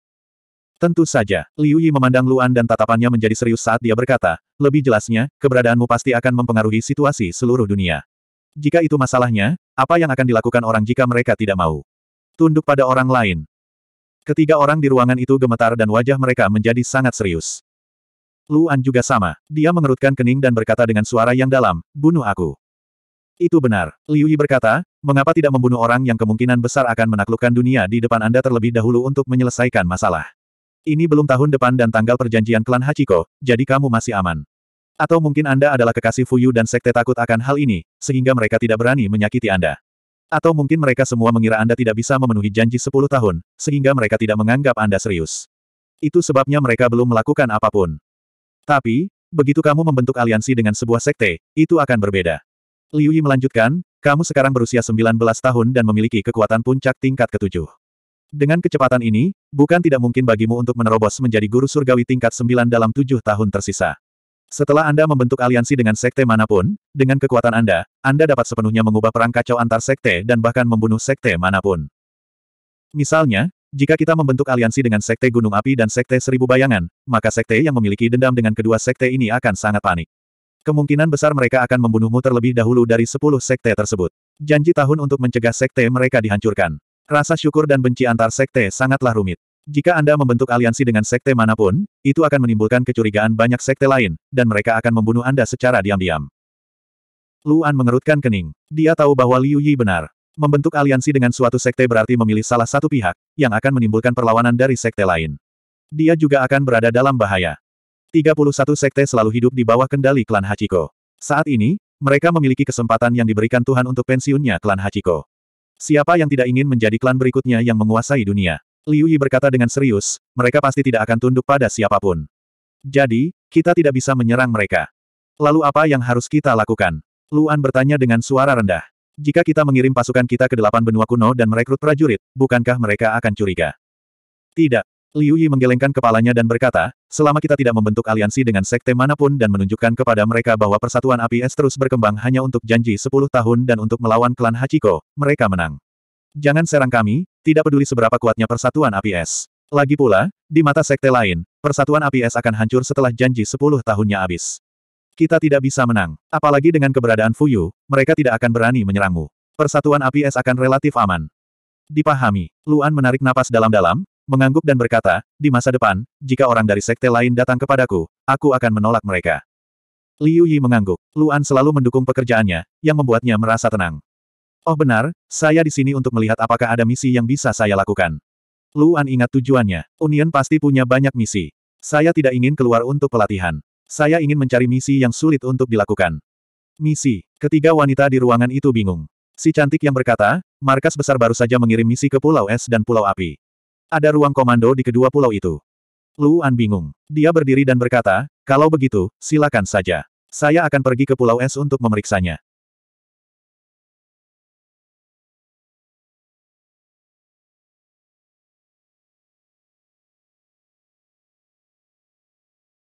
Tentu saja, Liu Yi memandang Luan dan tatapannya menjadi serius saat dia berkata, lebih jelasnya, keberadaanmu pasti akan mempengaruhi situasi seluruh dunia. Jika itu masalahnya, apa yang akan dilakukan orang jika mereka tidak mau? Tunduk pada orang lain, Ketiga orang di ruangan itu gemetar dan wajah mereka menjadi sangat serius. Luan juga sama. Dia mengerutkan kening dan berkata dengan suara yang dalam, bunuh aku. Itu benar. Liu Yi berkata, mengapa tidak membunuh orang yang kemungkinan besar akan menaklukkan dunia di depan Anda terlebih dahulu untuk menyelesaikan masalah. Ini belum tahun depan dan tanggal perjanjian klan Hachiko, jadi kamu masih aman. Atau mungkin Anda adalah kekasih Fuyu dan sekte takut akan hal ini, sehingga mereka tidak berani menyakiti Anda. Atau mungkin mereka semua mengira Anda tidak bisa memenuhi janji 10 tahun, sehingga mereka tidak menganggap Anda serius. Itu sebabnya mereka belum melakukan apapun. Tapi, begitu kamu membentuk aliansi dengan sebuah sekte, itu akan berbeda. Liu Yi melanjutkan, kamu sekarang berusia 19 tahun dan memiliki kekuatan puncak tingkat ketujuh. Dengan kecepatan ini, bukan tidak mungkin bagimu untuk menerobos menjadi guru surgawi tingkat 9 dalam tujuh tahun tersisa. Setelah Anda membentuk aliansi dengan sekte manapun, dengan kekuatan Anda, Anda dapat sepenuhnya mengubah perang kacau antar sekte dan bahkan membunuh sekte manapun. Misalnya, jika kita membentuk aliansi dengan Sekte Gunung Api dan Sekte Seribu Bayangan, maka Sekte yang memiliki dendam dengan kedua Sekte ini akan sangat panik. Kemungkinan besar mereka akan membunuhmu terlebih dahulu dari sepuluh Sekte tersebut. Janji tahun untuk mencegah Sekte mereka dihancurkan. Rasa syukur dan benci antar Sekte sangatlah rumit. Jika Anda membentuk aliansi dengan sekte manapun, itu akan menimbulkan kecurigaan banyak sekte lain, dan mereka akan membunuh Anda secara diam-diam. Luan mengerutkan kening. Dia tahu bahwa Liu Yi benar. Membentuk aliansi dengan suatu sekte berarti memilih salah satu pihak, yang akan menimbulkan perlawanan dari sekte lain. Dia juga akan berada dalam bahaya. 31 sekte selalu hidup di bawah kendali klan Hachiko. Saat ini, mereka memiliki kesempatan yang diberikan Tuhan untuk pensiunnya klan Hachiko. Siapa yang tidak ingin menjadi klan berikutnya yang menguasai dunia? Liu Yi berkata dengan serius, mereka pasti tidak akan tunduk pada siapapun. Jadi, kita tidak bisa menyerang mereka. Lalu apa yang harus kita lakukan? Luan bertanya dengan suara rendah. Jika kita mengirim pasukan kita ke delapan benua kuno dan merekrut prajurit, bukankah mereka akan curiga? Tidak. Liu Yi menggelengkan kepalanya dan berkata, selama kita tidak membentuk aliansi dengan sekte manapun dan menunjukkan kepada mereka bahwa persatuan api es terus berkembang hanya untuk janji sepuluh tahun dan untuk melawan klan Hachiko, mereka menang. Jangan serang kami, tidak peduli seberapa kuatnya persatuan api es. Lagi pula, di mata sekte lain, persatuan api es akan hancur setelah janji sepuluh tahunnya habis. Kita tidak bisa menang. Apalagi dengan keberadaan Fuyu, mereka tidak akan berani menyerangmu. Persatuan api es akan relatif aman. Dipahami, Luan menarik napas dalam-dalam, mengangguk dan berkata, di masa depan, jika orang dari sekte lain datang kepadaku, aku akan menolak mereka. Liu Yi mengangguk. Luan selalu mendukung pekerjaannya, yang membuatnya merasa tenang. Oh benar, saya di sini untuk melihat apakah ada misi yang bisa saya lakukan. Luan ingat tujuannya. Union pasti punya banyak misi. Saya tidak ingin keluar untuk pelatihan. Saya ingin mencari misi yang sulit untuk dilakukan. Misi. Ketiga wanita di ruangan itu bingung. Si cantik yang berkata, markas besar baru saja mengirim misi ke Pulau Es dan Pulau Api. Ada ruang komando di kedua pulau itu. Luan bingung. Dia berdiri dan berkata, kalau begitu, silakan saja. Saya akan pergi ke Pulau Es untuk memeriksanya.